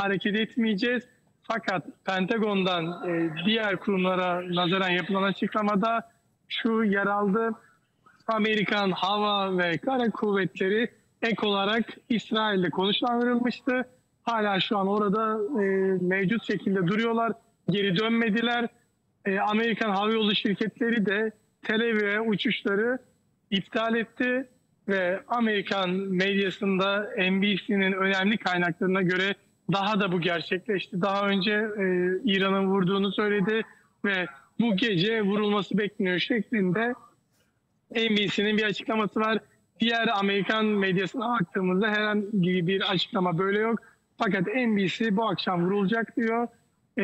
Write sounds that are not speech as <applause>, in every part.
hareket etmeyeceğiz. Fakat Pentagon'dan e, diğer kurumlara nazaran yapılan açıklamada şu yer aldı. Amerikan hava ve kara kuvvetleri ek olarak İsrail'de konuşlandırılmıştı. Hala şu an orada e, mevcut şekilde duruyorlar. Geri dönmediler. E, Amerikan yolu şirketleri de Tel Aviv'e uçuşları iptal etti ve Amerikan medyasında NBC'nin önemli kaynaklarına göre daha da bu gerçekleşti. Daha önce e, İran'ın vurduğunu söyledi ve bu gece vurulması bekleniyor şeklinde NBC'nin bir açıklaması var. Diğer Amerikan medyasına baktığımızda herhangi bir açıklama böyle yok. Fakat NBC bu akşam vurulacak diyor. E,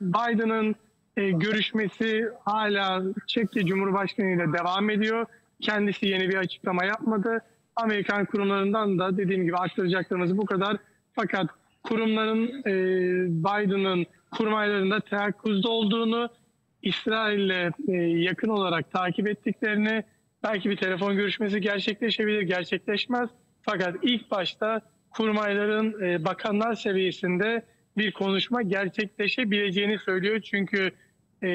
Biden'ın e, görüşmesi hala Çekya Cumhurbaşkanı ile devam ediyor. Kendisi yeni bir açıklama yapmadı. Amerikan kurumlarından da dediğim gibi aktaracaklarımız bu kadar. Fakat kurumların e, Biden'ın kurmaylarında teyakkuzda olduğunu, İsrail'le e, yakın olarak takip ettiklerini, belki bir telefon görüşmesi gerçekleşebilir, gerçekleşmez. Fakat ilk başta kurmayların e, bakanlar seviyesinde bir konuşma gerçekleşebileceğini söylüyor. Çünkü e,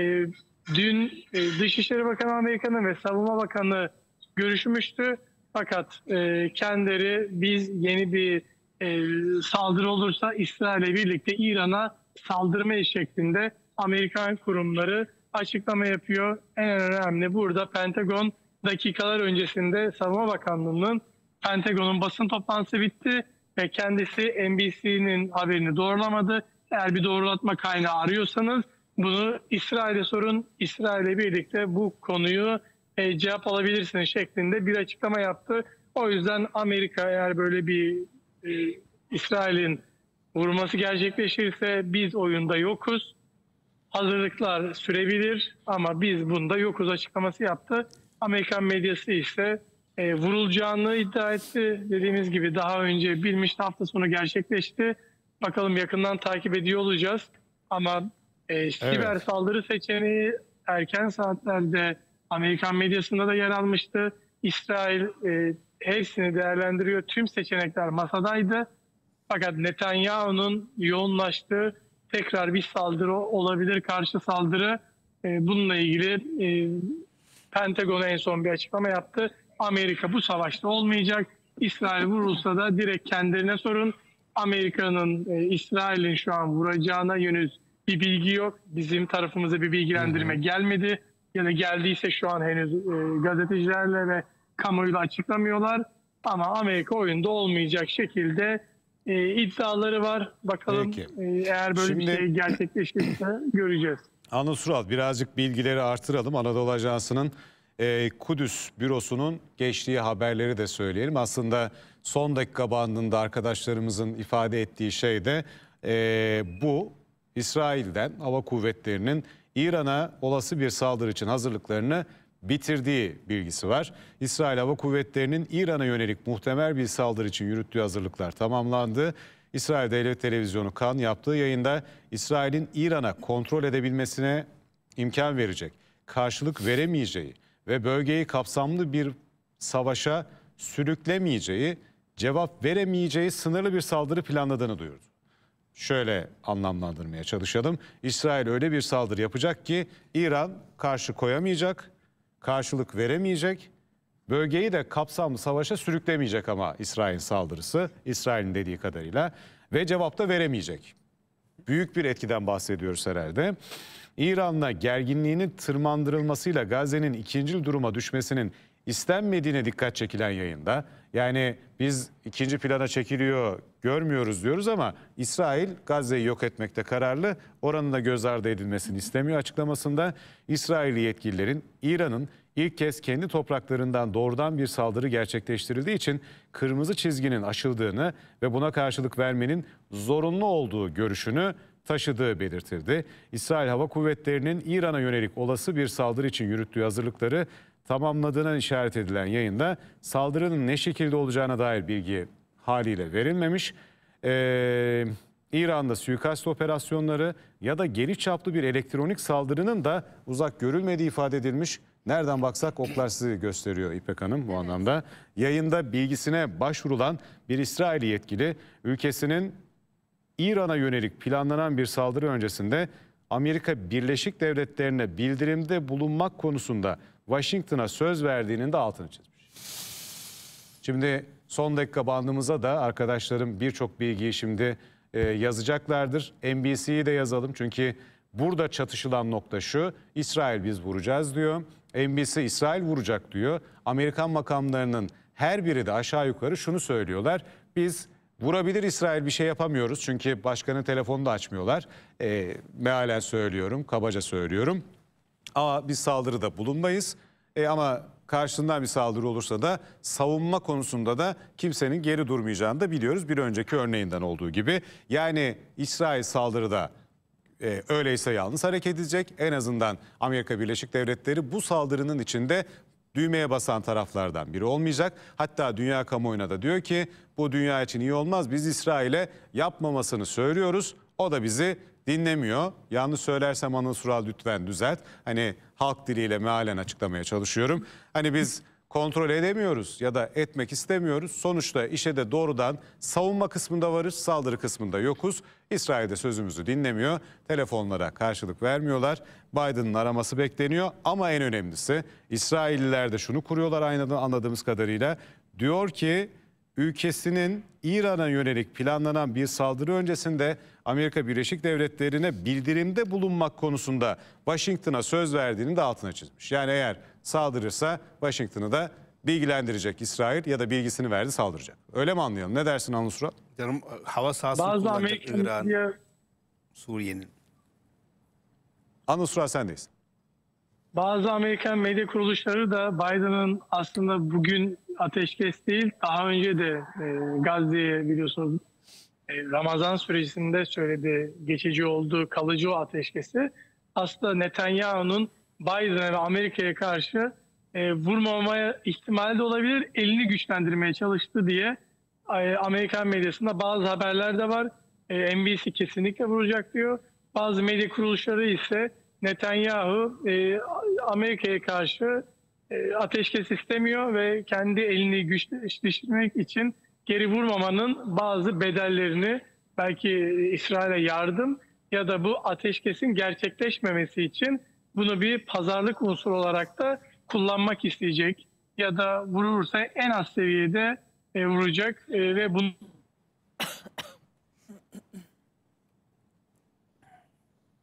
dün e, Dışişleri Bakanı Amerika'nın ve Savunma Bakanı görüşmüştü. Fakat e, kendileri biz yeni bir e, saldırı olursa İsrail'e birlikte İran'a saldırma şeklinde Amerikan kurumları açıklama yapıyor. En önemli burada Pentagon dakikalar öncesinde Savunma Bakanlığı'nın Pentagon'un basın toplantısı bitti ve kendisi NBC'nin haberini doğrulamadı. Eğer bir doğrulatma kaynağı arıyorsanız bunu İsrail'e sorun, İsrail'e birlikte bu konuyu e, cevap alabilirsiniz şeklinde bir açıklama yaptı. O yüzden Amerika eğer böyle bir e, İsrail'in vurması gerçekleşirse biz oyunda yokuz. Hazırlıklar sürebilir ama biz bunda yokuz açıklaması yaptı. Amerikan medyası ise e, vurulacağını iddia etti. Dediğimiz gibi daha önce bilmişti hafta sonu gerçekleşti. Bakalım yakından takip ediyor olacağız. Ama e, siber evet. saldırı seçeneği erken saatlerde Amerikan medyasında da yer almıştı. İsrail e, hepsini değerlendiriyor. Tüm seçenekler masadaydı. Fakat Netanyahu'nun yoğunlaştığı tekrar bir saldırı olabilir, karşı saldırı. E, bununla ilgili e, Pentagon en son bir açıklama yaptı. Amerika bu savaşta olmayacak. İsrail vurulsa da direkt kendilerine sorun. Amerika'nın, e, İsrail'in şu an vuracağına yönük bir bilgi yok. Bizim tarafımıza bir bilgilendirme gelmedi. Ya da geldiyse şu an henüz gazetecilerle ve kamuoyuyla açıklamıyorlar. Ama Amerika oyunda olmayacak şekilde e, iddiaları var. Bakalım e, eğer böyle Şimdi... bir şey gerçekleşirse <clears throat> göreceğiz. Anus Ural birazcık bilgileri artıralım. Anadolu Ajansı'nın e, Kudüs bürosunun geçtiği haberleri de söyleyelim. Aslında son dakika bandında arkadaşlarımızın ifade ettiği şey de e, bu İsrail'den hava kuvvetlerinin İran'a olası bir saldırı için hazırlıklarını bitirdiği bilgisi var. İsrail Hava Kuvvetleri'nin İran'a yönelik muhtemel bir saldırı için yürüttüğü hazırlıklar tamamlandı. İsrail Devlet Televizyonu KAN yaptığı yayında İsrail'in İran'a kontrol edebilmesine imkan verecek, karşılık veremeyeceği ve bölgeyi kapsamlı bir savaşa sürüklemeyeceği, cevap veremeyeceği sınırlı bir saldırı planladığını duyurdu. Şöyle anlamlandırmaya çalışalım. İsrail öyle bir saldırı yapacak ki İran karşı koyamayacak, karşılık veremeyecek. Bölgeyi de kapsamlı savaşa sürüklemeyecek ama İsrail saldırısı İsrail'in dediği kadarıyla ve cevap da veremeyecek. Büyük bir etkiden bahsediyoruz herhalde. İran'la gerginliğinin tırmandırılmasıyla Gazze'nin ikinci duruma düşmesinin istenmediğine dikkat çekilen yayında yani biz ikinci plana çekiliyor görmüyoruz diyoruz ama İsrail Gazze'yi yok etmekte kararlı oranın da göz ardı edilmesini istemiyor açıklamasında İsrailli yetkililerin İran'ın ilk kez kendi topraklarından doğrudan bir saldırı gerçekleştirildiği için kırmızı çizginin aşıldığını ve buna karşılık vermenin zorunlu olduğu görüşünü taşıdığı belirtildi. İsrail Hava Kuvvetleri'nin İran'a yönelik olası bir saldırı için yürüttüğü hazırlıkları tamamladığına işaret edilen yayında saldırının ne şekilde olacağına dair bilgi haliyle verilmemiş. Ee, İran'da suikast operasyonları ya da geri çaplı bir elektronik saldırının da uzak görülmediği ifade edilmiş. Nereden baksak oklar sizi gösteriyor İpek Hanım bu evet. anlamda. Yayında bilgisine başvurulan bir İsrail yetkili ülkesinin İran'a yönelik planlanan bir saldırı öncesinde Amerika Birleşik Devletleri'ne bildirimde bulunmak konusunda Washington'a söz verdiğinin de altını çizmiş. Şimdi son dakika bandımıza da arkadaşlarım birçok bilgiyi şimdi e, yazacaklardır. NBC'yi de yazalım çünkü burada çatışılan nokta şu İsrail biz vuracağız diyor. NBC İsrail vuracak diyor. Amerikan makamlarının her biri de aşağı yukarı şunu söylüyorlar. Biz vurabilir İsrail bir şey yapamıyoruz. Çünkü başkanın telefonunu da açmıyorlar. E, mealen söylüyorum, kabaca söylüyorum. Ama biz saldırıda bulunmayız. E, ama karşısından bir saldırı olursa da savunma konusunda da kimsenin geri durmayacağını da biliyoruz. Bir önceki örneğinden olduğu gibi. Yani İsrail saldırıda e, öyleyse yalnız hareket edecek. En azından Amerika Birleşik Devletleri bu saldırının içinde düğmeye basan taraflardan biri olmayacak. Hatta dünya kamuoyuna da diyor ki bu dünya için iyi olmaz. Biz İsrail'e yapmamasını söylüyoruz. O da bizi dinlemiyor. Yanlış söylersem Anıl Sural lütfen düzelt. Hani halk diliyle mealen açıklamaya çalışıyorum. Hani biz kontrol edemiyoruz ya da etmek istemiyoruz. Sonuçta işe de doğrudan savunma kısmında varız, saldırı kısmında yokuz. İsrail de sözümüzü dinlemiyor, telefonlara karşılık vermiyorlar. Biden'ın araması bekleniyor ama en önemlisi İsrailliler de şunu kuruyorlar aynadan anladığımız kadarıyla. Diyor ki ülkesinin İran'a yönelik planlanan bir saldırı öncesinde Amerika Birleşik Devletleri'ne bildirimde bulunmak konusunda Washington'a söz verdiğini de altına çizmiş. Yani eğer saldırırsa Washington'ı da bilgilendirecek İsrail ya da bilgisini verdi saldıracak. Öyle mi anlayalım? Ne dersin Anlı Canım, hava sahasını Bazı kullanacak İran, Suriye'nin. Anlı Surat sendeyiz. Bazı Amerikan medya kuruluşları da Biden'ın aslında bugün ateşkes değil daha önce de e, Gazze'ye biliyorsunuz e, Ramazan sürecinde söyledi geçici olduğu kalıcı o ateşkesi aslında Netanyahu'nun Biden'e ve Amerika'ya karşı e, vurmamaya ihtimali de olabilir. Elini güçlendirmeye çalıştı diye e, Amerikan medyasında bazı haberler de var. E, NBC kesinlikle vuracak diyor. Bazı medya kuruluşları ise Netanyahu e, Amerika'ya karşı e, ateşkes istemiyor ve kendi elini güçleştirmek için geri vurmamanın bazı bedellerini belki İsrail'e yardım ya da bu ateşkesin gerçekleşmemesi için bunu bir pazarlık unsuru olarak da kullanmak isteyecek ya da vurursa en az seviyede e, vuracak e, ve bunu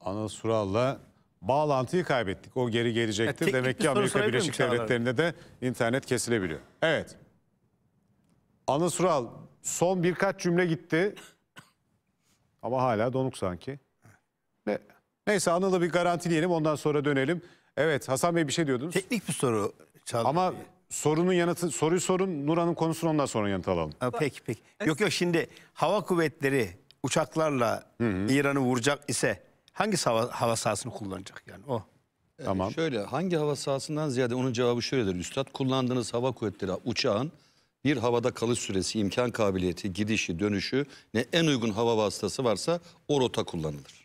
Anıl Sural'la bağlantıyı kaybettik. O geri gelecektir. Ya, e, Demek ki Amerika Birleşik Devletleri'nde de internet kesilebiliyor. Evet. Anıl Sural son birkaç cümle gitti. Ama hala donuk sanki. Ne? Neyse Anıl'ı bir garantileyelim ondan sonra dönelim. Evet Hasan Bey bir şey diyordunuz. Teknik bir soru Çağatay Ama sorunun yanıtı, soruyu sorun Nuran'ın konusunu ondan sonra yanıt alalım. Ha, peki peki. Yok yok şimdi hava kuvvetleri uçaklarla İran'ı vuracak ise hangi hava, hava sahasını kullanacak yani o? Ee, tamam. Şöyle hangi hava sahasından ziyade onun cevabı şöyledir Üstad. Kullandığınız hava kuvvetleri uçağın bir havada kalış süresi, imkan kabiliyeti, gidişi, dönüşü ne en uygun hava vasıtası varsa o rota kullanılır.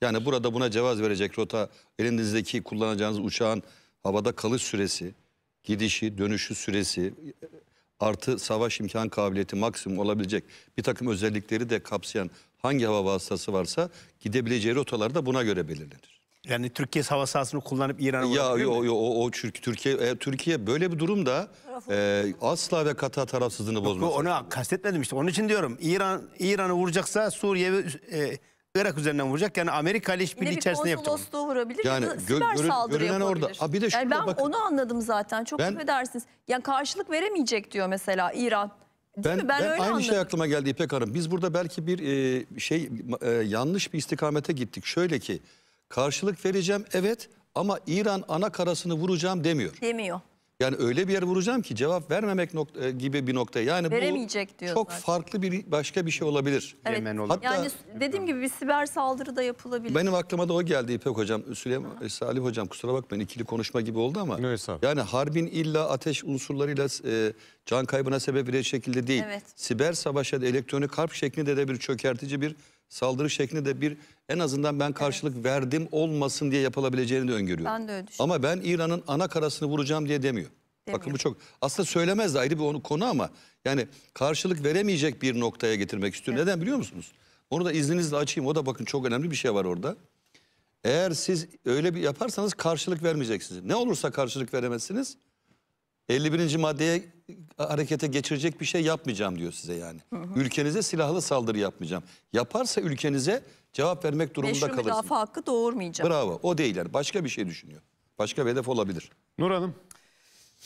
Yani burada buna cevaz verecek rota elinizdeki kullanacağınız uçağın havada kalış süresi, gidişi, dönüşü süresi artı savaş imkan kabiliyeti maksimum olabilecek bir takım özellikleri de kapsayan hangi hava vasıtası varsa gidebileceği rotalar da buna göre belirlenir. Yani Türkiye hava sahasını kullanıp İran'a Ya yo, yo, o, o Türkiye e, Türkiye böyle bir durumda e, asla ve kata tarafsızlığını bozmaz. Onu kastetmedim işte. Onun için diyorum. İran İran'ı vuracaksa Suriye e, Irak üzerinden vuracak. Yani Amerika ile işbirliği içerisinde yapacak. Bir de bir konsolosluğu vurabilir. Yani ya gö siber saldırı görünen yapabilir. orada. Aa, bir de şurada yani ben bakın. onu anladım zaten. Çok ben, affedersiniz. Yani karşılık veremeyecek diyor mesela İran. Değil ben, mi? ben, ben öyle aynı şey anladım. şey aklıma geldi İpek Hanım. Biz burada belki bir e, şey e, yanlış bir istikamete gittik. Şöyle ki karşılık vereceğim evet ama İran ana karasını vuracağım demiyor. Demiyor. Yani öyle bir yer vuracağım ki cevap vermemek nokta, e, gibi bir nokta. Yani Veremeyecek bu diyorlar. çok farklı bir başka bir şey olabilir. Evet. Yemen Hatta yani dediğim gibi bir siber saldırı da yapılabilir. Benim aklıma da o geldi İpek hocam. Süleyman e, Salih hocam kusura bakmayın ikili konuşma gibi oldu ama. Neyse. Yani harbin illa ateş unsurlarıyla e, can kaybına sebep bir şekilde değil. Evet. Siber savaşa da elektronik harp şeklinde de bir çökertici bir saldırı şeklinde de bir en azından ben karşılık evet. verdim olmasın diye yapılabileceğini de öngörüyorum. Ben de öyle Ama ben İran'ın ana karasını vuracağım diye demiyor. demiyor. Bakın bu çok aslında söylemez de ayrı bir onu konu ama yani karşılık veremeyecek bir noktaya getirmek istiyor. Evet. Neden biliyor musunuz? Onu da izninizle açayım. O da bakın çok önemli bir şey var orada. Eğer siz öyle bir yaparsanız karşılık vermeyeceksiniz. Ne olursa karşılık veremezsiniz. 51. maddeye harekete geçirecek bir şey yapmayacağım diyor size yani. Hı hı. Ülkenize silahlı saldırı yapmayacağım. Yaparsa ülkenize cevap vermek durumunda Meşru kalırsın. Meşru müdafaa hakkı doğurmayacağım. Bravo o değiller. başka bir şey düşünüyor. Başka bir hedef olabilir. Nur Hanım.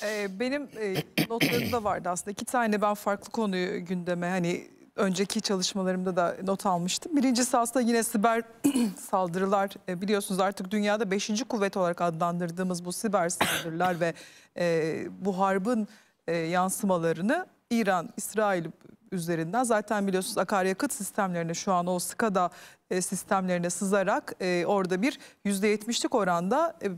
Ee, benim e, <clears throat> notlarımda vardı aslında iki tane ben farklı konuyu gündeme hani önceki çalışmalarımda da not almıştım. Birincisi aslında yine siber <clears throat> saldırılar e, biliyorsunuz artık dünyada beşinci kuvvet olarak adlandırdığımız bu siber saldırılar ve e, bu harbin e, yansımalarını İran, İsrail üzerinden zaten biliyorsunuz akaryakıt sistemlerine şu an o SCADA e, sistemlerine sızarak e, orada bir %70'lik oranda e,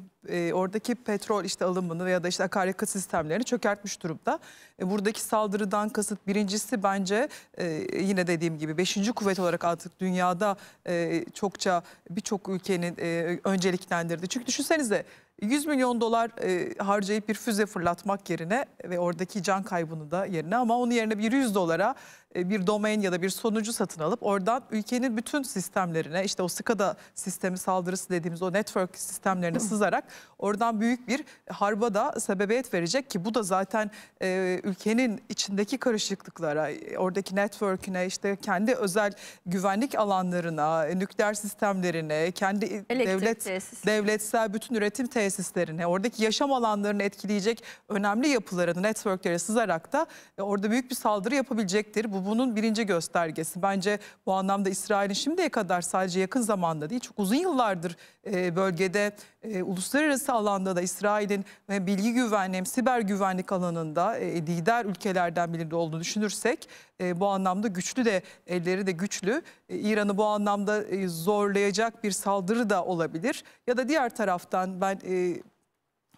e, oradaki petrol işte alımını veya da işte akaryakıt sistemlerini çökertmiş durumda. E, buradaki saldırıdan kasıt birincisi bence e, yine dediğim gibi 5. kuvvet olarak artık dünyada e, çokça birçok ülkenin e, önceliklendirdi. Çünkü düşünsenize 100 milyon dolar e, harcayıp bir füze fırlatmak yerine ve oradaki can kaybını da yerine ama onun yerine bir 100 dolara e, bir domain ya da bir sonucu satın alıp oradan ülkenin bütün sistemlerine işte o SCADA sistemi saldırısı dediğimiz o network sistemlerine sızarak oradan büyük bir harba da sebebiyet verecek ki bu da zaten e, ülkenin içindeki karışıklıklara, oradaki network'üne işte kendi özel güvenlik alanlarına, e, nükleer sistemlerine, kendi Elektrik devlet tesis. devletsel bütün üretim tesislerine, oradaki yaşam alanlarını etkileyecek önemli yapıların network'lere sızarak da e, orada büyük bir saldırı yapabilecektir. Bu bunun birinci göstergesi. Bence bu anlamda İsrail'in şimdiye kadar sadece yakın zamanda değil çok uzun yıllardır e, bölgede e, uluslararası alanda da İsrail'in e, bilgi güvenliği, hem siber güvenlik alanında e, lider ülkelerden birinde olduğunu düşünürsek bu anlamda güçlü de elleri de güçlü. İran'ı bu anlamda zorlayacak bir saldırı da olabilir. Ya da diğer taraftan ben e,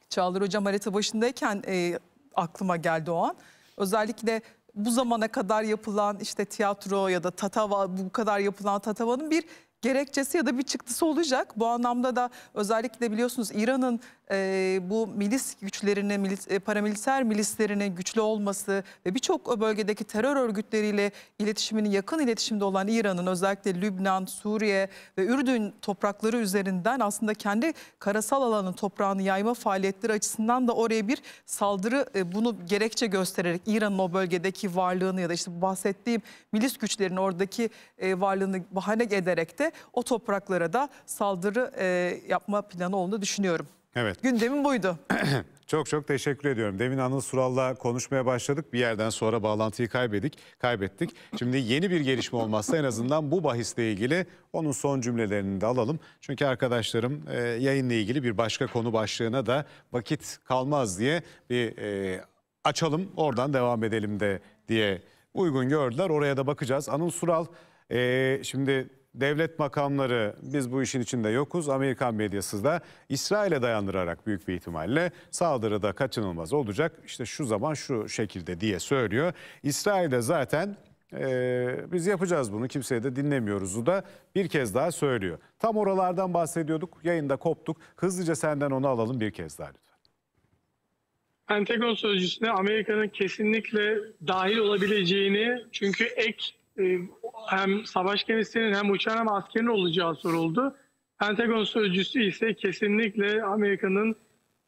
Çağlar Hocam harita başındayken aklıma geldi o an. Özellikle bu zamana kadar yapılan işte tiyatro ya da tatava bu kadar yapılan tatavanın bir gerekçesi ya da bir çıktısı olacak. Bu anlamda da özellikle biliyorsunuz İran'ın e, bu milis güçlerini, milis, e, paramiliter milislerinin güçlü olması ve birçok bölgedeki terör örgütleriyle iletişimini yakın iletişimde olan İran'ın özellikle Lübnan, Suriye ve Ürdün toprakları üzerinden aslında kendi karasal alanın toprağını yayma faaliyetleri açısından da oraya bir saldırı e, bunu gerekçe göstererek İran'ın o bölgedeki varlığını ya da işte bahsettiğim milis güçlerinin oradaki e, varlığını bahane ederek de o topraklara da saldırı e, yapma planı olduğunu düşünüyorum. Evet. Gündemin buydu. <clears throat> Çok çok teşekkür ediyorum. Demin Anıl Sural'la konuşmaya başladık. Bir yerden sonra bağlantıyı kaybettik, kaybettik. Şimdi yeni bir gelişme olmazsa en azından bu bahisle ilgili onun son cümlelerini de alalım. Çünkü arkadaşlarım e, yayınla ilgili bir başka konu başlığına da vakit kalmaz diye bir e, açalım oradan devam edelim de diye uygun gördüler. Oraya da bakacağız. Anıl Sural e, şimdi devlet makamları biz bu işin içinde yokuz Amerikan medyası da İsrail'e dayandırarak büyük bir ihtimalle saldırı da kaçınılmaz olacak İşte şu zaman şu şekilde diye söylüyor. İsrail'de zaten ee, biz yapacağız bunu kimseye de dinlemiyoruz da bir kez daha söylüyor. Tam oralardan bahsediyorduk yayında koptuk hızlıca senden onu alalım bir kez daha lütfen. Pentagon sözcüsüne Amerika'nın kesinlikle dahil olabileceğini çünkü ek ee, hem savaş gemisinin hem uçağın hem askerin olacağı soruldu. Pentagon sözcüsü ise kesinlikle Amerika'nın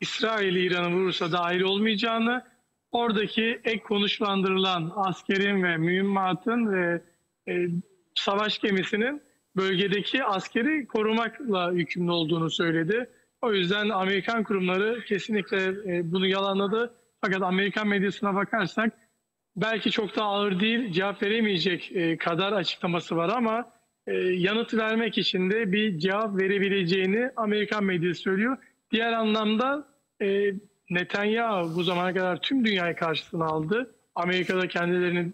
İsrail'i İran'ı vurursa dahil olmayacağını, oradaki ek konuşlandırılan askerin ve mühimmatın ve e, savaş gemisinin bölgedeki askeri korumakla yükümlü olduğunu söyledi. O yüzden Amerikan kurumları kesinlikle e, bunu yalanladı. Fakat Amerikan medyasına bakarsak belki çok da ağır değil cevap veremeyecek e, kadar açıklaması var ama e, yanıt vermek için de bir cevap verebileceğini Amerikan medyası söylüyor. Diğer anlamda e, Netanyahu bu zamana kadar tüm dünyayı karşısına aldı. Amerika'da kendilerini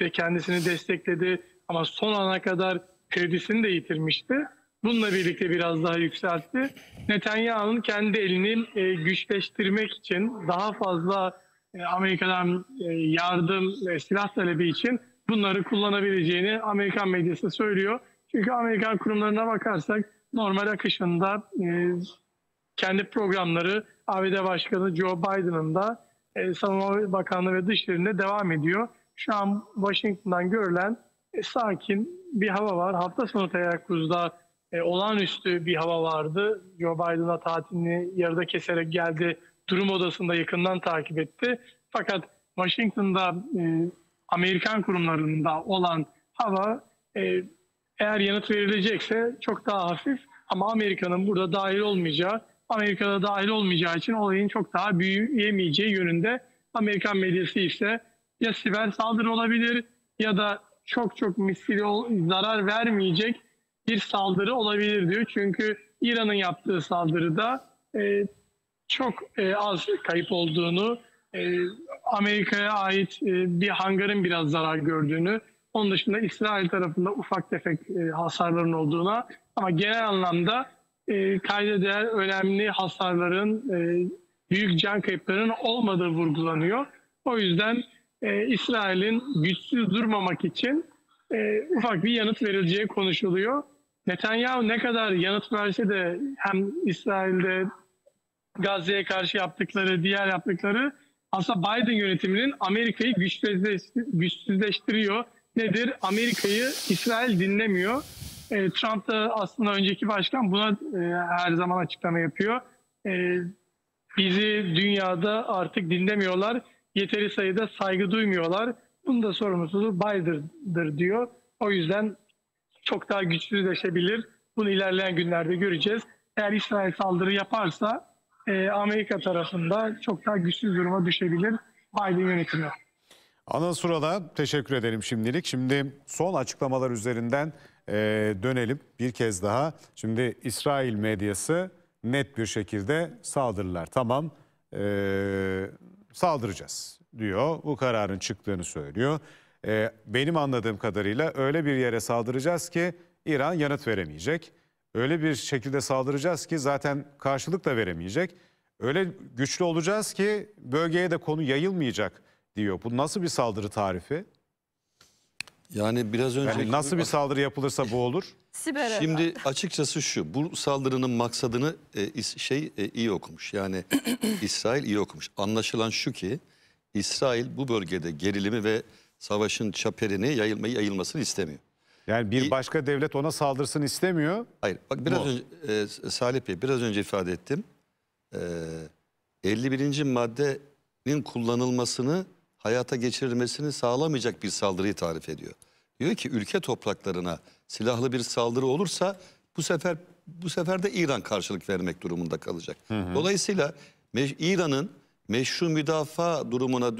de kendisini destekledi ama son ana kadar kredisini de yitirmişti. Bununla birlikte biraz daha yükseltti. Netanyahu'nun kendi elini güçleştirmek için daha fazla e, Amerika'dan e, yardım ve silah talebi için bunları kullanabileceğini Amerikan medyası söylüyor. Çünkü Amerikan kurumlarına bakarsak normal akışında e, kendi programları ABD Başkanı Joe Biden'ın da Savunma Bakanlığı ve Dışişleri'nde devam ediyor. Şu an Washington'dan görülen sakin bir hava var. Hafta sonu teyakkuzda e, olağanüstü bir hava vardı. Joe Biden'a tatilini yarıda keserek geldi durum odasında yakından takip etti. Fakat Washington'da e, Amerikan kurumlarında olan hava e, eğer yanıt verilecekse çok daha hafif ama Amerika'nın burada dahil olmayacağı, Amerika'da dahil olmayacağı için olayın çok daha büyüyemeyeceği yönünde Amerikan medyası ise ya siber saldırı olabilir ya da çok çok misli zarar vermeyecek bir saldırı olabilir diyor. Çünkü İran'ın yaptığı saldırıda e, çok e, az kayıp olduğunu, e, Amerika'ya ait e, bir hangarın biraz zarar gördüğünü, onun dışında İsrail tarafında ufak tefek e, hasarların olduğuna ama genel anlamda e, kayda değer önemli hasarların, e, büyük can kayıplarının olmadığı vurgulanıyor. O yüzden e, İsrail'in güçsüz durmamak için e, ufak bir yanıt verileceği konuşuluyor. Netanyahu ne kadar yanıt verse de hem İsrail'de Gazze'ye karşı yaptıkları, diğer yaptıkları aslında Biden yönetiminin Amerika'yı güçsüzleştiriyor. Nedir? Amerika'yı İsrail dinlemiyor. E, Trump da aslında önceki başkan buna e, her zaman açıklama yapıyor. E, bizi dünyada artık dinlemiyorlar. Yeteri sayıda saygı duymuyorlar. Bunun da sorumlusu Biden'dır diyor. O yüzden çok daha güçsüzleşebilir. Bunu ilerleyen günlerde göreceğiz. Eğer İsrail saldırı yaparsa e, Amerika tarafında çok daha güçsüz duruma düşebilir Biden yönetimi. Ana Sural'a teşekkür edelim şimdilik. Şimdi son açıklamalar üzerinden e, dönelim bir kez daha. Şimdi İsrail medyası net bir şekilde saldırılar tamam e, saldıracağız diyor. Bu kararın çıktığını söylüyor. E, benim anladığım kadarıyla öyle bir yere saldıracağız ki İran yanıt veremeyecek. Öyle bir şekilde saldıracağız ki zaten karşılık da veremeyecek. Öyle güçlü olacağız ki bölgeye de konu yayılmayacak diyor. Bu nasıl bir saldırı tarifi? Yani biraz önce yani nasıl bir saldırı yapılırsa bu olur. <laughs> Siber Şimdi açıkçası şu, bu saldırının maksadını e, şey e, iyi okumuş. Yani <coughs> İsrail iyi okumuş. Anlaşılan şu ki İsrail bu bölgede gerilimi ve savaşın çaperini yayılmayı yayılmasını istemiyor. Yani bir başka devlet ona saldırsın istemiyor. Hayır. Bak biraz Bu. önce e, Salih Bey biraz önce ifade ettim. E, 51. maddenin kullanılmasını hayata geçirilmesini sağlamayacak bir saldırıyı tarif ediyor. Diyor ki ülke topraklarına silahlı bir saldırı olursa bu sefer bu sefer de İran karşılık vermek durumunda kalacak. Hı hı. Dolayısıyla İran'ın meşru müdafaa durumuna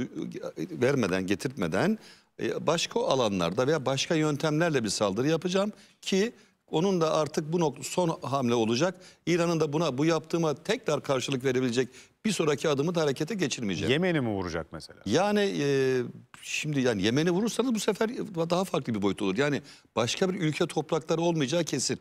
vermeden getirtmeden e, başka alanlarda veya başka yöntemlerle bir saldırı yapacağım ki onun da artık bu nokta son hamle olacak. İran'ın da buna bu yaptığıma tekrar karşılık verebilecek bir sonraki adımı da harekete geçirmeyecek. Yemen'i mi vuracak mesela? Yani e, şimdi yani Yemen'i vurursanız bu sefer daha farklı bir boyut olur. Yani başka bir ülke toprakları olmayacağı kesin.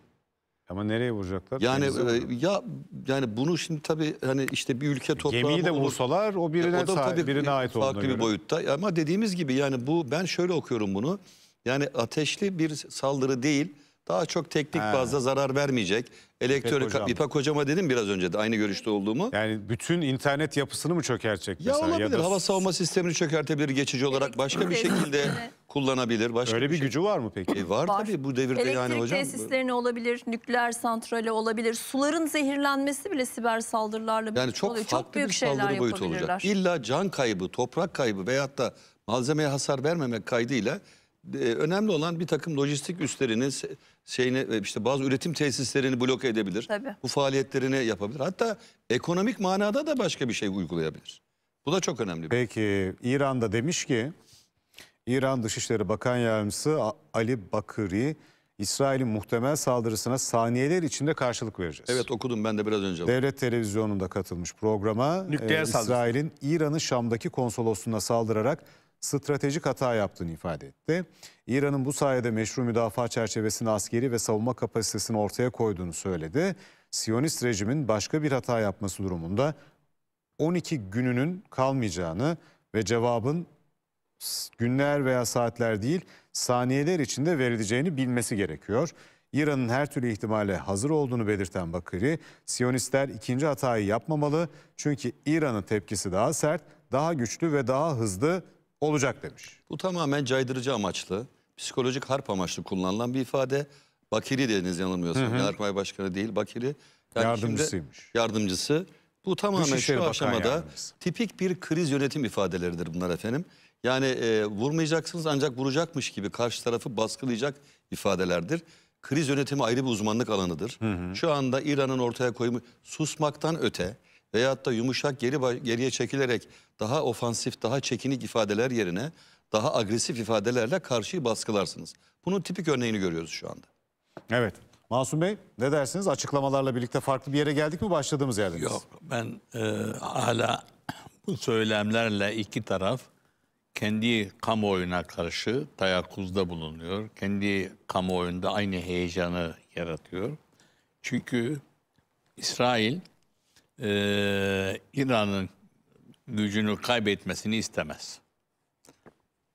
Ama nereye vuracaklar? Yani e, ya yani bunu şimdi tabii hani işte bir ülke toprağı Gemiyi de olur. vursalar o birine, o da tabii birine ait olduğuna farklı göre. bir boyutta. Ama dediğimiz gibi yani bu ben şöyle okuyorum bunu. Yani ateşli bir saldırı değil. Daha çok teknik He. bazda zarar vermeyecek. Elektörü İpek, İpek hocama dedim biraz önce de aynı görüşte olduğumu. Yani bütün internet yapısını mı çökertecek ya mesela? Olabilir. Ya da... Hava savunma sistemini çökertebilir geçici olarak başka bir şekilde kullanabilir. Başka Öyle bir, bir şey. gücü var mı peki? E var, var tabii bu devirde Elektrik yani hocam. Elektrik tesislerini olabilir, nükleer santrale olabilir. Suların zehirlenmesi bile siber saldırılarla yani çok oluyor. çok büyük bir saldırı boyutu olacak. İlla can kaybı, toprak kaybı veyahut da malzemeye hasar vermemek kaydıyla ee, önemli olan bir takım lojistik üstlerini şeyini e, işte bazı üretim tesislerini bloke edebilir. Tabii. Bu faaliyetlerini yapabilir. Hatta ekonomik manada da başka bir şey uygulayabilir. Bu da çok önemli. Peki İran'da demiş ki İran Dışişleri Bakan Yardımcısı Ali Bakri İsrail'in muhtemel saldırısına saniyeler içinde karşılık vereceğiz. Evet okudum ben de biraz önce. Devlet televizyonunda katılmış programa e, İsrail'in İran'ı Şam'daki konsolosluğuna saldırarak stratejik hata yaptığını ifade etti. İran'ın bu sayede meşru müdafaa çerçevesini askeri ve savunma kapasitesini ortaya koyduğunu söyledi. Siyonist rejimin başka bir hata yapması durumunda 12 gününün kalmayacağını ve cevabın günler veya saatler değil saniyeler içinde verileceğini bilmesi gerekiyor. İran'ın her türlü ihtimale hazır olduğunu belirten Bakır'i, Siyonistler ikinci hatayı yapmamalı çünkü İran'ın tepkisi daha sert, daha güçlü ve daha hızlı olacak demiş. Bu tamamen caydırıcı amaçlı, psikolojik harp amaçlı kullanılan bir ifade. Bakiri dediniz yanılmıyorsam. Hı Başkanı değil, Bakiri. Yani Yardımcısıymış. Yardımcısı. Bu tamamen şu aşamada yardımcısı. tipik bir kriz yönetim ifadeleridir bunlar efendim. Yani e, vurmayacaksınız ancak vuracakmış gibi karşı tarafı baskılayacak ifadelerdir. Kriz yönetimi ayrı bir uzmanlık alanıdır. Hı hı. Şu anda İran'ın ortaya koymu susmaktan öte veyahut da yumuşak geri geriye çekilerek daha ofansif, daha çekinik ifadeler yerine daha agresif ifadelerle karşıyı baskılarsınız. Bunun tipik örneğini görüyoruz şu anda. Evet. Masum Bey ne dersiniz? Açıklamalarla birlikte farklı bir yere geldik mi başladığımız yerden? Yok ben e, hala <clears throat> bu söylemlerle iki taraf kendi kamuoyuna karşı tayakkuzda bulunuyor. Kendi kamuoyunda aynı heyecanı yaratıyor. Çünkü İsrail e, İran'ın gücünü kaybetmesini istemez.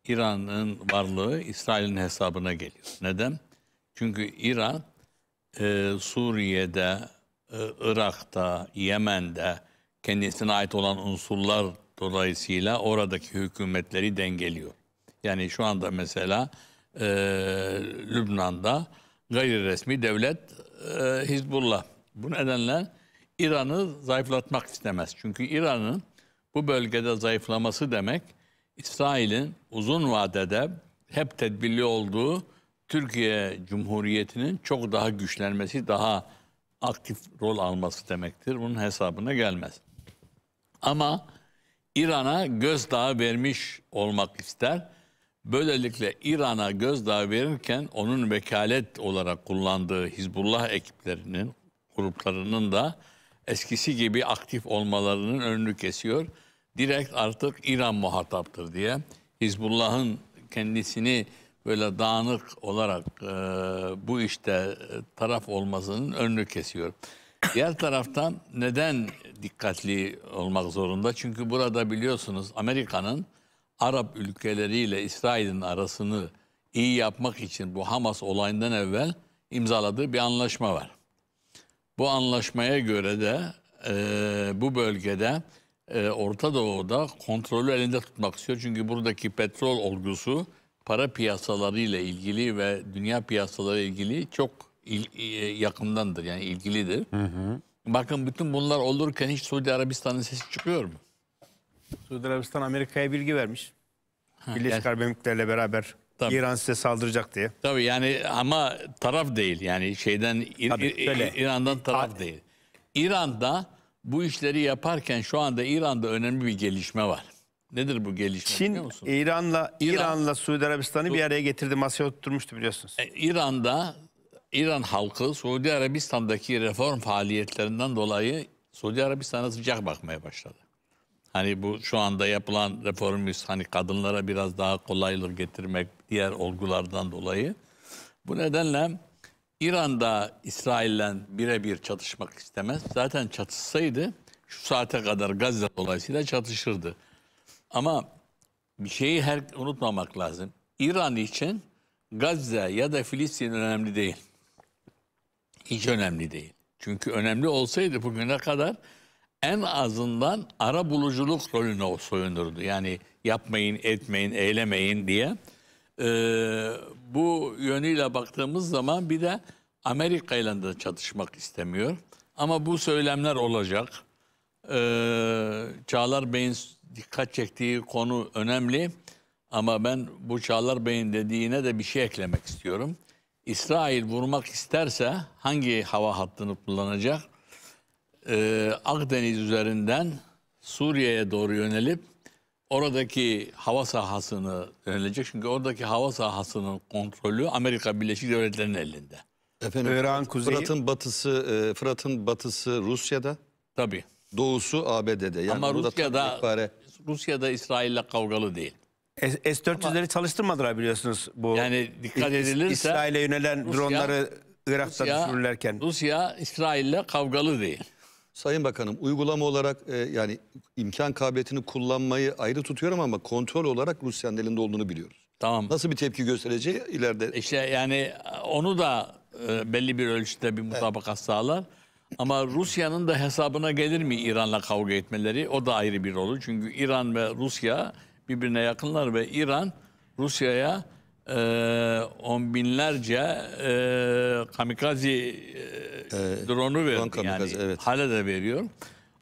İran'ın varlığı İsrail'in hesabına gelir. Neden? Çünkü İran e, Suriye'de, e, Irak'ta, Yemen'de kendisine ait olan unsurlar dolayısıyla oradaki hükümetleri dengeliyor. Yani şu anda mesela e, Lübnan'da gayri resmi devlet e, Hizbullah. Bu nedenle İran'ı zayıflatmak istemez. Çünkü İran'ın bu bölgede zayıflaması demek İsrail'in uzun vadede hep tedbirli olduğu Türkiye Cumhuriyeti'nin çok daha güçlenmesi, daha aktif rol alması demektir. Bunun hesabına gelmez. Ama İran'a gözdağı vermiş olmak ister. Böylelikle İran'a gözdağı verirken onun vekalet olarak kullandığı Hizbullah ekiplerinin, gruplarının da eskisi gibi aktif olmalarının önünü kesiyor. Direkt artık İran muhataptır diye Hizbullah'ın kendisini böyle dağınık olarak e, bu işte e, taraf olmasının önünü kesiyor. Diğer taraftan neden dikkatli olmak zorunda? Çünkü burada biliyorsunuz Amerika'nın Arap ülkeleriyle İsrail'in arasını iyi yapmak için bu Hamas olayından evvel imzaladığı bir anlaşma var. Bu anlaşmaya göre de e, bu bölgede e, Orta Doğu'da kontrolü elinde tutmak istiyor. Çünkü buradaki petrol olgusu para piyasaları ile ilgili ve dünya piyasaları ile ilgili çok il, e, yakındandır. Yani ilgilidir. Hı hı. Bakın bütün bunlar olurken hiç Suudi Arabistan'ın sesi çıkıyor mu? Suudi Arabistan Amerika'ya bilgi vermiş. Ha, Birleşik yani... Arap Emirlikleri'yle beraber Tabii. İran size saldıracak diye. Tabii yani ama taraf değil. Yani şeyden Tabii, İran'dan taraf Hadi. değil. İran'da bu işleri yaparken şu anda İran'da önemli bir gelişme var. Nedir bu gelişme Çin İran'la İran- İran'la Suudi Arabistan'ı bir araya getirdi. Masaya oturmuştu biliyorsunuz. E, İran'da İran halkı Suudi Arabistan'daki reform faaliyetlerinden dolayı Suudi Arabistan'a sıcak bakmaya başladı. Hani bu şu anda yapılan reformist hani kadınlara biraz daha kolaylık getirmek, diğer olgulardan dolayı. Bu nedenle İran'da İsrail'le birebir çatışmak istemez. Zaten çatışsaydı şu saate kadar Gazze dolayısıyla çatışırdı. Ama bir şeyi her unutmamak lazım. İran için Gazze ya da Filistin önemli değil. Hiç önemli değil. Çünkü önemli olsaydı bugüne kadar en azından ara buluculuk rolüne soyunurdu. Yani yapmayın, etmeyin, eylemeyin diye ee, bu yönüyle baktığımız zaman bir de Amerika ile de çatışmak istemiyor. Ama bu söylemler olacak. E, Çağlar Bey'in dikkat çektiği konu önemli. Ama ben bu Çağlar Bey'in dediğine de bir şey eklemek istiyorum. İsrail vurmak isterse hangi hava hattını kullanacak? Ee, Akdeniz üzerinden Suriye'ye doğru yönelip oradaki hava sahasını denilecek. Çünkü oradaki hava sahasının kontrolü Amerika Birleşik Devletleri'nin elinde. Efendim, İran kuzeyi... Fırat'ın batısı, e, Fırat'ın batısı Rusya'da. Tabii. Doğusu ABD'de. Yani Ama Rusya'da, ihbare... Rusya'da İsrail'le kavgalı değil. S-400'leri Ama... çalıştırmadılar biliyorsunuz. bu. Yani dikkat edilirse... İsrail'e yönelen Rusya, dronları Irak'ta Rusya, düşürürlerken. Rusya İsrail'le kavgalı değil. Sayın Bakanım uygulama olarak e, yani imkan kabiliyetini kullanmayı ayrı tutuyorum ama kontrol olarak Rusya'nın elinde olduğunu biliyoruz. Tamam. Nasıl bir tepki göstereceği ileride. E işte yani e, onu da e, belli bir ölçüde bir mutabakat evet. sağlar. Ama Rusya'nın da hesabına gelir mi İran'la kavga etmeleri? O da ayrı bir olur. Çünkü İran ve Rusya birbirine yakınlar ve İran Rusya'ya e, on binlerce e, kamikazi e, e, drone'u verdi. yani, evet. Hala da veriyor.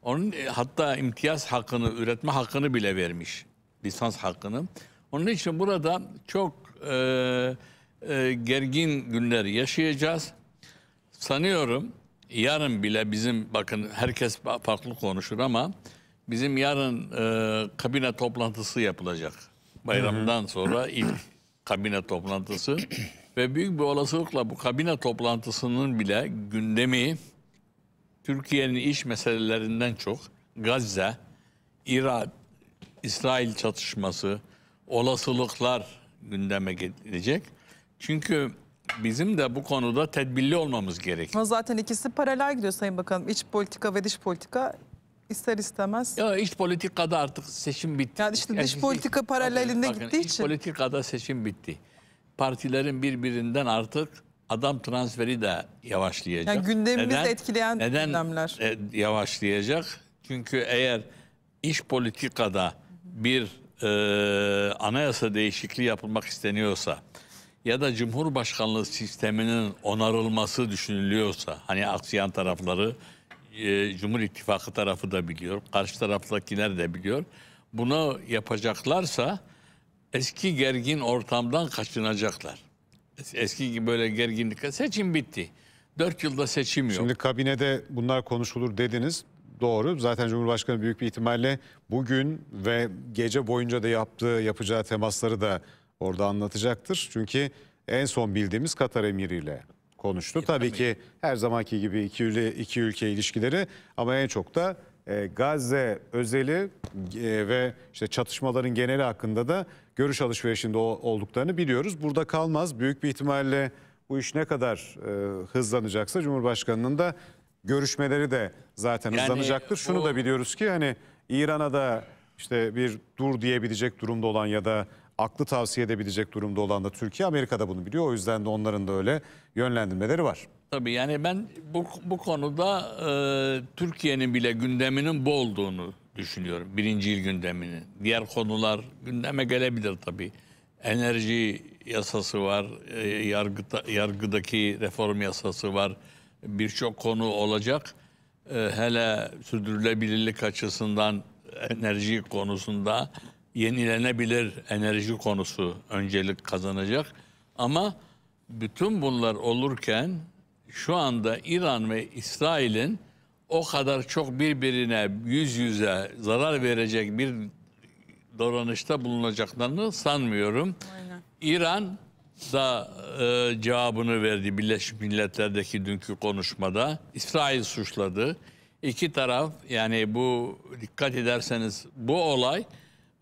Onun e, hatta imtiyaz hakkını, üretme hakkını bile vermiş. Lisans hakkını. Onun için burada çok e, e, gergin günler yaşayacağız. Sanıyorum yarın bile bizim bakın herkes farklı konuşur ama bizim yarın e, kabine toplantısı yapılacak. Bayramdan sonra ilk kabine toplantısı. <clears throat> Ve büyük bir olasılıkla bu kabine toplantısının bile gündemi Türkiye'nin iş meselelerinden çok Gazze, İran, İsrail çatışması, olasılıklar gündeme gelecek. Çünkü bizim de bu konuda tedbirli olmamız gerekiyor. Zaten ikisi paralel gidiyor Sayın Bakanım. İç politika ve dış politika ister istemez. Ya iç politikada artık seçim bitti. Yani işte dış politika paralelinde bakın, gittiği iç için. politikada seçim bitti. Partilerin birbirinden artık adam transferi de yavaşlayacak. Yani gündemimizi neden, etkileyen neden gündemler. Neden yavaşlayacak? Çünkü eğer iş politikada bir e, anayasa değişikliği yapılmak isteniyorsa ya da Cumhurbaşkanlığı sisteminin onarılması düşünülüyorsa hani aksiyan tarafları e, Cumhur İttifakı tarafı da biliyor. Karşı taraftakiler de biliyor. Bunu yapacaklarsa eski gergin ortamdan kaçınacaklar. Eski gibi böyle gerginlik. Seçim bitti. Dört yılda seçim yok. Şimdi kabinede bunlar konuşulur dediniz. Doğru. Zaten Cumhurbaşkanı büyük bir ihtimalle bugün ve gece boyunca da yaptığı, yapacağı temasları da orada anlatacaktır. Çünkü en son bildiğimiz Katar emiriyle konuştu. Tabii ki her zamanki gibi iki, ülke, iki ülke ilişkileri ama en çok da e, Gazze özeli e, ve işte çatışmaların geneli hakkında da görüş alışverişinde olduklarını biliyoruz. Burada kalmaz. Büyük bir ihtimalle bu iş ne kadar e, hızlanacaksa Cumhurbaşkanı'nın da görüşmeleri de zaten yani hızlanacaktır. Şunu o... da biliyoruz ki hani İran'a da işte bir dur diyebilecek durumda olan ya da aklı tavsiye edebilecek durumda olan da Türkiye. Amerika'da bunu biliyor. O yüzden de onların da öyle yönlendirmeleri var. Tabii yani ben bu, bu konuda e, Türkiye'nin bile gündeminin bu olduğunu düşünüyorum. Birinci yıl gündemini. Diğer konular gündeme gelebilir tabii. Enerji yasası var, e, yargıda, yargıdaki reform yasası var. Birçok konu olacak. E, hele sürdürülebilirlik açısından enerji konusunda yenilenebilir enerji konusu öncelik kazanacak. Ama bütün bunlar olurken şu anda İran ve İsrail'in o kadar çok birbirine yüz yüze zarar verecek bir davranışta bulunacaklarını sanmıyorum. Aynen. İran da e, cevabını verdi Birleşmiş Milletler'deki dünkü konuşmada. İsrail suçladı. İki taraf yani bu dikkat ederseniz bu olay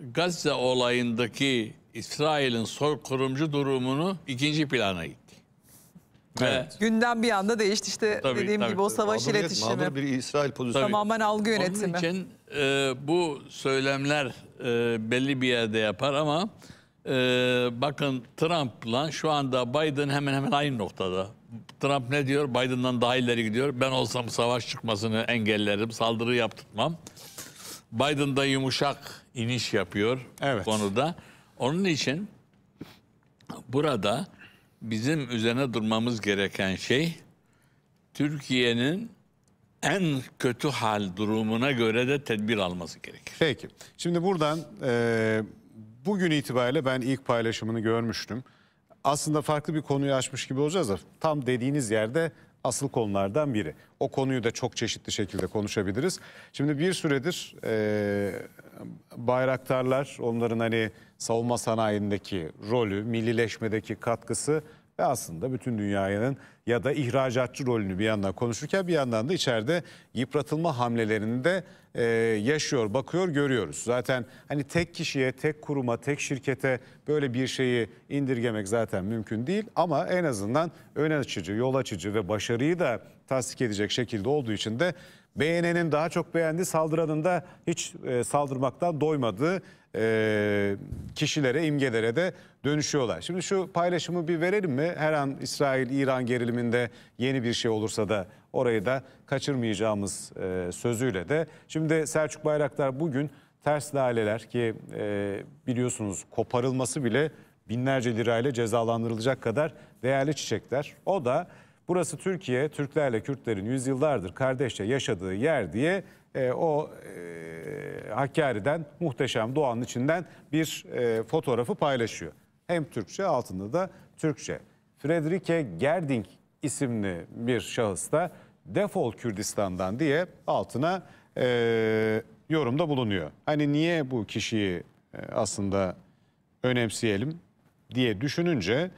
Gazze olayındaki İsrail'in sol kurumcu durumunu ikinci plana itti. Evet. Gündem bir anda değişti işte Tabii, dediğim tabii, gibi o savaş Mağdur millet, iletişimi. Mağdur bir İsrail pozisyonu. Tamamen algı Onun için e, bu söylemler e, belli bir yerde yapar ama e, bakın Trump'la şu anda Biden hemen hemen aynı noktada. Trump ne diyor? Biden'dan daha ileri gidiyor. Ben olsam savaş çıkmasını engellerim, saldırı yaptırtmam. Biden da yumuşak iniş yapıyor evet. konuda. Onun için burada bizim üzerine durmamız gereken şey Türkiye'nin en kötü hal durumuna göre de tedbir alması gerekir. Peki. Şimdi buradan e, bugün itibariyle ben ilk paylaşımını görmüştüm. Aslında farklı bir konuyu açmış gibi olacağız da tam dediğiniz yerde asıl konulardan biri. O konuyu da çok çeşitli şekilde konuşabiliriz. Şimdi bir süredir e, bayraktarlar onların hani savunma sanayindeki rolü, millileşmedeki katkısı ve aslında bütün dünyanın ya da ihracatçı rolünü bir yandan konuşurken bir yandan da içeride yıpratılma hamlelerini de e, yaşıyor, bakıyor, görüyoruz. Zaten hani tek kişiye, tek kuruma, tek şirkete böyle bir şeyi indirgemek zaten mümkün değil ama en azından ön açıcı, yol açıcı ve başarıyı da tasdik edecek şekilde olduğu için de beğenenin daha çok beğendi, saldıranın da hiç e, saldırmaktan doymadığı e, kişilere, imgelere de dönüşüyorlar. Şimdi şu paylaşımı bir verelim mi? Her an İsrail-İran geriliminde yeni bir şey olursa da orayı da kaçırmayacağımız e, sözüyle de. Şimdi Selçuk Bayraktar bugün ters laleler ki e, biliyorsunuz koparılması bile binlerce lirayla cezalandırılacak kadar değerli çiçekler. O da burası Türkiye, Türklerle Kürtlerin yüzyıllardır kardeşçe yaşadığı yer diye e, o e, Hakkari'den muhteşem doğanın içinden bir e, fotoğrafı paylaşıyor. Hem Türkçe altında da Türkçe. Frederike Gerding isimli bir şahıs da defol Kürdistan'dan diye altına e, yorumda bulunuyor. Hani niye bu kişiyi e, aslında önemseyelim diye düşününce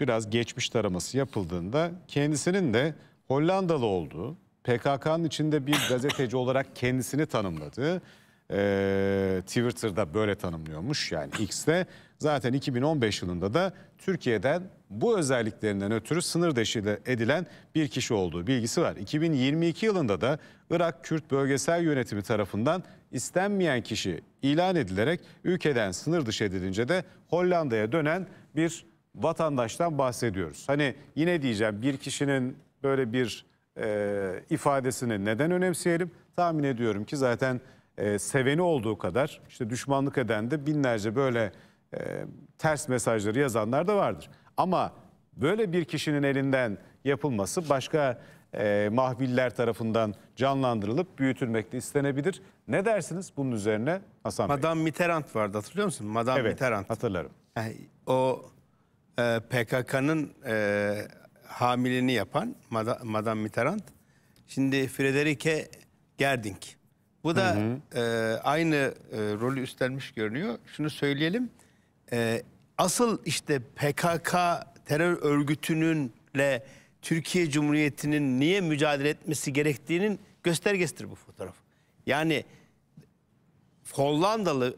biraz geçmiş taraması yapıldığında kendisinin de Hollandalı olduğu PKK'nın içinde bir gazeteci olarak kendisini tanımladı. Ee, Twitter'da böyle tanımlıyormuş yani X'de Zaten 2015 yılında da Türkiye'den bu özelliklerinden ötürü sınır dışı edilen bir kişi olduğu bilgisi var. 2022 yılında da Irak Kürt Bölgesel Yönetimi tarafından istenmeyen kişi ilan edilerek ülkeden sınır dışı edilince de Hollanda'ya dönen bir vatandaştan bahsediyoruz. Hani yine diyeceğim bir kişinin böyle bir e, ifadesini neden önemseyelim? Tahmin ediyorum ki zaten e, seveni olduğu kadar işte düşmanlık eden de binlerce böyle e, ters mesajları yazanlar da vardır. Ama böyle bir kişinin elinden yapılması başka e, mahviller tarafından canlandırılıp büyütülmek de istenebilir. Ne dersiniz bunun üzerine Hasan Bey? Madame Mitterrand vardı hatırlıyor musun? Madame evet, Mitterrand. hatırlarım. Yani o e, PKK'nın e, hamilini yapan Mad Madame Mitterrand. Şimdi Frederike Gerding. Bu da hı hı. E, aynı e, rolü üstlenmiş görünüyor. Şunu söyleyelim. E, asıl işte PKK terör örgütününle Türkiye Cumhuriyeti'nin niye mücadele etmesi gerektiğinin göstergesidir bu fotoğraf. Yani Hollandalı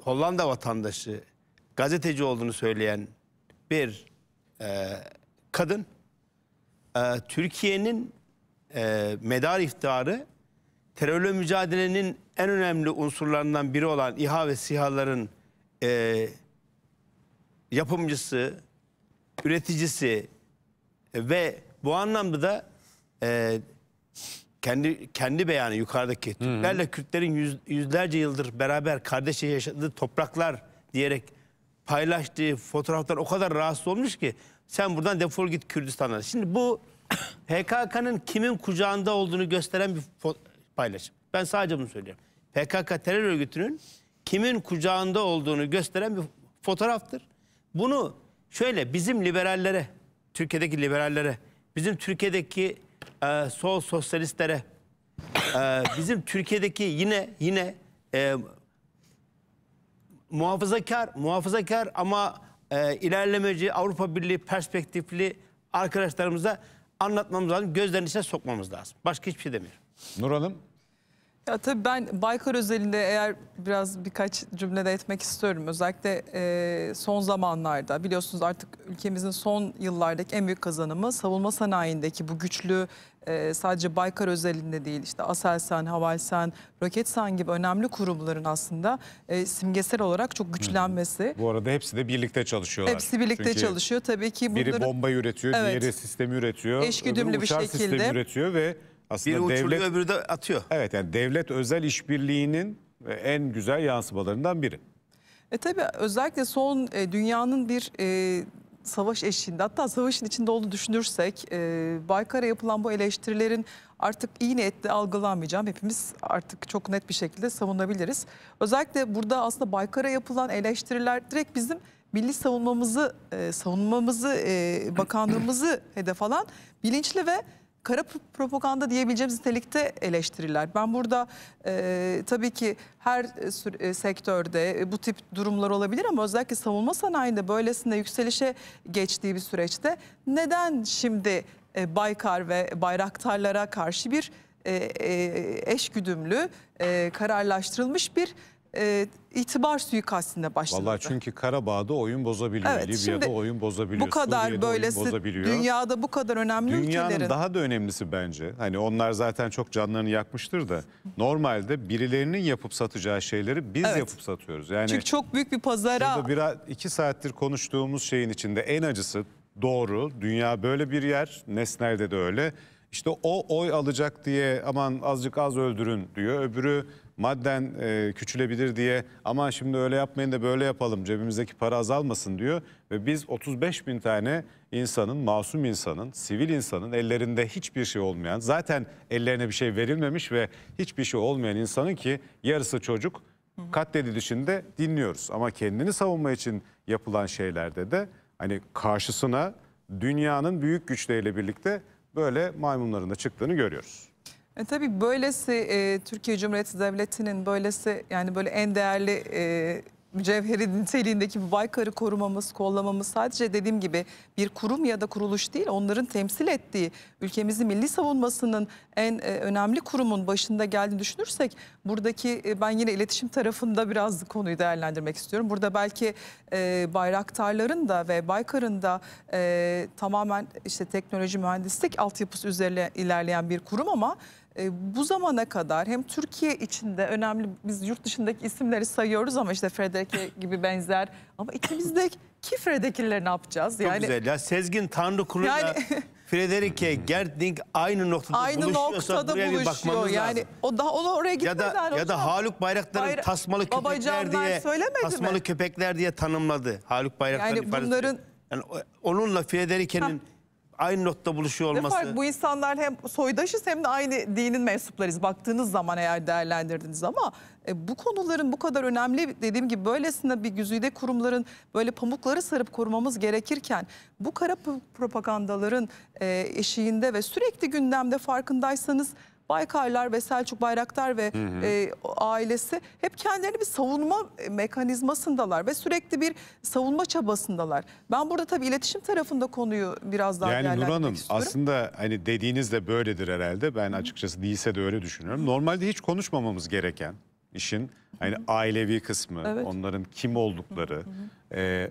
Hollanda vatandaşı gazeteci olduğunu söyleyen bir e, kadın. E, Türkiye'nin e, medar iftiharı terörle mücadelenin en önemli unsurlarından biri olan İHA ve SİHA'ların e, yapımcısı, üreticisi e, ve bu anlamda da e, kendi kendi beyanı yukarıdaki Türklerle hı Kürtlerin yüz, yüzlerce yıldır beraber kardeşçe yaşadığı topraklar diyerek paylaştığı fotoğraflar o kadar rahatsız olmuş ki sen buradan defol git Kürdistan'a. Şimdi bu PKK'nın <coughs> kimin kucağında olduğunu gösteren bir paylaşım. Ben sadece bunu söylüyorum. PKK terör örgütünün kimin kucağında olduğunu gösteren bir fotoğraftır. Bunu şöyle bizim liberallere, Türkiye'deki liberallere, bizim Türkiye'deki e, sol sosyalistlere, e, bizim Türkiye'deki yine yine e, muhafazakar, muhafazakar ama e, ilerlemeci Avrupa Birliği perspektifli arkadaşlarımıza anlatmamız lazım. Gözlerini içine sokmamız lazım. Başka hiçbir şey demiyorum. Nur Hanım. Ya tabii ben Baykar özelinde eğer biraz birkaç cümlede etmek istiyorum. Özellikle e, son zamanlarda biliyorsunuz artık ülkemizin son yıllardaki en büyük kazanımı savunma sanayindeki bu güçlü e, sadece Baykar özelinde değil işte Aselsan, Havalsan, Roketsan gibi önemli kurumların aslında e, simgesel olarak çok güçlenmesi. Hı. Bu arada hepsi de birlikte çalışıyorlar. Hepsi birlikte Çünkü çalışıyor tabii ki. Bunların, biri bomba üretiyor, evet, diğeri sistemi üretiyor. Eşgüdümlü bir şekilde. sistemi üretiyor ve aslında biri devlet, uçuruyor öbürü de atıyor. Evet yani devlet özel işbirliğinin e, en güzel yansımalarından biri. E tabii özellikle son e, dünyanın bir e, savaş eşiğinde hatta savaşın içinde olduğunu düşünürsek e, Baykar'a yapılan bu eleştirilerin artık iyi niyetle algılanmayacağım. Hepimiz artık çok net bir şekilde savunabiliriz. Özellikle burada aslında Baykar'a yapılan eleştiriler direkt bizim milli savunmamızı, e, savunmamızı, e, bakanlığımızı <clears throat> hedef alan bilinçli ve kara propaganda diyebileceğimiz nitelikte eleştiriler. Ben burada e, tabii ki her e, sektörde e, bu tip durumlar olabilir ama özellikle savunma sanayinde böylesine yükselişe geçtiği bir süreçte neden şimdi e, Baykar ve Bayraktarlara karşı bir e, e, eşgüdümlü e, kararlaştırılmış bir e, itibar suikastinde başladı. Vallahi çünkü Karabağ'da oyun bozabiliyor, evet, Libya'da oyun bozabiliyor, bu kadar Suriye'de böylesi, bozabiliyor. Dünyada bu kadar önemli Dünyanın ülkelerin. Dünyanın daha da önemlisi bence. Hani onlar zaten çok canlarını yakmıştır da normalde birilerinin yapıp satacağı şeyleri biz evet. yapıp satıyoruz. Yani çünkü çok büyük bir pazara. Burada biraz iki saattir konuştuğumuz şeyin içinde en acısı doğru. Dünya böyle bir yer, Nesnel'de de öyle. İşte o oy alacak diye aman azıcık az öldürün diyor. Öbürü madden e, küçülebilir diye aman şimdi öyle yapmayın da böyle yapalım cebimizdeki para azalmasın diyor. Ve biz 35 bin tane insanın, masum insanın, sivil insanın ellerinde hiçbir şey olmayan, zaten ellerine bir şey verilmemiş ve hiçbir şey olmayan insanın ki yarısı çocuk katledilişinde dinliyoruz. Ama kendini savunma için yapılan şeylerde de hani karşısına dünyanın büyük güçleriyle birlikte böyle maymunların da çıktığını görüyoruz. E tabii böylesi e, Türkiye Cumhuriyeti Devleti'nin böylesi yani böyle en değerli e, mücevheri <laughs> niteliğindeki Baykar'ı korumamız, kollamamız sadece dediğim gibi bir kurum ya da kuruluş değil, onların temsil ettiği ülkemizin milli savunmasının en e, önemli kurumun başında geldiğini düşünürsek buradaki e, ben yine iletişim tarafında biraz konuyu değerlendirmek istiyorum. Burada belki e, bayraktarların da ve Baykar'ın da e, tamamen işte teknoloji mühendislik altyapısı üzerine ilerleyen bir kurum ama e, bu zamana kadar hem Türkiye içinde önemli biz yurt dışındaki isimleri sayıyoruz ama işte Frederike gibi benzer ama içimizdeki <laughs> Frederike'leri ne yapacağız? Çok yani, güzel ya Sezgin Tanrıkulu'yla yani, <laughs> Frederike Gerding aynı noktada aynı buluşuyorsa noktada buraya buluşuyor. bir bakmamız yani, lazım. O da oraya gitmeden ya da, ya da Haluk Bayraktar'ın Bayra tasmalı köpekler diye tasmalı mi? köpekler diye tanımladı. Haluk Bayraktar'ın yani bunların yani onunla Frederike'nin aynı notta buluşuyor olması. Fark, bu insanlar hem soydaşız hem de aynı dinin mensuplarıyız. Baktığınız zaman eğer değerlendirdiniz ama e, bu konuların bu kadar önemli dediğim gibi böylesine bir güzide kurumların böyle pamukları sarıp korumamız gerekirken bu kara propagandaların e, eşiğinde ve sürekli gündemde farkındaysanız Baykarlar ve Selçuk Bayraktar ve hı hı. E, ailesi hep kendilerini bir savunma e, mekanizmasındalar ve sürekli bir savunma çabasındalar. Ben burada tabii iletişim tarafında konuyu biraz daha yani Nur Hanım istiyorum. aslında hani dediğiniz de böyledir herhalde. Ben açıkçası değilse de öyle düşünüyorum. Normalde hiç konuşmamamız gereken işin hani ailevi kısmı, evet. onların kim oldukları, hı hı. E,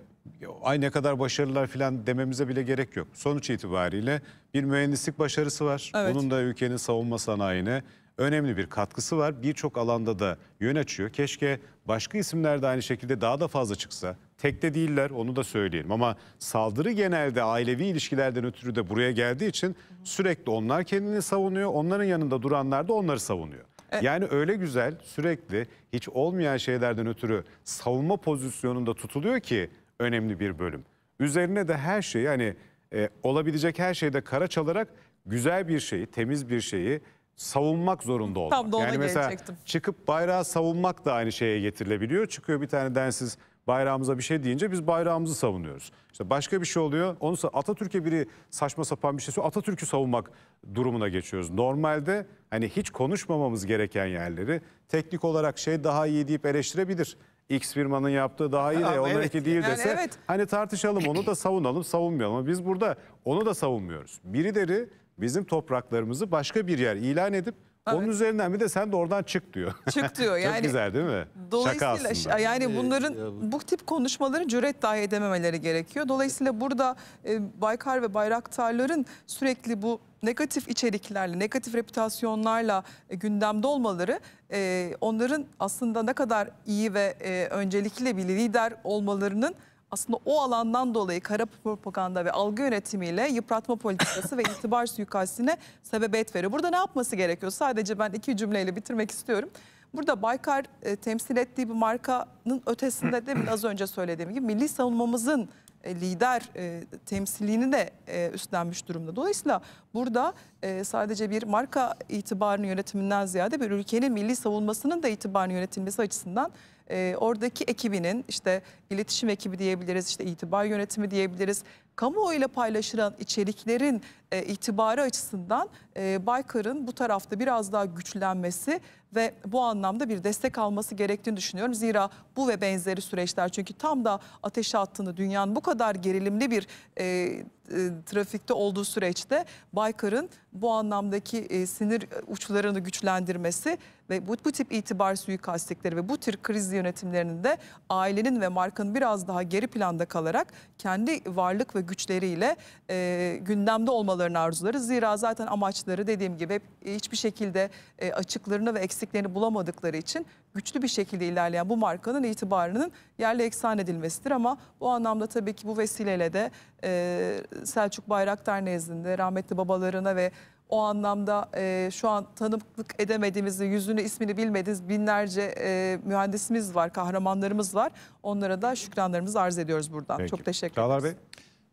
ay ne kadar başarılar falan dememize bile gerek yok. Sonuç itibariyle bir mühendislik başarısı var. Evet. Bunun da ülkenin savunma sanayine önemli bir katkısı var. Birçok alanda da yön açıyor. Keşke başka isimler de aynı şekilde daha da fazla çıksa. Tek de değiller onu da söyleyelim ama saldırı genelde ailevi ilişkilerden ötürü de buraya geldiği için sürekli onlar kendini savunuyor. Onların yanında duranlar da onları savunuyor. E- yani öyle güzel sürekli hiç olmayan şeylerden ötürü savunma pozisyonunda tutuluyor ki önemli bir bölüm. Üzerine de her şeyi hani e, olabilecek her şeyde kara çalarak güzel bir şeyi, temiz bir şeyi savunmak zorunda olmak. Tam da ona yani mesela çıkıp bayrağı savunmak da aynı şeye getirilebiliyor. Çıkıyor bir tane densiz bayrağımıza bir şey deyince biz bayrağımızı savunuyoruz. İşte başka bir şey oluyor. Onu Atatürk'e biri saçma sapan bir şey söylüyor. Atatürk'ü savunmak durumuna geçiyoruz. Normalde hani hiç konuşmamamız gereken yerleri teknik olarak şey daha iyi deyip eleştirebilir. X firmanın yaptığı daha iyi de onlarınki evet. değil dese yani evet. hani tartışalım onu da savunalım savunmayalım ama biz burada onu da savunmuyoruz. Birileri bizim topraklarımızı başka bir yer ilan edip Evet. Onun üzerinden bir de sen de oradan çık diyor. <laughs> Çık diyor yani. güzel değil mi? Dolayısıyla Şaka aslında. yani bunların bu tip konuşmaları cüret dahi edememeleri gerekiyor. Dolayısıyla burada e, Baykar ve Bayraktarların sürekli bu negatif içeriklerle, negatif reputasyonlarla e, gündemde olmaları e, onların aslında ne kadar iyi ve e, öncelikli bir lider olmalarının aslında o alandan dolayı kara propaganda ve algı yönetimiyle yıpratma politikası ve <laughs> itibar suikastine sebebiyet veriyor. Burada ne yapması gerekiyor? Sadece ben iki cümleyle bitirmek istiyorum. Burada Baykar e, temsil ettiği bir markanın ötesinde de <clears throat> az önce söylediğim gibi milli savunmamızın e, lider e, temsilini de e, üstlenmiş durumda. Dolayısıyla burada e, sadece bir marka itibarını yönetiminden ziyade bir ülkenin milli savunmasının da itibarını yönetilmesi açısından e, oradaki ekibinin işte iletişim ekibi diyebiliriz, işte itibar yönetimi diyebiliriz. Kamuoyuyla paylaşılan içeriklerin e, itibarı açısından e, Baykar'ın bu tarafta biraz daha güçlenmesi ve bu anlamda bir destek alması gerektiğini düşünüyorum. Zira bu ve benzeri süreçler çünkü tam da ateşe attığını dünyanın bu kadar gerilimli bir e, e, trafikte olduğu süreçte Baykar'ın bu anlamdaki e, sinir uçlarını güçlendirmesi ve bu, bu tip itibar suikastlikleri ve bu tür kriz yönetimlerinin de ailenin ve markanın biraz daha geri planda kalarak kendi varlık ve güçleriyle e, gündemde olmalarını arzuları. Zira zaten amaçları dediğim gibi hiçbir şekilde e, açıklarını ve eksiklerini bulamadıkları için güçlü bir şekilde ilerleyen bu markanın itibarının yerle eksan edilmesidir. Ama bu anlamda tabii ki bu vesileyle de e, Selçuk Bayraktar nezdinde rahmetli babalarına ve o anlamda e, şu an tanıklık edemediğimiz, yüzünü ismini bilmediğimiz binlerce e, mühendisimiz var, kahramanlarımız var. Onlara da şükranlarımızı arz ediyoruz buradan. Peki. Çok teşekkür ederiz. Bey.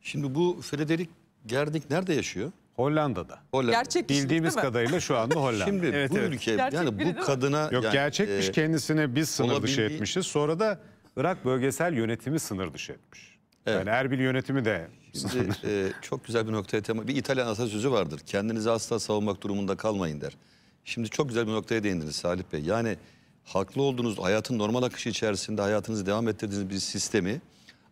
Şimdi bu Frederik Gerdik nerede yaşıyor? Hollanda'da. Hollanda. Gerçek Bildiğimiz değil mi? kadarıyla şu anda <laughs> Hollanda. Şimdi evet, bu evet. ülke gerçek yani bu kadına... Yok yani, gerçekmiş e, kendisine biz sınır olabildiği... dışı etmişiz. Sonra da Irak bölgesel yönetimi sınır dışı etmiş. Evet. Yani Erbil yönetimi de Şimdi e, çok güzel bir noktaya tema... Bir İtalyan atasözü vardır. Kendinizi asla savunmak durumunda kalmayın der. Şimdi çok güzel bir noktaya değindiniz Salih Bey. Yani haklı olduğunuz hayatın normal akışı içerisinde hayatınızı devam ettirdiğiniz bir sistemi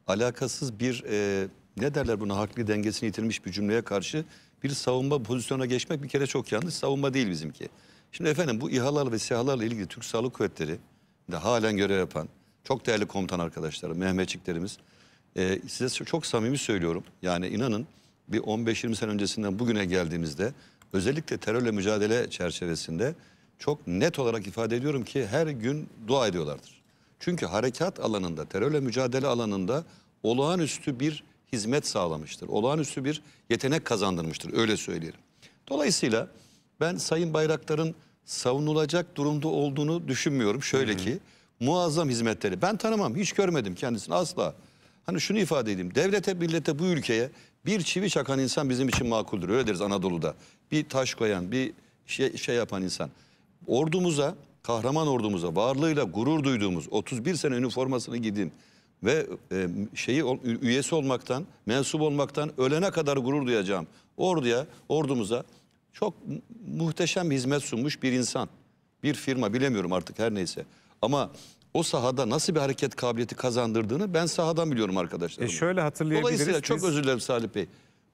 alakasız bir e, ne derler buna haklı dengesini yitirmiş bir cümleye karşı bir savunma pozisyonuna geçmek bir kere çok yanlış. Savunma değil bizimki. Şimdi efendim bu İHA'lar ve SİHA'larla ilgili Türk Sağlık Kuvvetleri de halen görev yapan çok değerli komutan arkadaşlarım, Mehmetçiklerimiz e, size çok samimi söylüyorum. Yani inanın bir 15-20 sene öncesinden bugüne geldiğimizde özellikle terörle mücadele çerçevesinde çok net olarak ifade ediyorum ki her gün dua ediyorlardır. Çünkü harekat alanında, terörle mücadele alanında olağanüstü bir hizmet sağlamıştır. Olağanüstü bir yetenek kazandırmıştır öyle söyleyelim. Dolayısıyla ben Sayın Bayraktar'ın savunulacak durumda olduğunu düşünmüyorum. Şöyle Hı -hı. ki muazzam hizmetleri ben tanımam hiç görmedim kendisini asla. Hani şunu ifade edeyim. Devlete, millete, bu ülkeye bir çivi çakan insan bizim için makuldür. Öyle deriz Anadolu'da. Bir taş koyan, bir şey, şey yapan insan. Ordumuza, kahraman ordumuza varlığıyla gurur duyduğumuz 31 sene üniformasını giydim ve e, şeyi üyesi olmaktan, mensup olmaktan ölene kadar gurur duyacağım. Orduya, ordumuza çok muhteşem hizmet sunmuş bir insan. Bir firma bilemiyorum artık her neyse. Ama o sahada nasıl bir hareket kabiliyeti kazandırdığını ben sahadan biliyorum arkadaşlar. E şöyle hatırlayabiliriz. Dolayısıyla çok özür dilerim Salih Bey.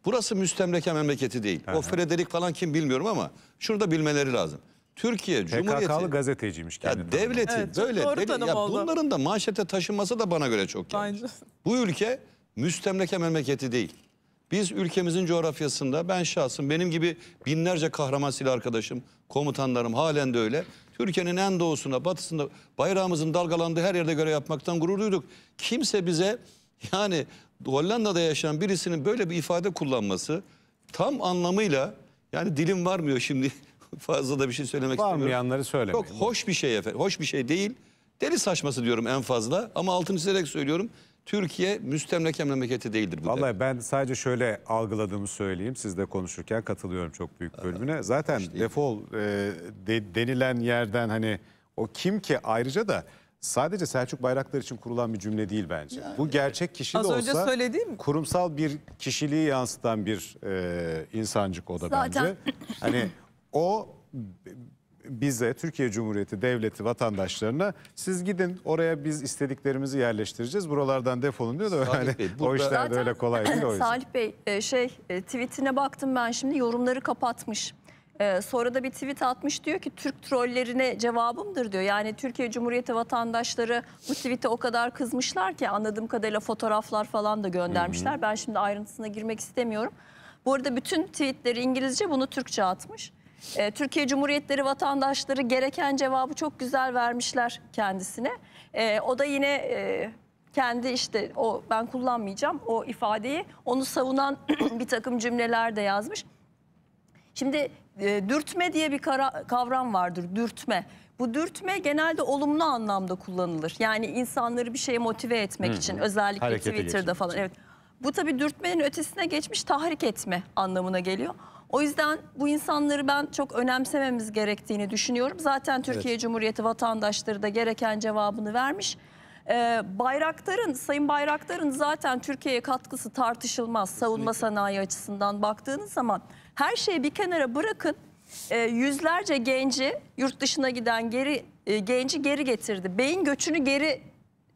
Burası müstemleke memleketi değil. Aha. O Frederick falan kim bilmiyorum ama şurada bilmeleri lazım. Türkiye PKK'lı Cumhuriyeti... PKK'lı gazeteciymiş kendini. Devleti evet, böyle... Deli, ya bunların da manşete taşınması da bana göre çok yanlış. Bu ülke müstemleke memleketi değil. Biz ülkemizin coğrafyasında ben şahsım benim gibi binlerce kahraman sil arkadaşım, komutanlarım halen de öyle. Türkiye'nin en doğusunda, batısında bayrağımızın dalgalandığı her yerde göre yapmaktan gurur duyduk. Kimse bize yani Hollanda'da yaşayan birisinin böyle bir ifade kullanması tam anlamıyla yani dilim varmıyor şimdi <laughs> fazla da bir şey söylemek Varmayanları istemiyorum. Varmayanları söylemeyin. Çok hoş bir şey efendim. Hoş bir şey değil. Deli saçması diyorum en fazla ama altını çizerek söylüyorum. Türkiye müstemleke memleketi değildir bu Vallahi demek. ben sadece şöyle algıladığımı söyleyeyim. Siz de konuşurken katılıyorum çok büyük bölümüne. Zaten işte defol e, de, denilen yerden hani o kim ki ayrıca da sadece Selçuk Bayraktar için kurulan bir cümle değil bence. Yani, bu gerçek kişi de Az önce olsa söylediğim- kurumsal bir kişiliği yansıtan bir e, insancık o da Zaten- bence. Hani o bize, Türkiye Cumhuriyeti Devleti vatandaşlarına siz gidin oraya biz istediklerimizi yerleştireceğiz. Buralardan defolun diyor da Salih yani, Bey, <laughs> o işler zaten, de öyle kolay değil o <laughs> yüzden. Salih Bey e, şey e, tweetine baktım ben şimdi yorumları kapatmış. E, sonra da bir tweet atmış diyor ki Türk trollerine cevabımdır diyor. Yani Türkiye Cumhuriyeti vatandaşları bu tweete o kadar kızmışlar ki anladığım kadarıyla fotoğraflar falan da göndermişler. Hı hı. Ben şimdi ayrıntısına girmek istemiyorum. Bu arada bütün tweetleri İngilizce bunu Türkçe atmış. E, Türkiye Cumhuriyetleri vatandaşları gereken cevabı çok güzel vermişler kendisine. E, o da yine e, kendi işte o ben kullanmayacağım o ifadeyi onu savunan <clears throat> bir takım cümleler de yazmış. Şimdi e, dürtme diye bir kara, kavram vardır dürtme. Bu dürtme genelde olumlu anlamda kullanılır. Yani insanları bir şeye motive etmek Hı. için özellikle Harekete Twitter'da geçmek. falan. Evet. Bu tabii dürtmenin ötesine geçmiş tahrik etme anlamına geliyor. O yüzden bu insanları ben çok önemsememiz gerektiğini düşünüyorum. Zaten Türkiye evet. Cumhuriyeti vatandaşları da gereken cevabını vermiş. Ee, Bayraktar'ın, Sayın Bayraktar'ın zaten Türkiye'ye katkısı tartışılmaz. Savunma Kesinlikle. sanayi açısından baktığınız zaman her şeyi bir kenara bırakın. E, yüzlerce genci yurt dışına giden geri e, genci geri getirdi. Beyin göçünü geri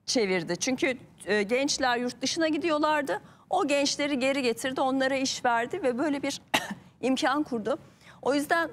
çevirdi. Çünkü e, gençler yurt dışına gidiyorlardı. O gençleri geri getirdi, onlara iş verdi ve böyle bir imkan kurdu. O yüzden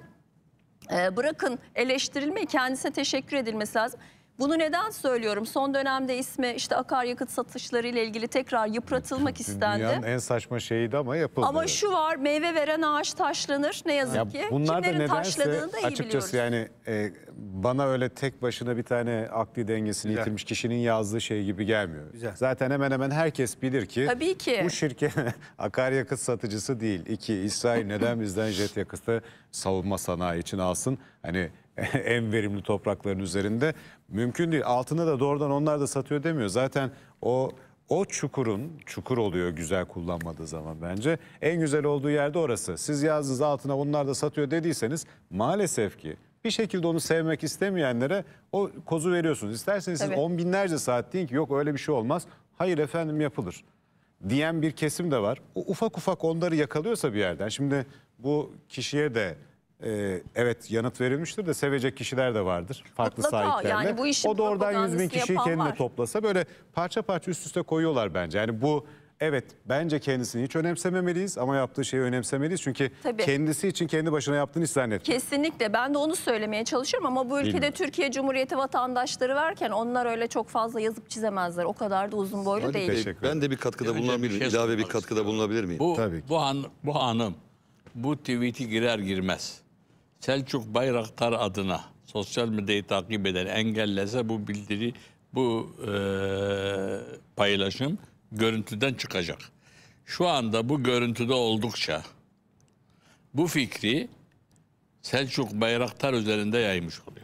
e, bırakın eleştirilmeyi kendisine teşekkür edilmesi lazım. Bunu neden söylüyorum? Son dönemde ismi işte akaryakıt satışları ile ilgili tekrar yıpratılmak istendi. Dünyanın en saçma şeyiydi ama yapıldı. Ama şu var meyve veren ağaç taşlanır ne yazık ya ki. Bunlar da nedense taşladığını da iyi açıkçası biliyoruz. yani e, bana öyle tek başına bir tane akli dengesini Güzel. yitirmiş kişinin yazdığı şey gibi gelmiyor. Güzel. Zaten hemen hemen herkes bilir ki, Tabii ki. bu şirket <laughs> akaryakıt satıcısı değil. İki İsrail neden bizden jet yakıtı savunma sanayi için alsın? Hani <laughs> en verimli toprakların üzerinde mümkün değil. Altını da doğrudan onlar da satıyor demiyor. Zaten o o çukurun çukur oluyor güzel kullanmadığı zaman bence. En güzel olduğu yerde orası. Siz yazdınız altına onlar da satıyor dediyseniz maalesef ki bir şekilde onu sevmek istemeyenlere o kozu veriyorsunuz. İsterseniz siz evet. on binlerce saat deyin ki yok öyle bir şey olmaz. Hayır efendim yapılır diyen bir kesim de var. O ufak ufak onları yakalıyorsa bir yerden. Şimdi bu kişiye de ee, evet yanıt verilmiştir de sevecek kişiler de vardır. Farklı Mutlaka, sahiplerle. yani o da oradan 100 bin propagandasını kişiyi kendine var. toplasa böyle parça parça üst üste koyuyorlar bence. Yani bu evet bence kendisini hiç önemsememeliyiz ama yaptığı şeyi önemsemeliyiz. Çünkü Tabii. kendisi için kendi başına yaptığını hiç zannetmiyorum. Kesinlikle ben de onu söylemeye çalışıyorum ama bu ülkede Bilmiyorum. Türkiye Cumhuriyeti vatandaşları varken onlar öyle çok fazla yazıp çizemezler. O kadar da uzun boylu değil. ben de bir katkıda bulunabilir miyim? şey İlave bir katkıda bulunabilir miyim? Bu, Tabii bu, han, bu hanım bu tweet'i girer girmez Selçuk Bayraktar adına sosyal medyayı takip eden engellese bu bildiri, bu e, paylaşım görüntüden çıkacak. Şu anda bu görüntüde oldukça bu fikri Selçuk Bayraktar üzerinde yaymış olur.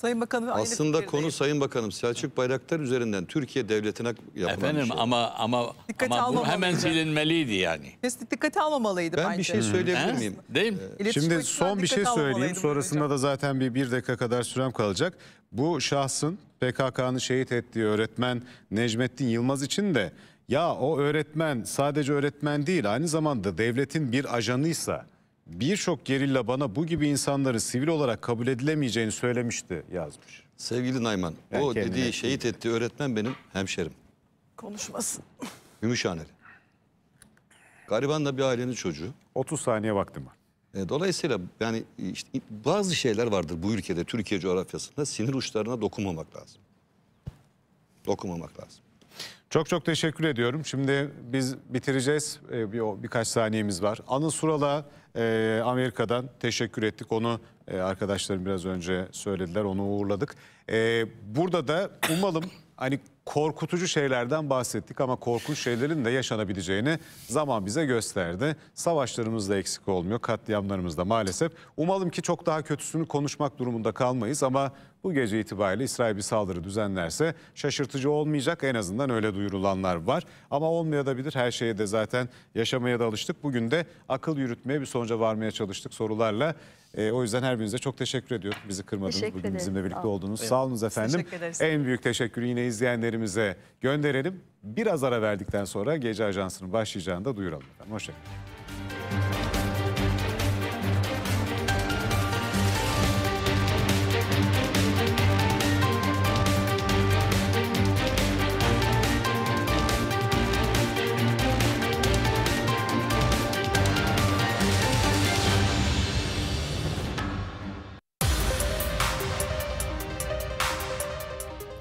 Sayın Bakanım Aslında konu Sayın Bakanım Selçuk Bayraktar üzerinden Türkiye devletine yapılan Efendim şey. ama ama, ama bu hemen silinmeliydi yani. Kesinlikle dikkate almamalıydı Ben bence. bir şey söyleyebilir miyim? Değil mi? Ee, iletişim Şimdi son bir şey söyleyeyim. Sonrasında hocam. da zaten bir, bir dakika kadar sürem kalacak. Bu şahsın PKK'nı şehit ettiği öğretmen Necmettin Yılmaz için de ya o öğretmen sadece öğretmen değil aynı zamanda devletin bir ajanıysa Birçok gerilla bana bu gibi insanları sivil olarak kabul edilemeyeceğini söylemişti yazmış. Sevgili Nayman yani o kendine... dediği şehit etti öğretmen benim hemşerim. Konuşmasın. <laughs> Gümüşhaneli. Gariban da bir ailenin çocuğu. 30 saniye vaktim var. E, dolayısıyla yani işte bazı şeyler vardır bu ülkede, Türkiye coğrafyasında sinir uçlarına dokunmamak lazım. Dokunmamak lazım. Çok çok teşekkür ediyorum. Şimdi biz bitireceğiz. Ee, bir, birkaç saniyemiz var. Anıl Sural'a e, Amerika'dan teşekkür ettik. Onu e, arkadaşlarım biraz önce söylediler. Onu uğurladık. E, burada da umalım hani korkutucu şeylerden bahsettik ama korkunç şeylerin de yaşanabileceğini zaman bize gösterdi. Savaşlarımız da eksik olmuyor, katliamlarımız da maalesef. Umalım ki çok daha kötüsünü konuşmak durumunda kalmayız ama bu gece itibariyle İsrail bir saldırı düzenlerse şaşırtıcı olmayacak en azından öyle duyurulanlar var. Ama olmayabilir her şeye de zaten yaşamaya da alıştık. Bugün de akıl yürütmeye bir sonuca varmaya çalıştık sorularla. E, o yüzden her birinize çok teşekkür ediyorum. Bizi kırmadınız teşekkür bugün ederim. bizimle birlikte Aa, olduğunuz. Evet. Sağ olunuz efendim. En büyük teşekkürü yine izleyenlerimize gönderelim. Biraz ara verdikten sonra gece ajansının başlayacağını da duyuralım. Efendim. Hoşçakalın.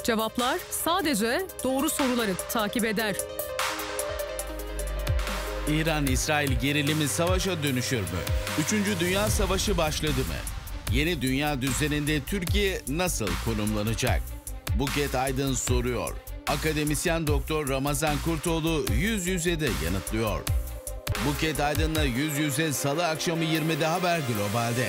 Cevaplar sadece doğru soruları takip eder. İran-İsrail gerilimi savaşa dönüşür mü? Üçüncü Dünya Savaşı başladı mı? Yeni dünya düzeninde Türkiye nasıl konumlanacak? Buket Aydın soruyor. Akademisyen Doktor Ramazan Kurtoğlu yüz yüze de yanıtlıyor. Buket Aydın'la yüz yüze salı akşamı 20'de Haber Global'de.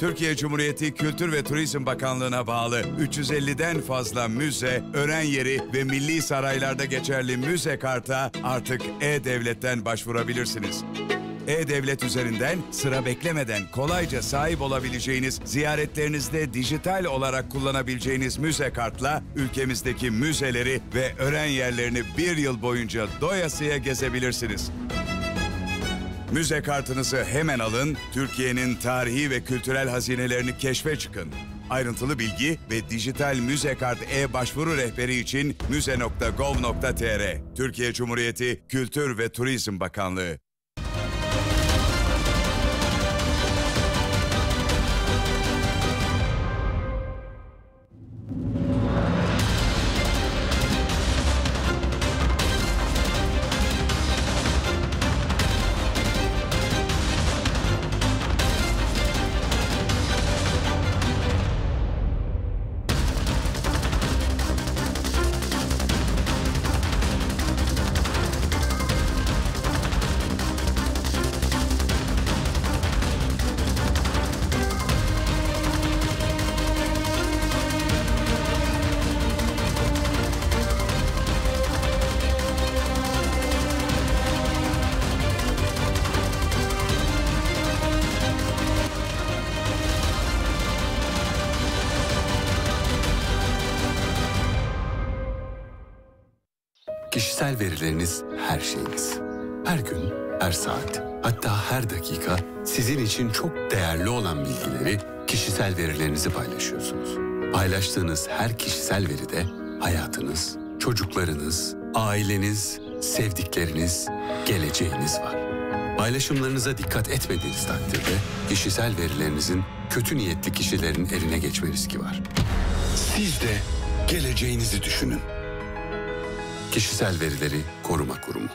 Türkiye Cumhuriyeti Kültür ve Turizm Bakanlığı'na bağlı 350'den fazla müze, öğren yeri ve milli saraylarda geçerli müze karta artık E-Devlet'ten başvurabilirsiniz. E-Devlet üzerinden sıra beklemeden kolayca sahip olabileceğiniz, ziyaretlerinizde dijital olarak kullanabileceğiniz müze kartla ülkemizdeki müzeleri ve öğren yerlerini bir yıl boyunca doyasıya gezebilirsiniz. Müze kartınızı hemen alın, Türkiye'nin tarihi ve kültürel hazinelerini keşfe çıkın. Ayrıntılı bilgi ve dijital müze kart e-başvuru rehberi için müze.gov.tr Türkiye Cumhuriyeti Kültür ve Turizm Bakanlığı her şeyiniz. Her gün, her saat, hatta her dakika sizin için çok değerli olan bilgileri, kişisel verilerinizi paylaşıyorsunuz. Paylaştığınız her kişisel veride hayatınız, çocuklarınız, aileniz, sevdikleriniz, geleceğiniz var. Paylaşımlarınıza dikkat etmediğiniz takdirde kişisel verilerinizin kötü niyetli kişilerin eline geçme riski var. Siz de geleceğinizi düşünün. Kişisel Verileri Koruma Kurumu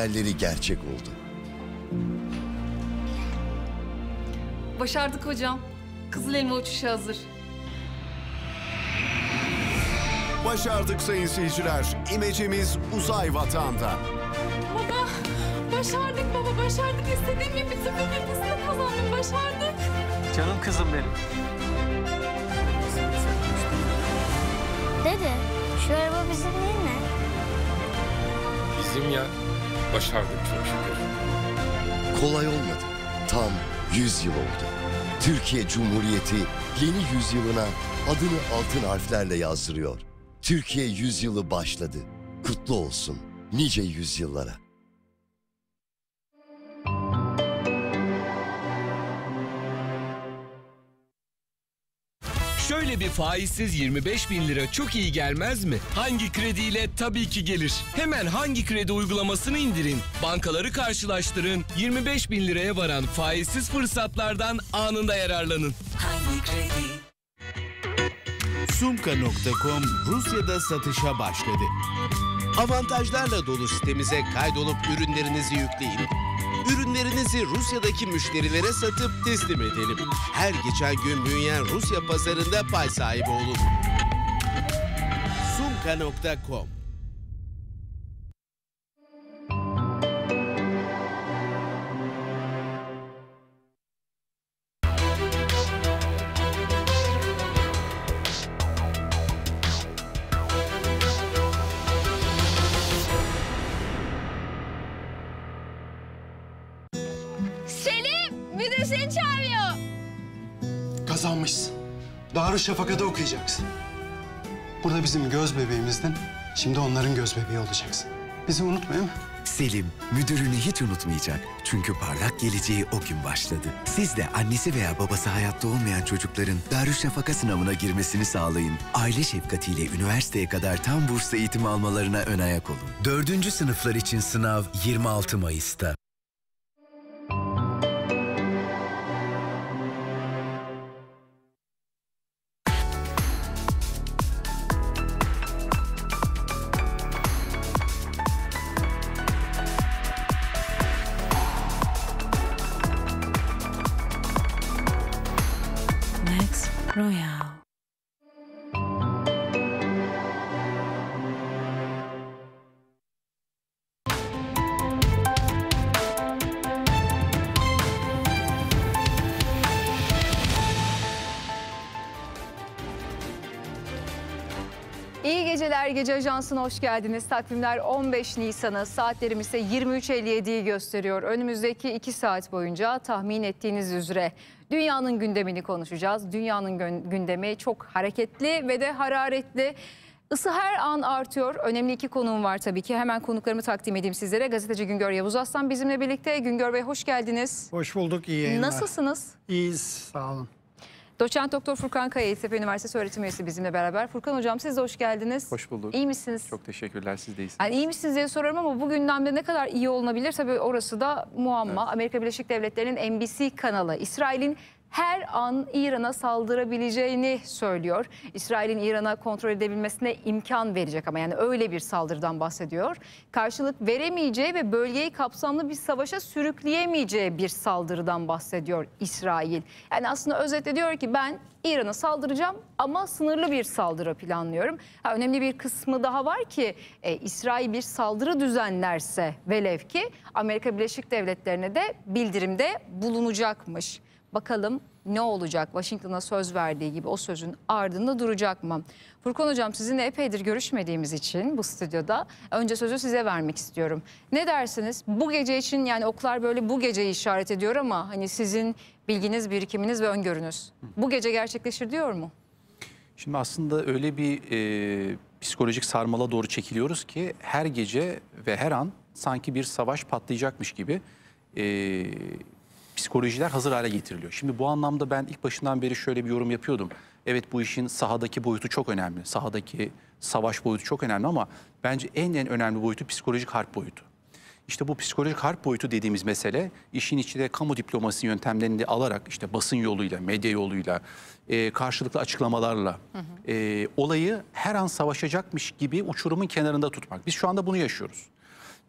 hayalleri gerçek oldu. Başardık hocam. Kızıl elma uçuşu hazır. Başardık sayın seyirciler. İmecimiz uzay vatanda. Baba, başardık baba, başardık. İstediğim gibi bütün bebeklisini kazandım, başardık. Canım kızım benim. Dede, şu araba bizim değil mi? Bizim ya. Başardım çok şükür. Kolay olmadı. Tam 100 yıl oldu. Türkiye Cumhuriyeti yeni yüzyılına adını altın harflerle yazdırıyor. Türkiye yüzyılı başladı. Kutlu olsun nice yüzyıllara. Şöyle bir faizsiz 25 bin lira çok iyi gelmez mi? Hangi krediyle? Tabii ki gelir. Hemen hangi kredi uygulamasını indirin. Bankaları karşılaştırın. 25 bin liraya varan faizsiz fırsatlardan anında yararlanın. Hangi kredi? Sumka.com Rusya'da satışa başladı. Avantajlarla dolu sitemize kaydolup ürünlerinizi yükleyin. Ürünlerinizi Rusya'daki müşterilere satıp teslim edelim. Her geçen gün büyüyen Rusya pazarında pay sahibi olun. Sumka.com Darüşşafaka'da Şafaka'da okuyacaksın. Burada bizim göz bebeğimizdin. Şimdi onların göz bebeği olacaksın. Bizi unutmayın. Selim müdürünü hiç unutmayacak. Çünkü parlak geleceği o gün başladı. Siz de annesi veya babası hayatta olmayan çocukların Darüşşafaka sınavına girmesini sağlayın. Aile şefkatiyle üniversiteye kadar tam burslu eğitim almalarına ön ayak olun. Dördüncü sınıflar için sınav 26 Mayıs'ta. Gece Ajansı'na hoş geldiniz. Takvimler 15 Nisan'ı, saatlerimiz ise 23.57'yi gösteriyor. Önümüzdeki 2 saat boyunca tahmin ettiğiniz üzere dünyanın gündemini konuşacağız. Dünyanın gündemi çok hareketli ve de hararetli. Isı her an artıyor. Önemli iki konuğum var tabii ki. Hemen konuklarımı takdim edeyim sizlere. Gazeteci Güngör Yavuz Aslan bizimle birlikte. Güngör Bey hoş geldiniz. Hoş bulduk, iyi yayınlar. Nasılsınız? İyiyiz, sağ olun. Doçent Doktor Furkan Kaya, İTP Üniversitesi öğretim üyesi bizimle beraber. Furkan Hocam siz de hoş geldiniz. Hoş bulduk. İyi misiniz? Çok teşekkürler, siz de iyisiniz. Yani iyi misiniz diye sorarım ama bu gündemde ne kadar iyi olunabilir? Tabii orası da muamma. Evet. Amerika Birleşik Devletleri'nin NBC kanalı, İsrail'in her an İran'a saldırabileceğini söylüyor. İsrail'in İran'a kontrol edebilmesine imkan verecek ama yani öyle bir saldırıdan bahsediyor. Karşılık veremeyeceği ve bölgeyi kapsamlı bir savaşa sürükleyemeyeceği bir saldırıdan bahsediyor İsrail. Yani aslında özetle diyor ki ben İran'a saldıracağım ama sınırlı bir saldırı planlıyorum. Ha, önemli bir kısmı daha var ki e, İsrail bir saldırı düzenlerse velev ki Amerika Birleşik Devletleri'ne de bildirimde bulunacakmış. Bakalım ne olacak? Washington'a söz verdiği gibi o sözün ardında duracak mı? Furkan Hocam sizinle epeydir görüşmediğimiz için bu stüdyoda önce sözü size vermek istiyorum. Ne dersiniz? Bu gece için yani oklar böyle bu geceyi işaret ediyor ama hani sizin bilginiz, birikiminiz ve öngörünüz bu gece gerçekleşir diyor mu? Şimdi aslında öyle bir e, psikolojik sarmala doğru çekiliyoruz ki her gece ve her an sanki bir savaş patlayacakmış gibi e, psikolojiler hazır hale getiriliyor. Şimdi bu anlamda ben ilk başından beri şöyle bir yorum yapıyordum. Evet bu işin sahadaki boyutu çok önemli. Sahadaki savaş boyutu çok önemli ama bence en en önemli boyutu psikolojik harp boyutu. İşte bu psikolojik harp boyutu dediğimiz mesele işin içinde kamu diplomasi yöntemlerini de alarak işte basın yoluyla, medya yoluyla, e, karşılıklı açıklamalarla hı hı. E, olayı her an savaşacakmış gibi uçurumun kenarında tutmak. Biz şu anda bunu yaşıyoruz.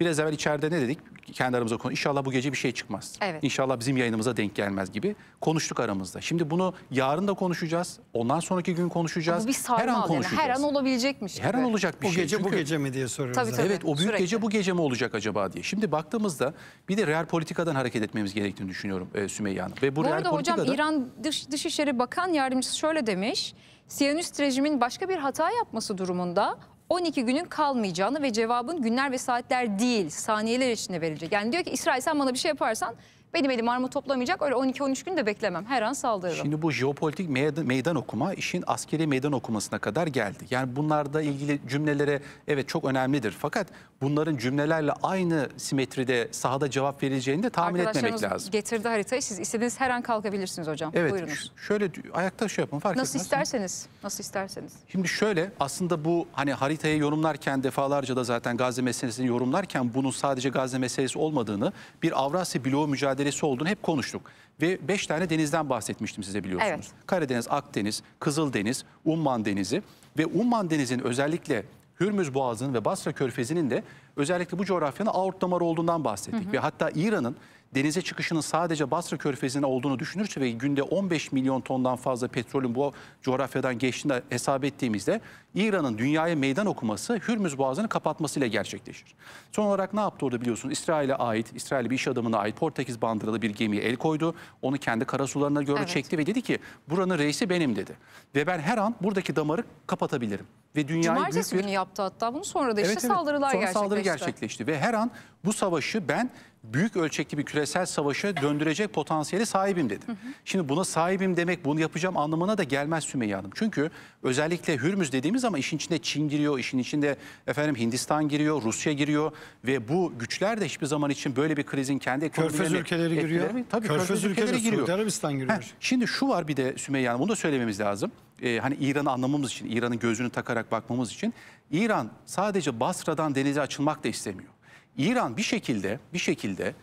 Biraz evvel içeride ne dedik? Kendi aramızda konu. İnşallah bu gece bir şey çıkmaz. Evet. İnşallah bizim yayınımıza denk gelmez gibi konuştuk aramızda. Şimdi bunu yarın da konuşacağız. Ondan sonraki gün konuşacağız. bir her an konuşacağız. Yani her an olabilecekmiş. Her an olacak bir o şey. gece Çünkü, bu gece mi diye soruyoruz. Tabii, tabii. Evet o büyük Sürekli. gece bu gece mi olacak acaba diye. Şimdi baktığımızda bir de real politikadan hareket etmemiz gerektiğini düşünüyorum e, Sümeyye Hanım. Ve bu, bu real arada politikada... hocam İran Dış, Dışişleri Bakan Yardımcısı şöyle demiş. Siyanist rejimin başka bir hata yapması durumunda 12 günün kalmayacağını ve cevabın günler ve saatler değil saniyeler içinde verilecek. Yani diyor ki İsrail sen bana bir şey yaparsan benim elim arma toplamayacak öyle 12-13 gün de beklemem her an saldırırım. Şimdi bu jeopolitik meydan okuma işin askeri meydan okumasına kadar geldi. Yani bunlarda ilgili cümlelere evet çok önemlidir fakat bunların cümlelerle aynı simetride sahada cevap vereceğini de tahmin etmemek lazım. getirdi haritayı. Siz istediğiniz her an kalkabilirsiniz hocam. Evet. Buyurunuz. Şöyle ayakta şey yapın fark nasıl etmez. isterseniz. Nasıl isterseniz. Şimdi şöyle aslında bu hani haritayı yorumlarken defalarca da zaten Gazze meselesini yorumlarken bunun sadece Gazze meselesi olmadığını bir Avrasya bloğu mücadelesi olduğunu hep konuştuk. Ve beş tane denizden bahsetmiştim size biliyorsunuz. Evet. Karadeniz, Akdeniz, Kızıldeniz, Umman Denizi ve Umman Denizi'nin özellikle Hürmüz Boğazı'nın ve Basra Körfezi'nin de özellikle bu coğrafyanın aort damarı olduğundan bahsettik. Hı hı. Ve hatta İran'ın denize çıkışının sadece Basra Körfezi'ne olduğunu düşünürse ve günde 15 milyon tondan fazla petrolün bu coğrafyadan geçtiğini hesap ettiğimizde İran'ın dünyaya meydan okuması Hürmüz Boğazı'nı kapatmasıyla gerçekleşir. Son olarak ne yaptı orada biliyorsunuz? İsrail'e ait, İsrail bir iş adamına ait Portekiz bandıralı bir gemiye el koydu. Onu kendi karasularına göre evet. çekti ve dedi ki buranın reisi benim dedi. Ve ben her an buradaki damarı kapatabilirim ve dünyayı Cumartesi büyük bir... günü yaptı hatta bunu sonra da işte evet, evet. saldırılar sonra gerçekleşti. saldırı gerçekleşti ve her an bu savaşı ben büyük ölçekli bir küresel savaşı döndürecek potansiyeli sahibim dedim. Hı hı. Şimdi buna sahibim demek bunu yapacağım anlamına da gelmez Sümeyye Hanım. Çünkü özellikle Hürmüz dediğimiz ama işin içinde Çin giriyor, işin içinde efendim Hindistan giriyor, Rusya giriyor ve bu güçler de hiçbir zaman için böyle bir krizin kendi ekonomilerine... Körfez ülkeleri giriyor. Tabii Körfez, Körfez ülkeleri, ülkeleri giriyor. Suudi Arabistan giriyor. Heh, şimdi şu var bir de Sümeyye Hanım bunu da söylememiz lazım. Ee, hani İran'ı anlamamız için, İran'ın gözünü takarak bakmamız için İran sadece Basra'dan denize açılmak da istemiyor. İran bir şekilde bir şekilde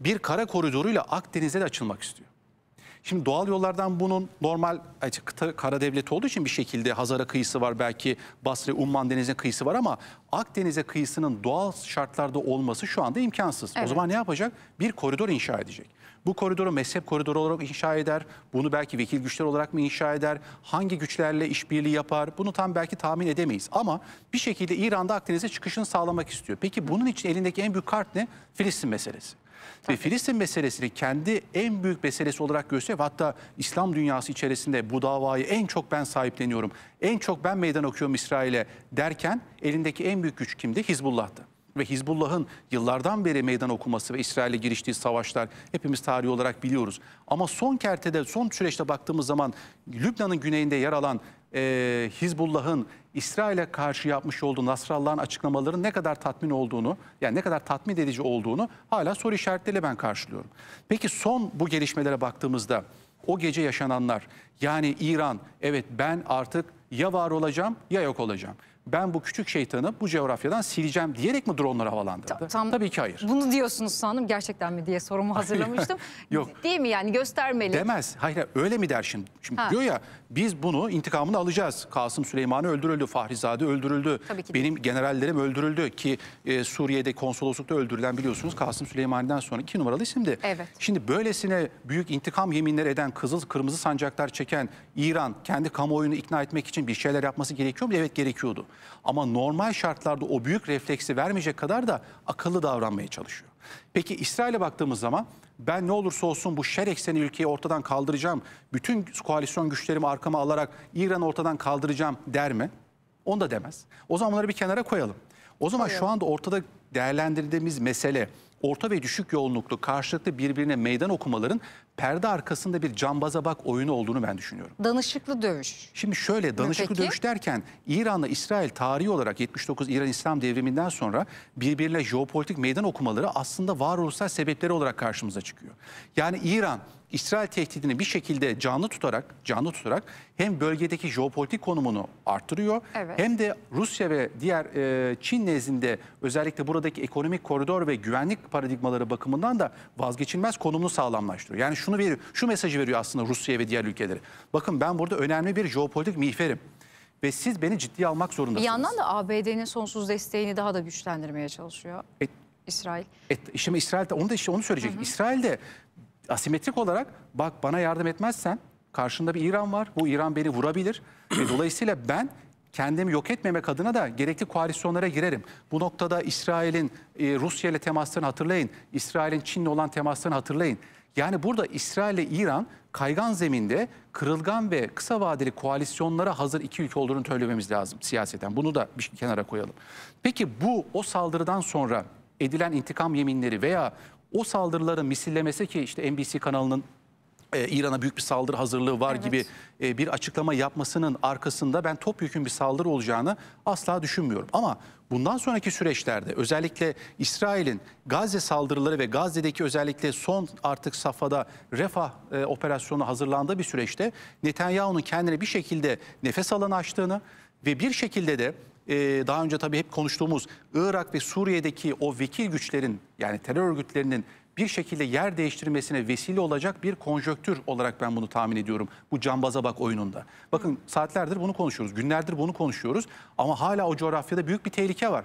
bir kara koridoruyla Akdeniz'e de açılmak istiyor. Şimdi doğal yollardan bunun normal kıta, kara devleti olduğu için bir şekilde Hazara kıyısı var belki Basri Umman Denizi'ne kıyısı var ama Akdeniz'e kıyısının doğal şartlarda olması şu anda imkansız. Evet. O zaman ne yapacak? Bir koridor inşa edecek. Bu koridoru mezhep koridoru olarak inşa eder. Bunu belki vekil güçler olarak mı inşa eder? Hangi güçlerle işbirliği yapar? Bunu tam belki tahmin edemeyiz. Ama bir şekilde İran'da Akdeniz'e çıkışını sağlamak istiyor. Peki bunun için elindeki en büyük kart ne? Filistin meselesi. Ve Filistin meselesini kendi en büyük meselesi olarak gösteriyor. Hatta İslam dünyası içerisinde bu davayı en çok ben sahipleniyorum, en çok ben meydan okuyorum İsrail'e derken elindeki en büyük güç kimdi? Hizbullah'tı ve Hizbullah'ın yıllardan beri meydan okuması ve İsrail'e giriştiği savaşlar hepimiz tarih olarak biliyoruz. Ama son kertede, son süreçte baktığımız zaman Lübnan'ın güneyinde yer alan e, Hizbullah'ın İsrail'e karşı yapmış olduğu Nasrallah'ın açıklamaların ne kadar tatmin olduğunu, yani ne kadar tatmin edici olduğunu hala soru işaretleriyle ben karşılıyorum. Peki son bu gelişmelere baktığımızda o gece yaşananlar, yani İran, evet ben artık ya var olacağım ya yok olacağım ben bu küçük şeytanı bu coğrafyadan sileceğim diyerek mi dronları havalandırdı? Ta, tam Tabii ki hayır. Bunu diyorsunuz sandım gerçekten mi diye sorumu hazırlamıştım. <laughs> Yok. Değil mi yani göstermeli. Demez. Hayır öyle mi der şimdi? Şimdi ha. diyor ya biz bunu intikamını alacağız. Kasım Süleyman'ı öldürüldü, Fahrizade öldürüldü. Tabii ki Benim değil. generallerim öldürüldü ki e, Suriye'de konsoloslukta öldürülen biliyorsunuz Kasım Süleyman'dan sonra iki numaralı isimdi. Evet. Şimdi böylesine büyük intikam yeminleri eden kızıl kırmızı sancaklar çeken İran kendi kamuoyunu ikna etmek için bir şeyler yapması gerekiyor mu? Evet gerekiyordu. Ama normal şartlarda o büyük refleksi vermeyecek kadar da akıllı davranmaya çalışıyor. Peki İsrail'e baktığımız zaman ben ne olursa olsun bu şer ekseni ülkeyi ortadan kaldıracağım, bütün koalisyon güçlerimi arkama alarak İran'ı ortadan kaldıracağım der mi? Onu da demez. O zaman bunları bir kenara koyalım. O zaman Hayır. şu anda ortada değerlendirdiğimiz mesele orta ve düşük yoğunluklu karşılıklı birbirine meydan okumaların perde arkasında bir cambaza bak oyunu olduğunu ben düşünüyorum. Danışıklı dövüş. Şimdi şöyle danışıklı Peki? dövüş derken İran'la İsrail tarihi olarak 79 İran İslam devriminden sonra birbirine jeopolitik meydan okumaları aslında varoluşsal sebepleri olarak karşımıza çıkıyor. Yani İran İsrail tehdidini bir şekilde canlı tutarak, canlı tutarak hem bölgedeki jeopolitik konumunu arttırıyor evet. hem de Rusya ve diğer e, Çin nezdinde özellikle buradaki ekonomik koridor ve güvenlik paradigmaları bakımından da vazgeçilmez konumunu sağlamlaştırıyor. Yani şunu veriyor, şu mesajı veriyor aslında Rusya ve diğer ülkeleri. Bakın ben burada önemli bir jeopolitik mihferim ve siz beni ciddiye almak zorundasınız. Bir yandan da ABD'nin sonsuz desteğini daha da güçlendirmeye çalışıyor. E, İsrail. E, şimdi İsrail de onu da işte onu söyleyecek. Hı hı. İsrail de asimetrik olarak bak bana yardım etmezsen karşında bir İran var. Bu İran beni vurabilir. Ve <clears throat> dolayısıyla ben kendimi yok etmemek adına da gerekli koalisyonlara girerim. Bu noktada İsrail'in e, Rusya ile temaslarını hatırlayın. İsrail'in Çin'le olan temaslarını hatırlayın. Yani burada İsrail ile İran kaygan zeminde kırılgan ve kısa vadeli koalisyonlara hazır iki ülke olduğunu söylememiz lazım siyaseten. Bunu da bir kenara koyalım. Peki bu o saldırıdan sonra edilen intikam yeminleri veya o saldırıları misillemesi ki işte NBC kanalının e, İran'a büyük bir saldırı hazırlığı var evet. gibi e, bir açıklama yapmasının arkasında ben topyekun bir saldırı olacağını asla düşünmüyorum. Ama bundan sonraki süreçlerde özellikle İsrail'in Gazze saldırıları ve Gazze'deki özellikle son artık safhada refah e, operasyonu hazırlandığı bir süreçte Netanyahu'nun kendine bir şekilde nefes alanı açtığını ve bir şekilde de ee, daha önce tabii hep konuştuğumuz Irak ve Suriye'deki o vekil güçlerin yani terör örgütlerinin bir şekilde yer değiştirmesine vesile olacak bir konjöktür olarak ben bunu tahmin ediyorum. Bu cambaza bak oyununda. Bakın saatlerdir bunu konuşuyoruz, günlerdir bunu konuşuyoruz ama hala o coğrafyada büyük bir tehlike var.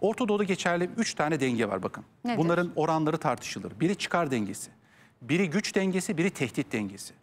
Orta Doğu'da geçerli 3 tane denge var bakın. Nedir? Bunların oranları tartışılır. Biri çıkar dengesi, biri güç dengesi, biri tehdit dengesi.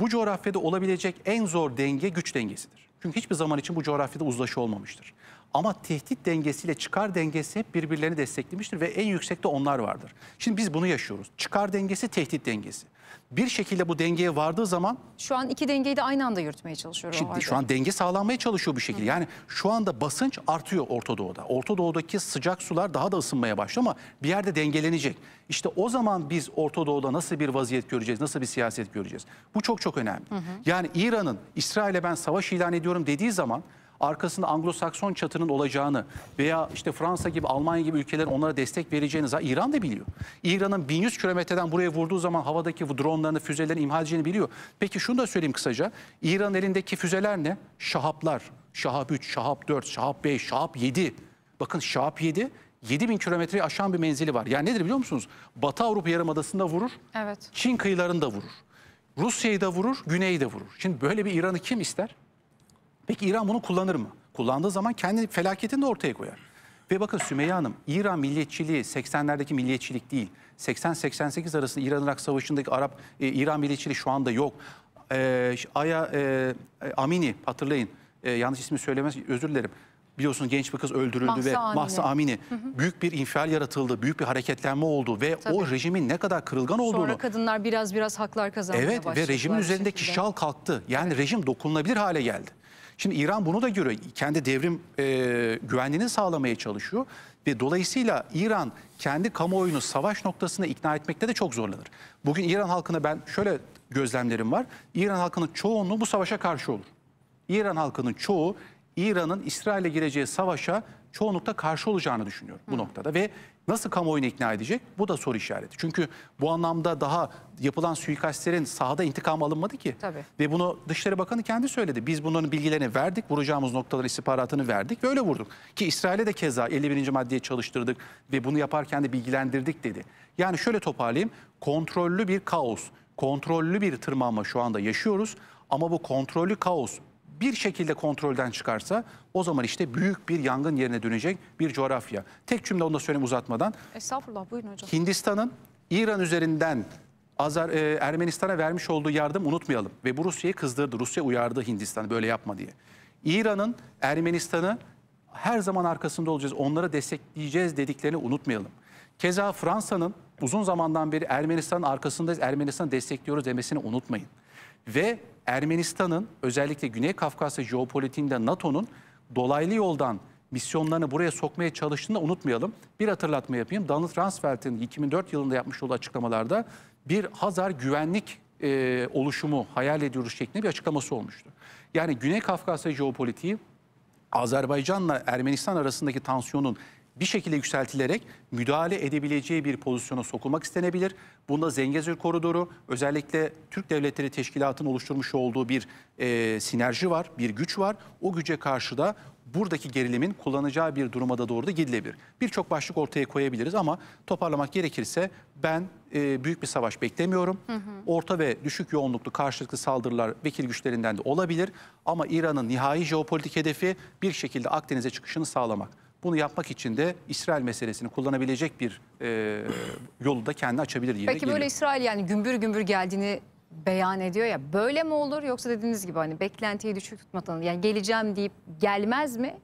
Bu coğrafyada olabilecek en zor denge güç dengesidir. Çünkü hiçbir zaman için bu coğrafyada uzlaşı olmamıştır. Ama tehdit dengesiyle çıkar dengesi hep birbirlerini desteklemiştir ve en yüksekte onlar vardır. Şimdi biz bunu yaşıyoruz. Çıkar dengesi, tehdit dengesi bir şekilde bu dengeye vardığı zaman... Şu an iki dengeyi de aynı anda yürütmeye çalışıyor. Şimdi şu an denge sağlanmaya çalışıyor bir şekilde. Hı. Yani şu anda basınç artıyor Orta Doğu'da. Orta Doğu'daki sıcak sular daha da ısınmaya başlıyor ama bir yerde dengelenecek. İşte o zaman biz Orta Doğu'da nasıl bir vaziyet göreceğiz, nasıl bir siyaset göreceğiz? Bu çok çok önemli. Hı hı. Yani İran'ın İsrail'e ben savaş ilan ediyorum dediği zaman arkasında Anglo-Sakson çatının olacağını veya işte Fransa gibi Almanya gibi ülkelerin onlara destek vereceğini İran da biliyor. İran'ın 1100 kilometreden buraya vurduğu zaman havadaki bu dronlarını, füzelerini imha edeceğini biliyor. Peki şunu da söyleyeyim kısaca. İran elindeki füzeler ne? Şahaplar. Şahap 3, Şahap 4, Şahap 5, Şahap 7. Bakın Şahap 7 7000 kilometreyi aşan bir menzili var. Yani nedir biliyor musunuz? Batı Avrupa yarımadasında vurur. Evet. Çin kıyılarında vurur. Rusya'yı da vurur, Güney'i de vurur. Şimdi böyle bir İran'ı kim ister? Peki İran bunu kullanır mı? Kullandığı zaman kendi felaketini de ortaya koyar. Ve bakın Sümeyye Hanım, İran milliyetçiliği 80'lerdeki milliyetçilik değil. 80-88 arasında İran-Irak Savaşı'ndaki Arap, e, İran milliyetçiliği şu anda yok. E, Aya e, e, Amini hatırlayın, e, yanlış ismi söylemez özür dilerim. Biliyorsun genç bir kız öldürüldü Mahsa ve Amini. Mahsa Amini hı hı. büyük bir infial yaratıldı, büyük bir hareketlenme oldu ve Tabii. o rejimin ne kadar kırılgan olduğunu... Sonra kadınlar biraz biraz haklar kazanmaya evet, başladılar. Evet ve rejimin üzerindeki şal kalktı. Yani evet. rejim dokunulabilir hale geldi. Şimdi İran bunu da görüyor. Kendi devrim e, güvenliğini sağlamaya çalışıyor. Ve dolayısıyla İran kendi kamuoyunu savaş noktasına ikna etmekte de çok zorlanır. Bugün İran halkına ben şöyle gözlemlerim var. İran halkının çoğunluğu bu savaşa karşı olur. İran halkının çoğu İran'ın İsrail'e gireceği savaşa çoğunlukla karşı olacağını düşünüyorum bu Hı. noktada ve nasıl kamuoyunu ikna edecek bu da soru işareti. Çünkü bu anlamda daha yapılan suikastlerin sahada intikam alınmadı ki. Tabii. Ve bunu Dışişleri Bakanı kendi söyledi. Biz bunların bilgilerini verdik, vuracağımız noktaları istihbaratını verdik ve öyle vurduk. Ki İsrail'e de keza 51. maddeye çalıştırdık ve bunu yaparken de bilgilendirdik dedi. Yani şöyle toparlayayım. Kontrollü bir kaos, kontrollü bir tırmanma şu anda yaşıyoruz. Ama bu kontrollü kaos bir şekilde kontrolden çıkarsa o zaman işte büyük bir yangın yerine dönecek bir coğrafya. Tek cümle onu da söyleyeyim uzatmadan. Estağfurullah buyurun hocam. Hindistan'ın İran üzerinden Azer, e, Ermenistan'a vermiş olduğu yardım unutmayalım. Ve bu Rusya'yı kızdırdı. Rusya uyardı Hindistan'ı böyle yapma diye. İran'ın Ermenistan'ı her zaman arkasında olacağız, onları destekleyeceğiz dediklerini unutmayalım. Keza Fransa'nın uzun zamandan beri Ermenistan'ın arkasındayız, Ermenistan'ı destekliyoruz demesini unutmayın. Ve Ermenistan'ın özellikle Güney Kafkasya jeopolitiğinde NATO'nun dolaylı yoldan misyonlarını buraya sokmaya çalıştığını da unutmayalım. Bir hatırlatma yapayım. Donald Rumsfeld'in 2004 yılında yapmış olduğu açıklamalarda bir Hazar güvenlik e, oluşumu hayal ediyoruz şeklinde bir açıklaması olmuştu. Yani Güney Kafkasya jeopolitiği Azerbaycan'la Ermenistan arasındaki tansiyonun bir şekilde yükseltilerek müdahale edebileceği bir pozisyona sokulmak istenebilir. Bunda Zengezur Koridoru özellikle Türk Devletleri Teşkilatı'nın oluşturmuş olduğu bir e, sinerji var, bir güç var. O güce karşı da buradaki gerilimin kullanacağı bir duruma da doğru da gidilebilir. Birçok başlık ortaya koyabiliriz ama toparlamak gerekirse ben e, büyük bir savaş beklemiyorum. Hı hı. Orta ve düşük yoğunluklu karşılıklı saldırılar vekil güçlerinden de olabilir. Ama İran'ın nihai jeopolitik hedefi bir şekilde Akdeniz'e çıkışını sağlamak. Bunu yapmak için de İsrail meselesini kullanabilecek bir e, yolu da kendi açabilir diye Peki geliyor. böyle İsrail yani gümbür gümbür geldiğini beyan ediyor ya böyle mi olur yoksa dediğiniz gibi hani beklentiyi düşük tutmadan yani geleceğim deyip gelmez mi?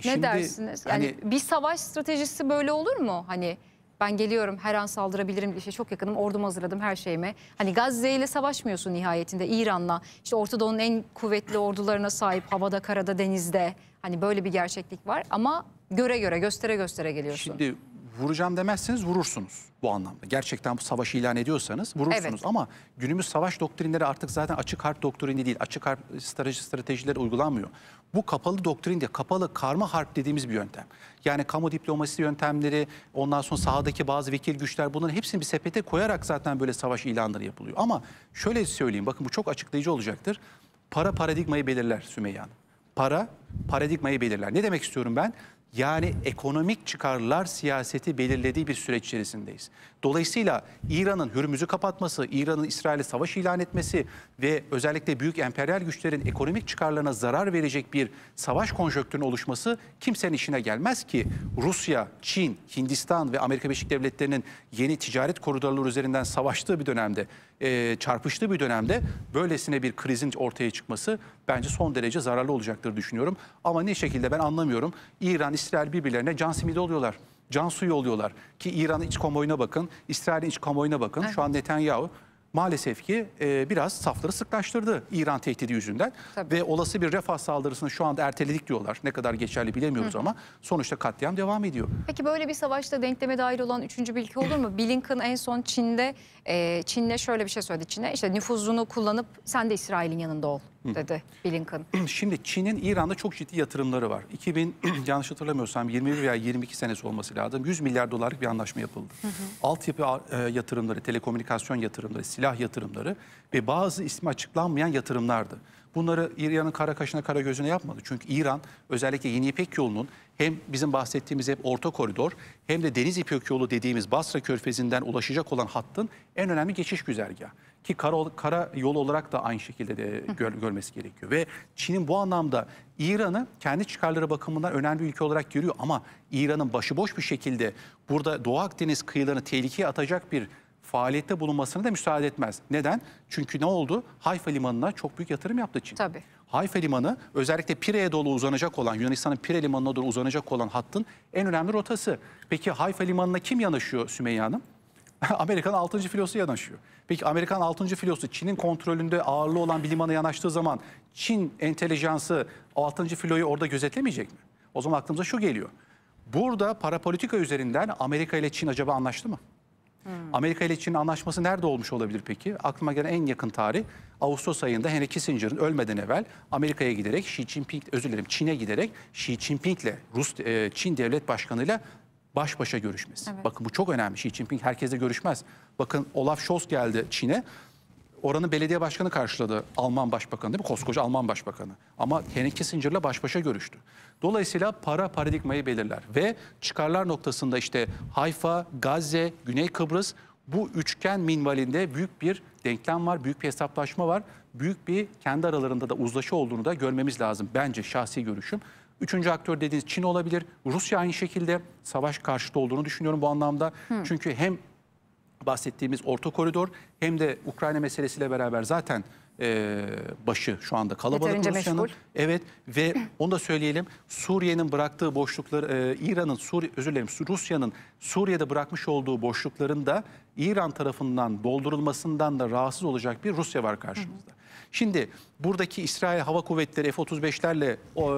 Şimdi, ne dersiniz? Yani hani, bir savaş stratejisi böyle olur mu? Hani ben geliyorum her an saldırabilirim işe çok yakınım ordumu hazırladım her şeyime. Hani Gazze ile savaşmıyorsun nihayetinde İran'la. işte Orta Doğu'nun en kuvvetli ordularına sahip havada, karada, denizde. Hani böyle bir gerçeklik var ama göre göre göstere göstere geliyorsun. Şimdi vuracağım demezseniz vurursunuz bu anlamda. Gerçekten bu savaşı ilan ediyorsanız vurursunuz. Evet. Ama günümüz savaş doktrinleri artık zaten açık harp doktrini değil, açık harp stratejileri uygulanmıyor. Bu kapalı doktrin diye kapalı karma harp dediğimiz bir yöntem. Yani kamu diplomasisi yöntemleri, ondan sonra sahadaki bazı vekil güçler bunların hepsini bir sepete koyarak zaten böyle savaş ilanları yapılıyor. Ama şöyle söyleyeyim bakın bu çok açıklayıcı olacaktır. Para paradigmayı belirler Sümeyye Hanım. Para paradigmayı belirler. Ne demek istiyorum ben? Yani ekonomik çıkarlar siyaseti belirlediği bir süreç içerisindeyiz. Dolayısıyla İran'ın Hürmüz'ü kapatması, İran'ın İsrail'e savaş ilan etmesi ve özellikle büyük emperyal güçlerin ekonomik çıkarlarına zarar verecek bir savaş konjöktürünün oluşması kimsenin işine gelmez ki Rusya, Çin, Hindistan ve Amerika Birleşik Devletleri'nin yeni ticaret koridorları üzerinden savaştığı bir dönemde, e, çarpıştığı bir dönemde böylesine bir krizin ortaya çıkması bence son derece zararlı olacaktır düşünüyorum. Ama ne şekilde ben anlamıyorum. İran, İsrail birbirlerine can simidi oluyorlar. Cansu yolluyorlar. Ki İran'ın iç kamuoyuna bakın, İsrail'in iç kamuoyuna bakın. Evet. Şu an Netanyahu maalesef ki e, biraz safları sıklaştırdı İran tehdidi yüzünden. Tabii. Ve olası bir refah saldırısını şu anda erteledik diyorlar. Ne kadar geçerli bilemiyoruz Hı. ama sonuçta katliam devam ediyor. Peki böyle bir savaşta denkleme dair olan üçüncü bilgi olur mu? Blinken en son Çin'de e, Çin'le şöyle bir şey söyledi. Çin'e işte nüfuzunu kullanıp sen de İsrail'in yanında ol dedi Blinken. <clears throat> Şimdi Çin'in İran'da çok ciddi yatırımları var. 2000 <clears throat> yanlış hatırlamıyorsam 21 veya 22 senesi olması lazım. 100 milyar dolarlık bir anlaşma yapıldı. Hı hı. Altyapı e, yatırımları, telekomünikasyon yatırımları, silah yatırımları ve bazı ismi açıklanmayan yatırımlardı. Bunları İran'ın kara kaşına kara gözüne yapmadı. Çünkü İran özellikle Yeni İpek yolunun hem bizim bahsettiğimiz hep orta koridor hem de Deniz İpek yolu dediğimiz Basra körfezinden ulaşacak olan hattın en önemli geçiş güzergahı. Ki kara, kara yol olarak da aynı şekilde de gör, görmesi gerekiyor. Ve Çin'in bu anlamda İran'ı kendi çıkarları bakımından önemli bir ülke olarak görüyor. Ama İran'ın başıboş bir şekilde burada Doğu Akdeniz kıyılarını tehlikeye atacak bir faaliyette bulunmasına da müsaade etmez. Neden? Çünkü ne oldu? Hayfa Limanı'na çok büyük yatırım yaptı Çin. Tabii. Hayfa Limanı özellikle Pire'ye doğru uzanacak olan Yunanistan'ın Pire Limanı'na doğru uzanacak olan hattın en önemli rotası. Peki Hayfa Limanı'na kim yanaşıyor Sümeyye Hanım? <laughs> Amerikan 6. filosu yanaşıyor. Peki Amerikan 6. filosu Çin'in kontrolünde ağırlığı olan bir limana yanaştığı zaman Çin entelijansı 6. filoyu orada gözetlemeyecek mi? O zaman aklımıza şu geliyor. Burada para politika üzerinden Amerika ile Çin acaba anlaştı mı? Hmm. Amerika ile Çin'in anlaşması nerede olmuş olabilir peki? Aklıma gelen en yakın tarih Ağustos ayında Henry Kissinger'ın ölmeden evvel Amerika'ya giderek Xi Jinping özür dilerim Çin'e giderek Xi Jinping'le Rus e, Çin Devlet Başkanı'yla baş başa görüşmesi. Evet. Bakın bu çok önemli. Xi Jinping herkesle görüşmez. Bakın Olaf Scholz geldi Çin'e oranı belediye başkanı karşıladı. Alman başbakanı değil mi? Koskoca Alman başbakanı. Ama Henry Kissinger'la baş başa görüştü. Dolayısıyla para paradigmayı belirler. Ve çıkarlar noktasında işte Hayfa, Gazze, Güney Kıbrıs bu üçgen minvalinde büyük bir denklem var, büyük bir hesaplaşma var. Büyük bir kendi aralarında da uzlaşı olduğunu da görmemiz lazım. Bence şahsi görüşüm. Üçüncü aktör dediğiniz Çin olabilir. Rusya aynı şekilde savaş karşıtı olduğunu düşünüyorum bu anlamda. Hı. Çünkü hem bahsettiğimiz orta koridor hem de Ukrayna meselesiyle beraber zaten e, başı şu anda kalabalık Rusya'nın. Evet ve <clears throat> onu da söyleyelim Suriye'nin bıraktığı boşlukları e, İran'ın Suriye özür dilerim Rusya'nın Suriye'de bırakmış olduğu boşlukların da İran tarafından doldurulmasından da rahatsız olacak bir Rusya var karşımızda. Hı hı. Şimdi buradaki İsrail Hava Kuvvetleri F-35'lerle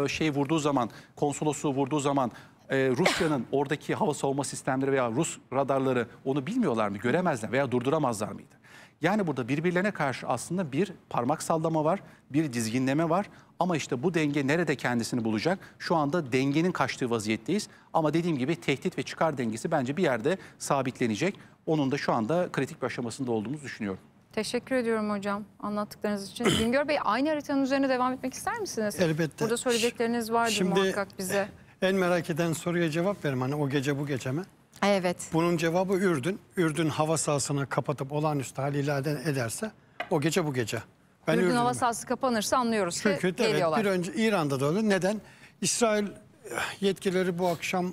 şey vurduğu zaman, konsolosu vurduğu zaman e, Rusya'nın oradaki hava savunma sistemleri veya Rus radarları onu bilmiyorlar mı, göremezler veya durduramazlar mıydı? Yani burada birbirlerine karşı aslında bir parmak sallama var, bir dizginleme var. Ama işte bu denge nerede kendisini bulacak? Şu anda dengenin kaçtığı vaziyetteyiz. Ama dediğim gibi tehdit ve çıkar dengesi bence bir yerde sabitlenecek. Onun da şu anda kritik bir aşamasında olduğumuzu düşünüyorum. Teşekkür ediyorum hocam anlattıklarınız için. Güngör Bey aynı haritanın üzerine devam etmek ister misiniz? Elbette. Burada söyleyecekleriniz vardır Şimdi, muhakkak bize. En merak eden soruya cevap verim hani o gece bu gece mi? Evet. Bunun cevabı Ürdün. Ürdün hava sahasını kapatıp olağanüstü hali ilan ederse o gece bu gece. Ben Ürdün, Ürdün hava sahası kapanırsa anlıyoruz Çünkü, ki geliyorlar. Evet, bir önce İran'da da öyle. Neden? İsrail eh, yetkileri bu akşam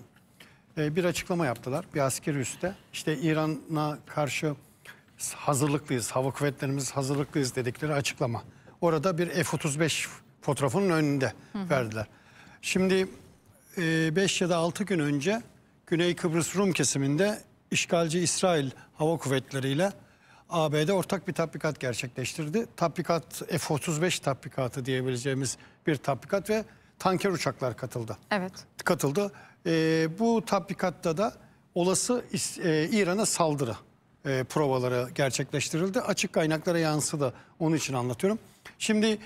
eh, bir açıklama yaptılar. Bir asker üste. İşte İran'a karşı hazırlıklıyız, hava kuvvetlerimiz hazırlıklıyız dedikleri açıklama. Orada bir F-35 fotoğrafının önünde hı hı. verdiler. Şimdi 5 ee, ya da 6 gün önce Güney Kıbrıs Rum kesiminde işgalci İsrail Hava Kuvvetleri ile ABD ortak bir tatbikat gerçekleştirdi. Tatbikat F-35 tatbikatı diyebileceğimiz bir tatbikat ve tanker uçaklar katıldı. Evet. Katıldı. E, bu tatbikatta da olası e, İran'a saldırı e, provaları gerçekleştirildi. Açık kaynaklara yansıdı. Onun için anlatıyorum. Şimdi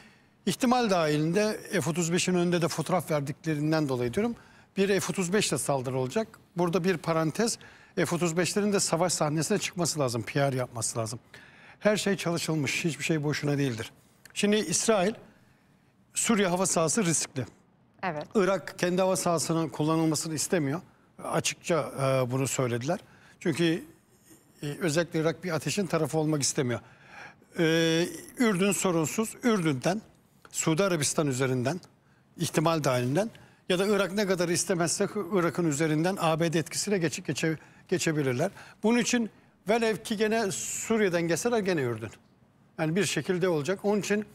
İhtimal dahilinde F-35'in önünde de fotoğraf verdiklerinden dolayı diyorum. Bir F-35 ile saldırı olacak. Burada bir parantez F-35'lerin de savaş sahnesine çıkması lazım. PR yapması lazım. Her şey çalışılmış. Hiçbir şey boşuna değildir. Şimdi İsrail, Suriye hava sahası riskli. Evet. Irak kendi hava sahasının kullanılmasını istemiyor. Açıkça e, bunu söylediler. Çünkü e, özellikle Irak bir ateşin tarafı olmak istemiyor. E, Ürdün sorunsuz. Ürdün'den Suudi Arabistan üzerinden ihtimal dahilinden ya da Irak ne kadar istemezse Irak'ın üzerinden ABD etkisiyle geç, geçe, geçebilirler. Bunun için velev ki gene Suriye'den geçseler gene Ürdün. Yani bir şekilde olacak. Onun için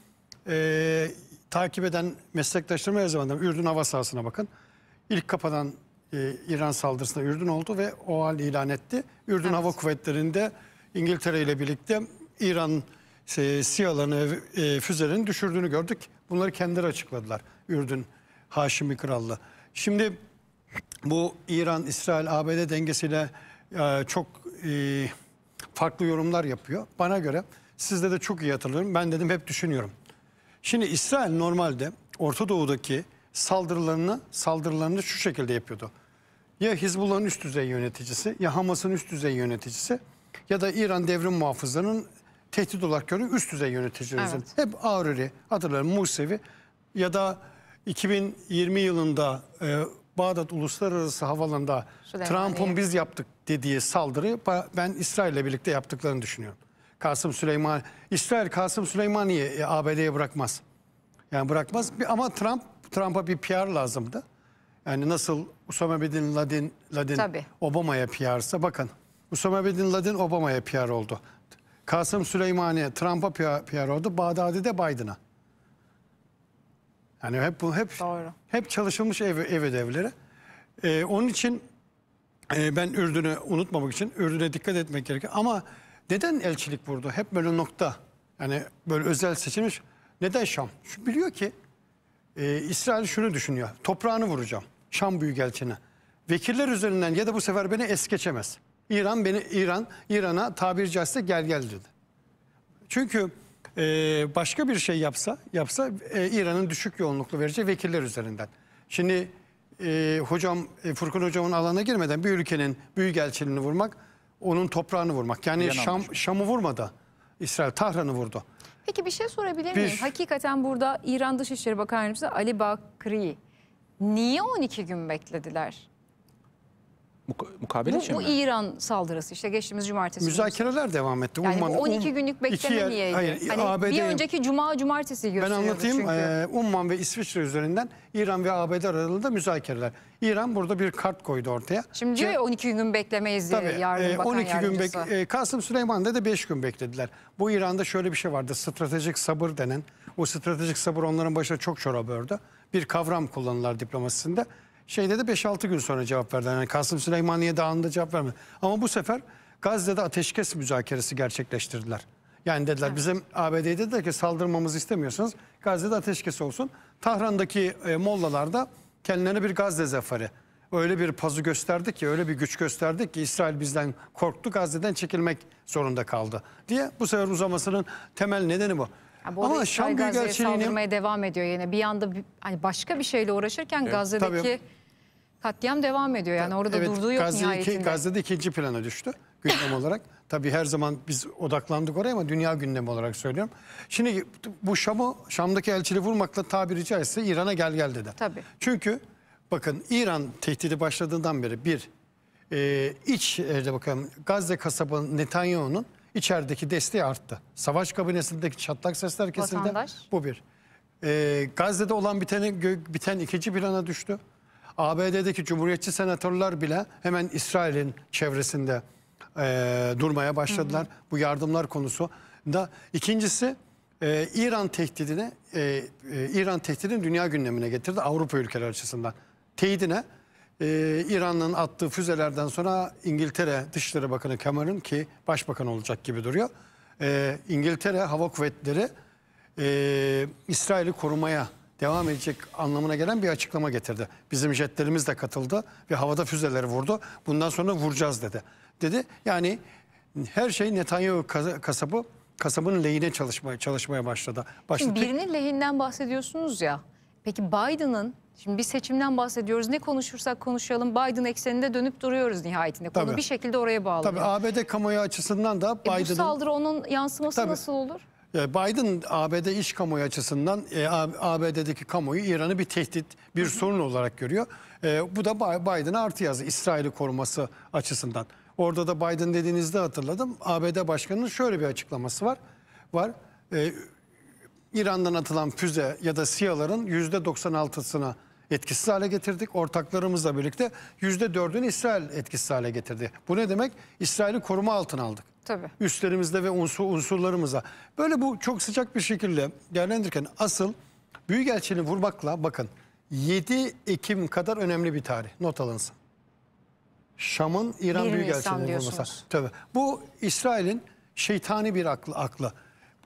e, takip eden meslektaşlarım her zaman Ürdün hava sahasına bakın. İlk kapanan e, İran saldırısına Ürdün oldu ve o hal ilan etti. Ürdün evet. Hava Kuvvetleri'nde İngiltere ile birlikte İran SİHA'ların, şey, e, düşürdüğünü gördük. Bunları kendileri açıkladılar. Ürdün Haşimi Krallı. Şimdi bu İran, İsrail, ABD dengesiyle e, çok e, farklı yorumlar yapıyor. Bana göre sizde de çok iyi hatırlıyorum. Ben dedim hep düşünüyorum. Şimdi İsrail normalde Orta Doğu'daki saldırılarını saldırılarını şu şekilde yapıyordu. Ya Hizbullah'ın üst düzey yöneticisi ya Hamas'ın üst düzey yöneticisi ya da İran devrim muhafızlarının tehdit olarak görüyor üst düzey yöneticilerimizin. Evet. Hep Ağrı'yı hatırlayalım Musevi ya da 2020 yılında e, Bağdat Uluslararası Havalanı'nda Trump'ın biz yaptık dediği saldırıyı ben İsrail'le birlikte yaptıklarını düşünüyorum. Kasım Süleyman, İsrail Kasım Süleymaniye ABD'ye bırakmaz. Yani bırakmaz ama Trump Trump'a bir PR lazımdı. Yani nasıl Usama Bin Laden, Laden Obama'ya PR'sa bakın. Usama Bin Laden Obama'ya PR oldu. Kasım Süleymani Trump'a PR oldu. Bağdadi de Biden'a. Yani hep bu hep Doğru. hep çalışılmış ev, ev ödevleri. Ee, onun için e, ben Ürdün'ü unutmamak için Ürdün'e dikkat etmek gerekiyor. Ama neden elçilik vurdu? Hep böyle nokta. Yani böyle özel seçilmiş. Neden Şam? Şu biliyor ki e, İsrail şunu düşünüyor. Toprağını vuracağım. Şam Büyükelçine. Vekiller üzerinden ya da bu sefer beni es geçemez. İran beni İran İran'a tabiri caizse gel gel dedi. Çünkü e, başka bir şey yapsa yapsa e, İran'ın düşük yoğunluklu vereceği vekiller üzerinden. Şimdi e, hocam e, Furkan hocamın alana girmeden bir ülkenin büyükelçiliğini vurmak onun toprağını vurmak. Yani Şam, Şam'ı vurmadı. İsrail Tahran'ı vurdu. Peki bir şey sorabilir miyim? Bir... Hakikaten burada İran Dışişleri Bakanımız Ali Bakri niye 12 gün beklediler? mukabele bu, için bu mi? Bu İran saldırısı işte geçtiğimiz cumartesi. Müzakereler devam etti. Yani Umman, 12 um- günlük bekleme niyeydi? Hayır, hani ABD bir önceki cuma cumartesi Ben anlatayım. E, Umman ve İsviçre üzerinden İran ve ABD aralığında müzakereler. İran burada bir kart koydu ortaya. Şimdi diyor ya 12 gün beklemeyiz diye tabii, yargı e, 12 gün bek e, Kasım Süleyman'da da 5 gün beklediler. Bu İran'da şöyle bir şey vardı. Stratejik sabır denen. O stratejik sabır onların başına çok çorabı ördü. Bir kavram kullanırlar diplomasisinde. Şeyde de 5-6 gün sonra cevap verdi. Yani Kasım Süleymaniye Dağı'nda cevap vermedi. Ama bu sefer Gazze'de ateşkes müzakeresi gerçekleştirdiler. Yani dediler evet. bizim ABD'de dediler ki saldırmamızı istemiyorsanız Gazze'de ateşkes olsun. Tahran'daki e, mollalar da kendilerine bir Gazze zaferi. Öyle bir pazı gösterdi ki öyle bir güç gösterdi ki İsrail bizden korktu Gazze'den çekilmek zorunda kaldı diye bu sefer uzamasının temel nedeni bu. bu Ama Şam Gazze'ye gerçeğini... saldırmaya devam ediyor yine. Bir yanda bir, hani başka bir şeyle uğraşırken evet. Gazze'deki... Tabii. Katliam devam ediyor yani orada evet, durduğu yok Gazze nihayetinde. Iki, Gazze'de ikinci plana düştü gündem olarak. <laughs> Tabii her zaman biz odaklandık oraya ama dünya gündemi olarak söylüyorum. Şimdi bu Şam'ı, Şam'daki elçili vurmakla tabiri caizse İran'a gel gel dedi. Tabii. Çünkü bakın İran tehdidi başladığından beri bir e, iç e, bakalım Gazze kasabı Netanyahu'nun içerideki desteği arttı. Savaş kabinesindeki çatlak sesler kesildi. Vatandaş. Bu bir. E, Gazze'de olan biteni, biten ikinci plana düştü. ABD'deki cumhuriyetçi senatörler bile hemen İsrail'in çevresinde e, durmaya başladılar. Hı hı. Bu yardımlar konusu da. İkincisi e, İran tehdidine e, e, İran tehdidini dünya gündemine getirdi Avrupa ülkeler açısından. Teyidine e, İran'ın attığı füzelerden sonra İngiltere Dışişleri Bakanı Cameron ki başbakan olacak gibi duruyor. E, İngiltere Hava Kuvvetleri e, İsrail'i korumaya devam edecek anlamına gelen bir açıklama getirdi. Bizim jetlerimiz de katıldı ve havada füzeleri vurdu. Bundan sonra vuracağız dedi. Dedi yani her şey Netanyahu kasabı kasabının lehine çalışmaya çalışmaya başladı. başladı. Şimdi birinin lehinden bahsediyorsunuz ya. Peki Biden'ın Şimdi bir seçimden bahsediyoruz. Ne konuşursak konuşalım Biden ekseninde dönüp duruyoruz nihayetinde. Konu bir şekilde oraya bağlı. Tabii ABD kamuoyu açısından da Biden'ın... E bu saldırı onun yansıması Tabii. nasıl olur? Ee, Biden ABD iş kamuoyu açısından e, ABD'deki kamuoyu İran'ı bir tehdit, bir sorun olarak görüyor. Ee, bu da Biden'a artı yazı İsrail'i koruması açısından. Orada da Biden dediğinizde hatırladım. ABD Başkanı'nın şöyle bir açıklaması var. Var. Ee, İran'dan atılan füze ya da SİHA'ların %96'sına etkisiz hale getirdik. Ortaklarımızla birlikte %4'ünü İsrail etkisiz hale getirdi. Bu ne demek? İsrail'i koruma altına aldık. Tabii. Üstlerimizde ve unsur, unsurlarımıza. Böyle bu çok sıcak bir şekilde değerlendirirken asıl Büyükelçini vurmakla bakın 7 Ekim kadar önemli bir tarih. Not alınsın. Şam'ın İran Birini Büyükelçiliğini vurması. Tabii. Bu İsrail'in şeytani bir aklı. aklı.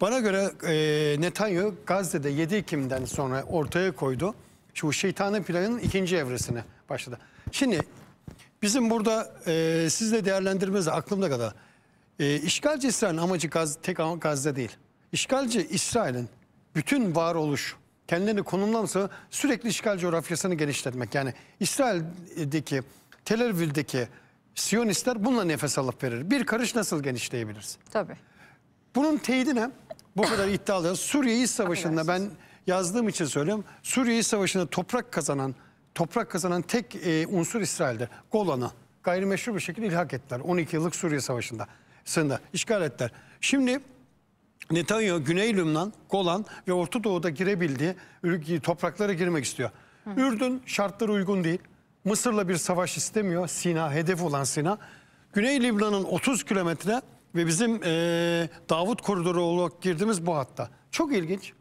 Bana göre e, Netanyahu Gazze'de 7 Ekim'den sonra ortaya koydu. Şu şeytani planın ikinci evresine başladı. Şimdi bizim burada e, sizle değerlendirmemiz aklımda kadar. E, işgalci İsrail'in amacı Gaz, tek gazda değil. İşgalci İsrail'in bütün varoluş kendini konumlaması sürekli işgal coğrafyasını genişletmek. Yani İsrail'deki Tel Aviv'deki Siyonistler bununla nefes alıp verir. Bir karış nasıl genişleyebiliriz? Tabii. Bunun teyidine bu kadar iddialı Suriye İç Savaşı'nda ben yazdığım için söylüyorum. Suriye İç Savaşı'nda toprak kazanan toprak kazanan tek e, unsur İsrail'dir. Golan'ı gayrimeşru bir şekilde ilhak ettiler 12 yıllık Suriye Savaşı'nda sında işgal ettiler. Şimdi Netanyahu Güney Lübnan, Golan ve Orta Doğu'da girebildiği topraklara girmek istiyor. Hı. Ürdün şartları uygun değil. Mısır'la bir savaş istemiyor. Sina, hedef olan Sina. Güney Lübnan'ın 30 kilometre ve bizim e, ee, Davut Koridoru olarak girdiğimiz bu hatta. Çok ilginç.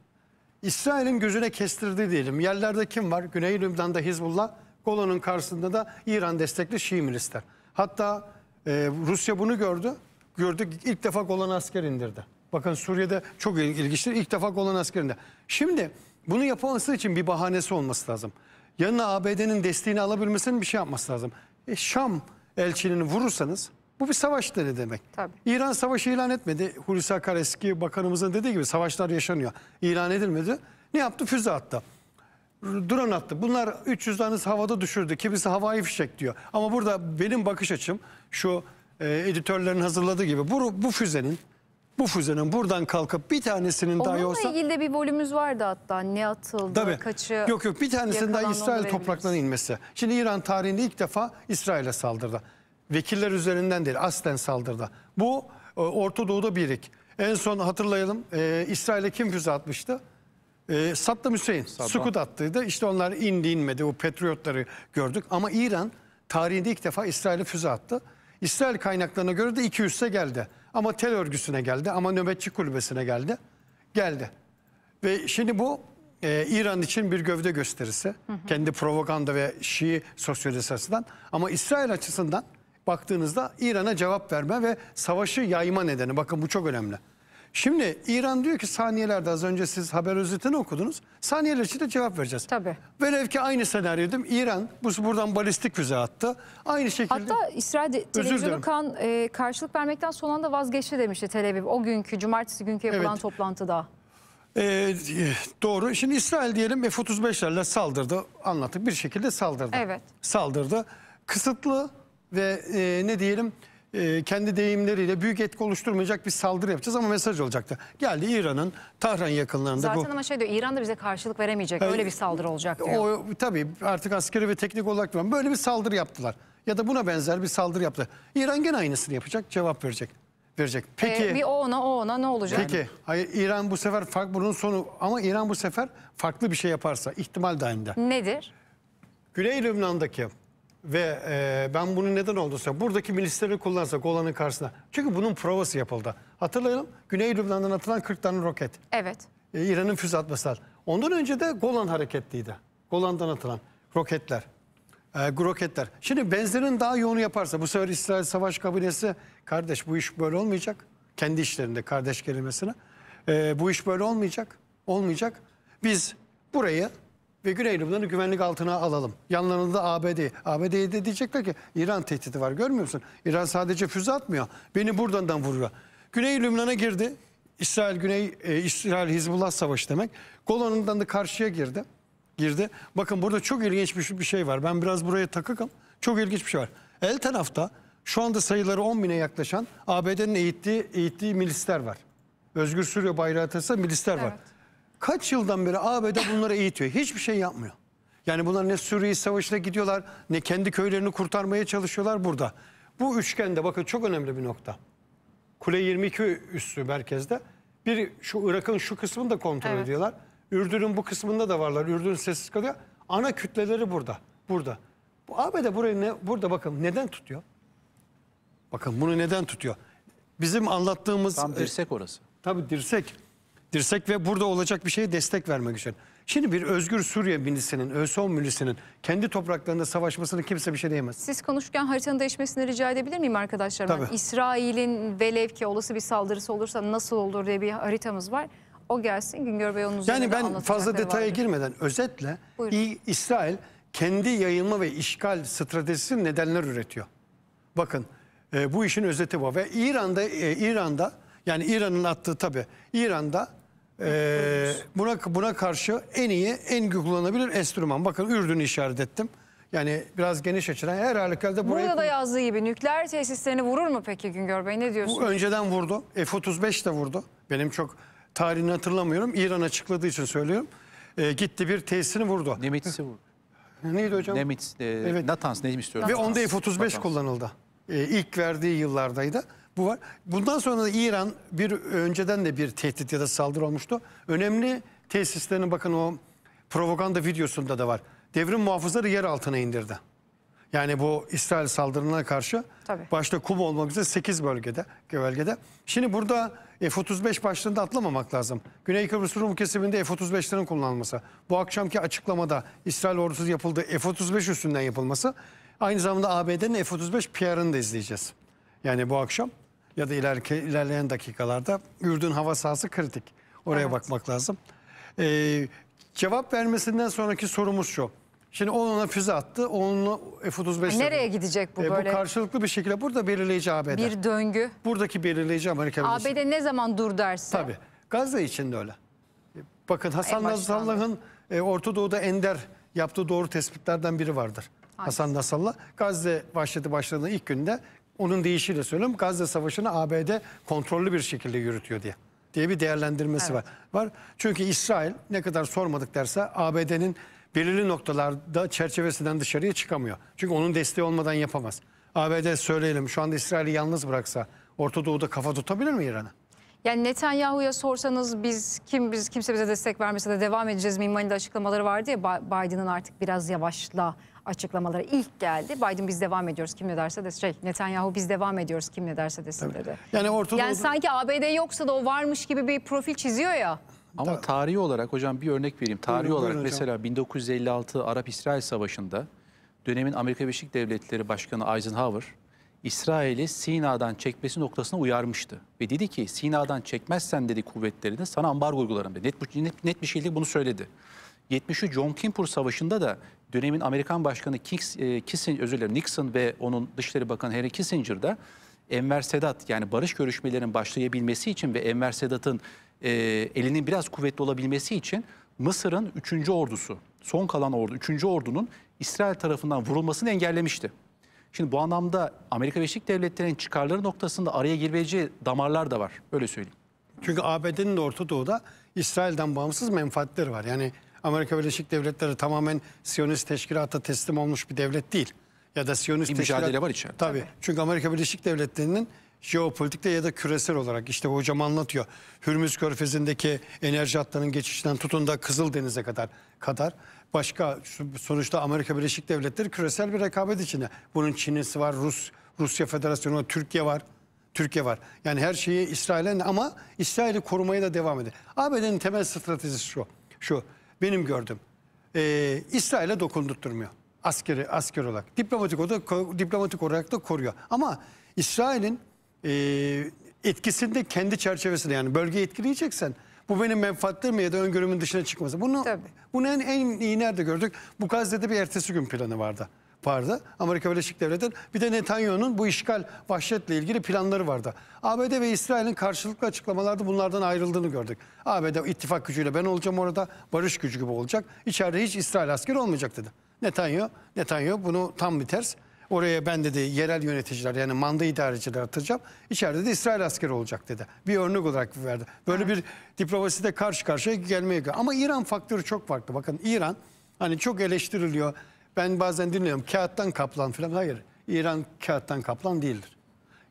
İsrail'in gözüne kestirdi diyelim. Yerlerde kim var? Güney Lübnan'da Hizbullah, Golan'ın karşısında da İran destekli Şii milisler. Hatta e, Rusya bunu gördü gördük. ilk defa olan asker indirdi. Bakın Suriye'de çok ilginçtir. İlk defa olan asker indirdi. Şimdi bunu yapılması için bir bahanesi olması lazım. Yanına ABD'nin desteğini alabilmesinin bir şey yapması lazım. E, Şam elçiliğini vurursanız bu bir savaş dedi demek. Tabii. İran savaşı ilan etmedi. Hulusi Akar eski bakanımızın dediği gibi savaşlar yaşanıyor. İlan edilmedi. Ne yaptı? Füze attı. Drone attı. Bunlar 300 tanesi havada düşürdü. Kimisi havayı fişek diyor. Ama burada benim bakış açım şu e, editörlerin hazırladığı gibi bu, bu füzenin bu füzenin buradan kalkıp bir tanesinin daha. dahi olsa... Onunla ilgili de bir bölümümüz vardı hatta. Ne atıldı, Tabii. kaçı... Yok yok bir tanesinin daha İsrail topraklarına inmesi. Şimdi İran tarihinde ilk defa İsrail'e saldırdı. Vekiller üzerinden değil aslen saldırdı. Bu e, Orta Doğu'da birik. En son hatırlayalım e, İsrail'e kim füze atmıştı? E, Saddam Hüseyin. Sukut attıydı. İşte onlar indi inmedi. O patriotları gördük. Ama İran tarihinde ilk defa İsrail'e füze attı. İsrail kaynaklarına göre de 200'e geldi. Ama tel örgüsüne geldi ama nöbetçi kulübesine geldi. Geldi. Ve şimdi bu e, İran için bir gövde gösterisi. Hı hı. Kendi provokanda ve Şii sosyolojisi açısından. Ama İsrail açısından baktığınızda İran'a cevap verme ve savaşı yayma nedeni. Bakın bu çok önemli. Şimdi İran diyor ki saniyelerde az önce siz haber özetini okudunuz. Saniyeler içinde cevap vereceğiz. Tabii. Velev ki aynı senaryodum İran bu, buradan balistik füze attı. Aynı şekilde... Hatta İsrail televizyonu kan e, karşılık vermekten son anda vazgeçti demişti Tel Aviv. O günkü cumartesi günkü yapılan evet. toplantıda. Ee, doğru. Şimdi İsrail diyelim F-35'lerle saldırdı. Anlattık bir şekilde saldırdı. Evet. Saldırdı. Kısıtlı ve e, ne diyelim e, kendi deyimleriyle büyük etki oluşturmayacak bir saldırı yapacağız ama mesaj olacaktı. Geldi İran'ın Tahran yakınlarında Zaten bu. ama şey diyor İran da bize karşılık veremeyecek öyle bir saldırı olacak diyor. O, tabii artık askeri ve teknik olarak falan böyle bir saldırı yaptılar. Ya da buna benzer bir saldırı yaptı. İran gene aynısını yapacak cevap verecek. Verecek. Ee, Peki. Ee, bir o ona o ona ne olacak? Peki. Hayır İran bu sefer fark bunun sonu ama İran bu sefer farklı bir şey yaparsa ihtimal dahilinde. Nedir? Güney Lübnan'daki ve e, ben bunu neden olduğunu söylüyorum. Buradaki milisleri kullansak olanın karşısında. Çünkü bunun provası yapıldı. Hatırlayalım Güney Lübnan'dan atılan 40 tane roket. Evet. E, İran'ın füze atmasılar. Ondan önce de Golan hareketliydi. Golan'dan atılan roketler. E, roketler. Şimdi benzerin daha yoğun yaparsa bu sefer İsrail Savaş Kabinesi kardeş bu iş böyle olmayacak. Kendi işlerinde kardeş kelimesine. E, bu iş böyle olmayacak. Olmayacak. Biz burayı ve Güney Lübnan'ı güvenlik altına alalım. Yanlarında ABD. ABD'ye de diyecekler ki İran tehdidi var görmüyor musun? İran sadece füze atmıyor. Beni buradan vuruyor. Güney Lübnan'a girdi. İsrail Güney e, İsrail Hizbullah savaşı demek. Golan'dan da karşıya girdi. Girdi. Bakın burada çok ilginç bir, şey, bir şey var. Ben biraz buraya takıkım. Çok ilginç bir şey var. El tarafta şu anda sayıları 10 bine yaklaşan ABD'nin eğittiği, eğittiği milisler var. Özgür Suriye bayrağı atası milisler evet. var kaç yıldan beri ABD bunları eğitiyor. Hiçbir şey yapmıyor. Yani bunlar ne Suriye Savaşı'na gidiyorlar ne kendi köylerini kurtarmaya çalışıyorlar burada. Bu üçgende bakın çok önemli bir nokta. Kule 22 üstü merkezde. Bir şu Irak'ın şu kısmını da kontrol evet. ediyorlar. Ürdün'ün bu kısmında da varlar. Ürdün sessiz kalıyor. Ana kütleleri burada. Burada. Bu ABD burayı ne, burada bakın neden tutuyor? Bakın bunu neden tutuyor? Bizim anlattığımız... Tam e, dirsek orası. Tabii dirsek dirsek ve burada olacak bir şeye destek vermek için. Şimdi bir özgür Suriye milisinin, ÖSOM milisinin kendi topraklarında savaşmasını kimse bir şey diyemez. Siz konuşurken haritanın değişmesini rica edebilir miyim arkadaşlar? Tabii. İsrail'in velev ki olası bir saldırısı olursa nasıl olur diye bir haritamız var. O gelsin Güngör Bey onun Yani ben fazla detaya vardır. girmeden özetle İsrail kendi yayılma ve işgal stratejisi nedenler üretiyor. Bakın e, bu işin özeti bu ve İran'da e, İran'da yani İran'ın attığı tabii İran'da ee, buna buna karşı en iyi, en iyi kullanılabilir enstrüman. Bakın Ürdün'ü işaret ettim. Yani biraz geniş açıdan her halükarda burayı... Burada da yazdığı gibi nükleer tesislerini vurur mu peki Güngör Bey? Ne diyorsunuz? Bu önceden vurdu. F-35 de vurdu. Benim çok tarihini hatırlamıyorum. İran açıkladığı için söylüyorum. Ee, gitti bir tesisini vurdu. Nemits'i vurdu. <laughs> Neydi hocam? Nemitz, e, evet. Natans, Necmi istiyorum. Ve onda F-35 kullanıldı. Ee, ilk verdiği yıllardaydı. Bu var. Bundan sonra da İran bir önceden de bir tehdit ya da saldırı olmuştu. Önemli tesislerini bakın o provokanda videosunda da var. Devrim muhafızları yer altına indirdi. Yani bu İsrail saldırına karşı Tabii. başta Kuba olmak üzere 8 bölgede, bölgede. Şimdi burada F-35 başlığında atlamamak lazım. Güney Kıbrıs Rum kesiminde F-35'lerin kullanılması. Bu akşamki açıklamada İsrail ordusu yapıldığı F-35 üstünden yapılması. Aynı zamanda ABD'nin F-35 PR'ını da izleyeceğiz. Yani bu akşam ya da ileriki, ilerleyen dakikalarda Ürdün hava sahası kritik. Oraya evet. bakmak lazım. Ee, cevap vermesinden sonraki sorumuz şu. Şimdi on füze attı, onunla F-35 Nereye gidecek bu e, böyle? Bu karşılıklı bir şekilde burada belirleyici ABD. Bir döngü. Buradaki belirleyici Amerika ABD Birleşik. ne zaman dur derse? Tabii. Gazze için de öyle. Bakın Hasan Nasrallah'ın e, Orta Doğu'da ender yaptığı doğru tespitlerden biri vardır. Hasan Nasrallah Gazze başladı başladığında ilk günde onun deyişiyle söylüyorum Gazze Savaşı'nı ABD kontrollü bir şekilde yürütüyor diye diye bir değerlendirmesi evet. var. Var. Çünkü İsrail ne kadar sormadık derse ABD'nin belirli noktalarda çerçevesinden dışarıya çıkamıyor. Çünkü onun desteği olmadan yapamaz. ABD söyleyelim şu anda İsrail'i yalnız bıraksa Orta Doğu'da kafa tutabilir mi İran'a? Yani Netanyahu'ya sorsanız biz kim biz kimse bize destek vermese de devam edeceğiz minvalinde açıklamaları vardı ya Biden'ın artık biraz yavaşla açıklamaları ilk geldi. Biden biz devam ediyoruz kim ne derse de şey Netanyahu biz devam ediyoruz kim ne derse desin Tabii. dedi. Yani ortada Yani sanki ABD yoksa da o varmış gibi bir profil çiziyor ya. Ama da... tarihi olarak hocam bir örnek vereyim. Tarihi buyurun, olarak buyurun mesela 1956 Arap-İsrail Savaşı'nda dönemin Amerika Birleşik Devletleri Başkanı Eisenhower İsrail'i Sina'dan çekmesi noktasına uyarmıştı. Ve dedi ki Sina'dan çekmezsen dedi kuvvetlerini sana ambargo uygularım dedi. Net, net, net bir şekilde bunu söyledi. 73 John Kimpur Savaşı'nda da dönemin Amerikan Başkanı e, Kissinger, özür dilerim, Nixon ve onun Dışişleri Bakanı Henry Kissinger da Enver Sedat yani barış görüşmelerinin başlayabilmesi için ve Enver Sedat'ın e, elinin biraz kuvvetli olabilmesi için Mısır'ın 3. ordusu, son kalan ordu, 3. ordunun İsrail tarafından vurulmasını engellemişti. Şimdi bu anlamda Amerika Birleşik Devletleri'nin çıkarları noktasında araya girebileceği damarlar da var. Öyle söyleyeyim. Çünkü ABD'nin de Orta Doğu'da İsrail'den bağımsız menfaatleri var. Yani Amerika Birleşik Devletleri tamamen Siyonist teşkilata teslim olmuş bir devlet değil. Ya da Siyonist bir teşkilat... mücadele var içeride. Tabii. Çünkü Amerika Birleşik Devletleri'nin jeopolitikte ya da küresel olarak işte hocam anlatıyor. Hürmüz Körfezi'ndeki enerji hattının geçişinden tutun da Kızıldeniz'e kadar kadar başka sonuçta Amerika Birleşik Devletleri küresel bir rekabet içinde. Bunun Çin'isi var, Rus Rusya Federasyonu var, Türkiye var. Türkiye var. Yani her şeyi İsrail'e ama İsrail'i korumaya da devam ediyor. ABD'nin temel stratejisi şu. Şu benim gördüm. Ee, İsrail'e dokundurtmuyor askeri asker olarak. Diplomatik olarak, diplomatik olarak da koruyor. Ama İsrail'in e, etkisinde kendi çerçevesinde yani bölgeyi etkileyeceksen bu benim menfaatlerim ya da öngörümün dışına çıkması. Bunu, Tabii. bunu en, en iyi nerede gördük? Bu Gazze'de bir ertesi gün planı vardı vardı. Amerika Birleşik Devletleri. Bir de Netanyahu'nun bu işgal vahşetle ilgili planları vardı. ABD ve İsrail'in karşılıklı açıklamalarda bunlardan ayrıldığını gördük. ABD ittifak gücüyle ben olacağım orada, barış gücü gibi olacak. İçeride hiç İsrail askeri olmayacak dedi. Netanyahu, Netanyahu bunu tam bir ters. Oraya ben dedi yerel yöneticiler yani manda idareciler atacağım. İçeride de İsrail askeri olacak dedi. Bir örnek olarak verdi. Böyle evet. bir diplomaside karşı karşıya gelmeye Ama İran faktörü çok farklı. Bakın İran hani çok eleştiriliyor. Ben bazen dinliyorum kağıttan kaplan falan. Hayır İran kağıttan kaplan değildir.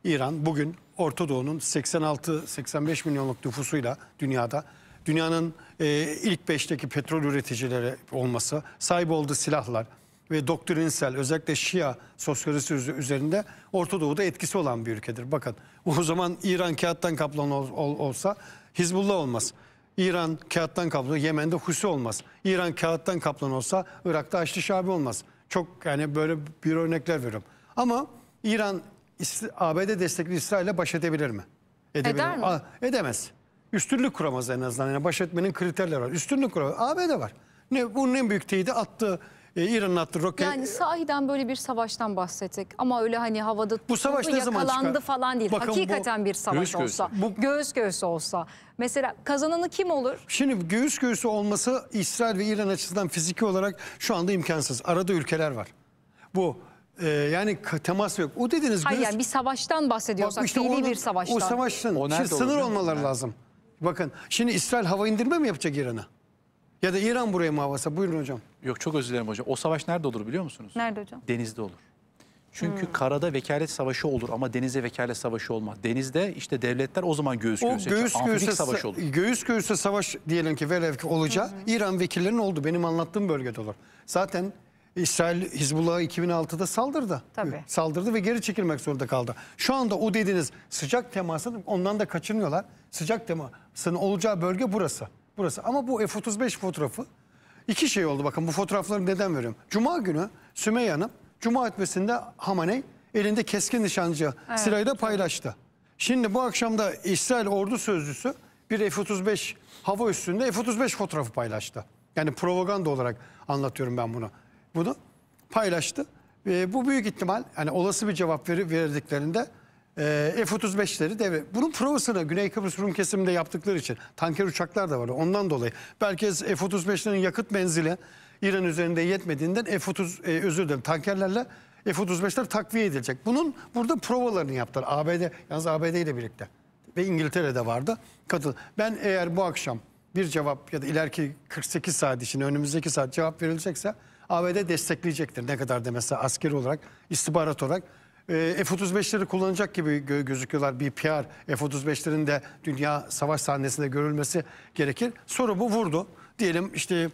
İran bugün Orta Doğu'nun 86-85 milyonluk nüfusuyla dünyada dünyanın e, ilk beşteki petrol üreticileri olması, sahip olduğu silahlar ve doktrinsel özellikle Şia sosyolojisi üzerinde Orta Doğu'da etkisi olan bir ülkedir. Bakın o zaman İran kağıttan kaplan ol, ol, olsa Hizbullah olmaz. İran kağıttan kaplı, Yemen'de Husi olmaz. İran kağıttan kaplan olsa Irak'ta Haçlı Şabi olmaz. Çok yani böyle bir örnekler veriyorum. Ama İran ABD destekli İsraille baş edebilir mi? Edebilir Eder mi? A edemez. Üstünlük kuramaz en azından. Yani baş etmenin kriterleri var. Üstünlük kuramaz. ABD var. Ne, bunun en büyük teyidi attığı e, İran'ın roket... Yani sahiden böyle bir savaştan bahsettik ama öyle hani havada bu savaş ne yakalandı çıkar? falan değil. Bakın Hakikaten bu, bir savaş göğüs olsa, göğüs. bu, göğüs göğüsü olsa. Mesela kazananı kim olur? Şimdi göğüs göğüsü olması İsrail ve İran açısından fiziki olarak şu anda imkansız. Arada ülkeler var. Bu e, yani temas yok. O dediğiniz Hayır göğüs... yani bir savaştan bahsediyorsak, Bak işte onun, bir savaştan. O savaştan o sınır olmaları yani? lazım. Bakın şimdi İsrail hava indirme mi yapacak İran'a? Ya da İran buraya mı havasa? Buyurun hocam. Yok çok özür dilerim hocam. O savaş nerede olur biliyor musunuz? Nerede hocam? Denizde olur. Çünkü hmm. karada vekalet savaşı olur ama denize vekalet savaşı olmaz. Denizde işte devletler o zaman göğüs o göğüse, göğüs göğüse savaş olur. Göğüs göğüse savaş diyelim ki velev ki olacağı hmm. İran vekillerinin oldu benim anlattığım bölgede olur. Zaten İsrail Hizbullah'a 2006'da saldırdı. Tabii. Saldırdı ve geri çekilmek zorunda kaldı. Şu anda o dediğiniz sıcak temasını ondan da kaçınıyorlar. Sıcak temasının olacağı bölge burası burası. Ama bu F-35 fotoğrafı iki şey oldu bakın bu fotoğrafları neden veriyorum. Cuma günü Sümeyye Hanım Cuma etmesinde Hamaney elinde keskin nişancı evet. sırayı da paylaştı. Şimdi bu akşam da İsrail ordu sözcüsü bir F-35 hava üstünde F-35 fotoğrafı paylaştı. Yani propaganda olarak anlatıyorum ben bunu. Bunu paylaştı. E, bu büyük ihtimal yani olası bir cevap verir verdiklerinde ee, F-35'leri devre. Bunun provasını Güney Kıbrıs Rum kesiminde yaptıkları için tanker uçaklar da var ondan dolayı. Belki F-35'lerin yakıt menzili İran üzerinde yetmediğinden f 35 e, özür dilerim tankerlerle F-35'ler takviye edilecek. Bunun burada provalarını yaptılar ABD yalnız ABD ile birlikte ve İngiltere'de vardı. Katıl. Ben eğer bu akşam bir cevap ya da ileriki 48 saat için önümüzdeki saat cevap verilecekse ABD destekleyecektir. Ne kadar demese askeri olarak, istihbarat olarak. Ee, F-35'leri kullanacak gibi gö gözüküyorlar. BPR F-35'lerin de dünya savaş sahnesinde görülmesi gerekir. Soru bu vurdu. Diyelim işte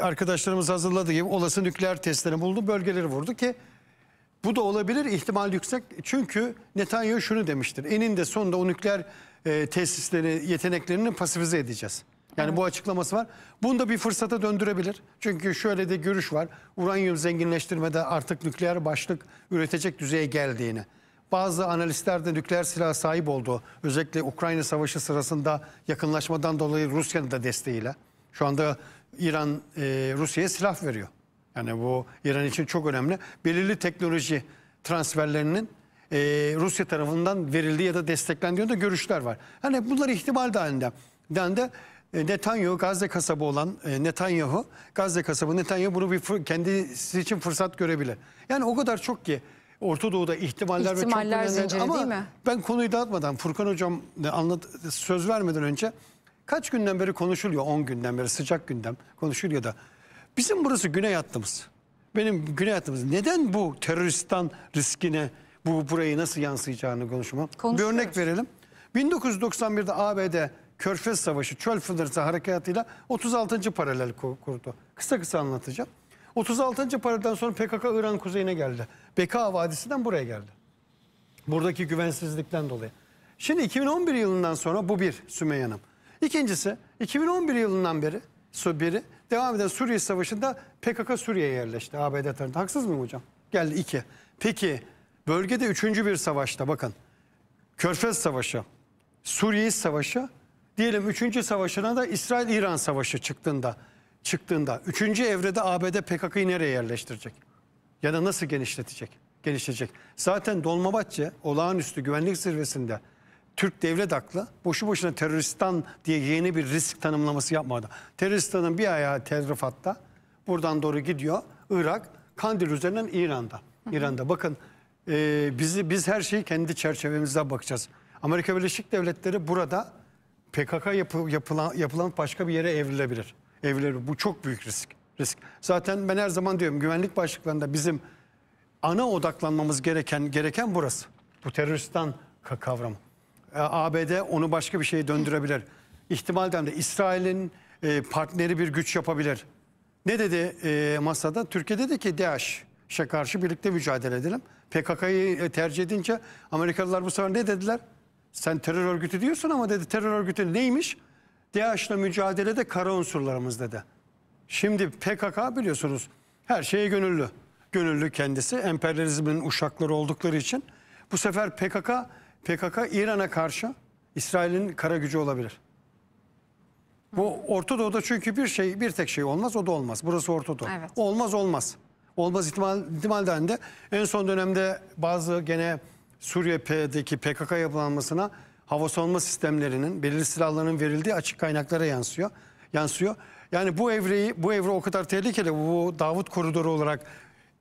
arkadaşlarımız hazırladığı gibi olası nükleer testlerini buldu, bölgeleri vurdu ki bu da olabilir, ihtimal yüksek. Çünkü Netanyahu şunu demiştir. Eninde sonunda o nükleer e, yeteneklerini pasifize edeceğiz. Yani evet. bu açıklaması var. Bunu da bir fırsata döndürebilir. Çünkü şöyle de görüş var. Uranyum zenginleştirmede artık nükleer başlık üretecek düzeye geldiğini. Bazı analistler de nükleer silah sahip olduğu, özellikle Ukrayna Savaşı sırasında yakınlaşmadan dolayı Rusya'nın da desteğiyle. Şu anda İran e, Rusya'ya silah veriyor. Yani bu İran için çok önemli. Belirli teknoloji transferlerinin e, Rusya tarafından verildiği ya da desteklendiği de görüşler var. Hani bunlar ihtimal dahilinde. de e, Netanyahu Gazze kasabı olan e, Netanyahu Gazze kasabı Netanyahu bunu bir kendisi için fırsat görebile. Yani o kadar çok ki Orta Doğu'da ihtimaller, ihtimaller ve çok zinciri ama değil mi? ben konuyu dağıtmadan Furkan hocam e, anlat söz vermeden önce kaç günden beri konuşuluyor 10 günden beri sıcak gündem konuşuluyor da bizim burası güney hattımız. Benim güney hattımız. Neden bu teröristan riskine bu burayı nasıl yansıyacağını konuşmam. Bir örnek verelim. 1991'de ABD Körfez Savaşı, Çöl Fıdırtı harekatıyla 36. paralel kurdu. Kısa kısa anlatacağım. 36. paralelden sonra PKK İran kuzeyine geldi. Beka Vadisi'nden buraya geldi. Buradaki güvensizlikten dolayı. Şimdi 2011 yılından sonra bu bir Sümeyye Hanım. İkincisi 2011 yılından beri, beri devam eden Suriye Savaşı'nda PKK Suriye'ye yerleşti ABD tarafından. Haksız mıyım hocam? Geldi iki. Peki bölgede üçüncü bir savaşta bakın. Körfez Savaşı, Suriye Savaşı diyelim 3. savaşına da İsrail-İran savaşı çıktığında çıktığında 3. evrede ABD PKK'yı nereye yerleştirecek? Ya da nasıl genişletecek? Genişleyecek. Zaten Dolmabahçe olağanüstü güvenlik zirvesinde Türk devlet aklı boşu boşuna teröristan diye yeni bir risk tanımlaması yapmadı. Teröristanın bir ayağı terrifatta buradan doğru gidiyor. Irak, Kandil üzerinden İran'da. İran'da bakın e, bizi biz her şeyi kendi çerçevemizden bakacağız. Amerika Birleşik Devletleri burada PKK yapı, yapılan, yapılan başka bir yere evrilebilir. Evrilebilir. Bu çok büyük risk. risk. Zaten ben her zaman diyorum güvenlik başlıklarında bizim ana odaklanmamız gereken gereken burası. Bu teröristan kavramı. E, ABD onu başka bir şeye döndürebilir. İhtimalden de İsrail'in e, partneri bir güç yapabilir. Ne dedi e, masada? Türkiye dedi ki DAEŞ'e karşı birlikte mücadele edelim. PKK'yı e, tercih edince Amerikalılar bu sefer ne dediler? sen terör örgütü diyorsun ama dedi terör örgütü neymiş? DAEŞ'le mücadelede kara unsurlarımız dedi. Şimdi PKK biliyorsunuz her şeye gönüllü. Gönüllü kendisi emperyalizmin uşakları oldukları için bu sefer PKK PKK İran'a karşı İsrail'in kara gücü olabilir. Bu Orta Doğu'da çünkü bir şey bir tek şey olmaz o da olmaz. Burası Orta Doğu. Evet. Olmaz olmaz. Olmaz ihtimal, ihtimalden de en son dönemde bazı gene Suriye Suriye'deki PKK yapılanmasına hava savunma sistemlerinin, belirli silahların verildiği açık kaynaklara yansıyor. Yansıyor. Yani bu evreyi, bu evre o kadar tehlikeli. Bu Davut koridoru olarak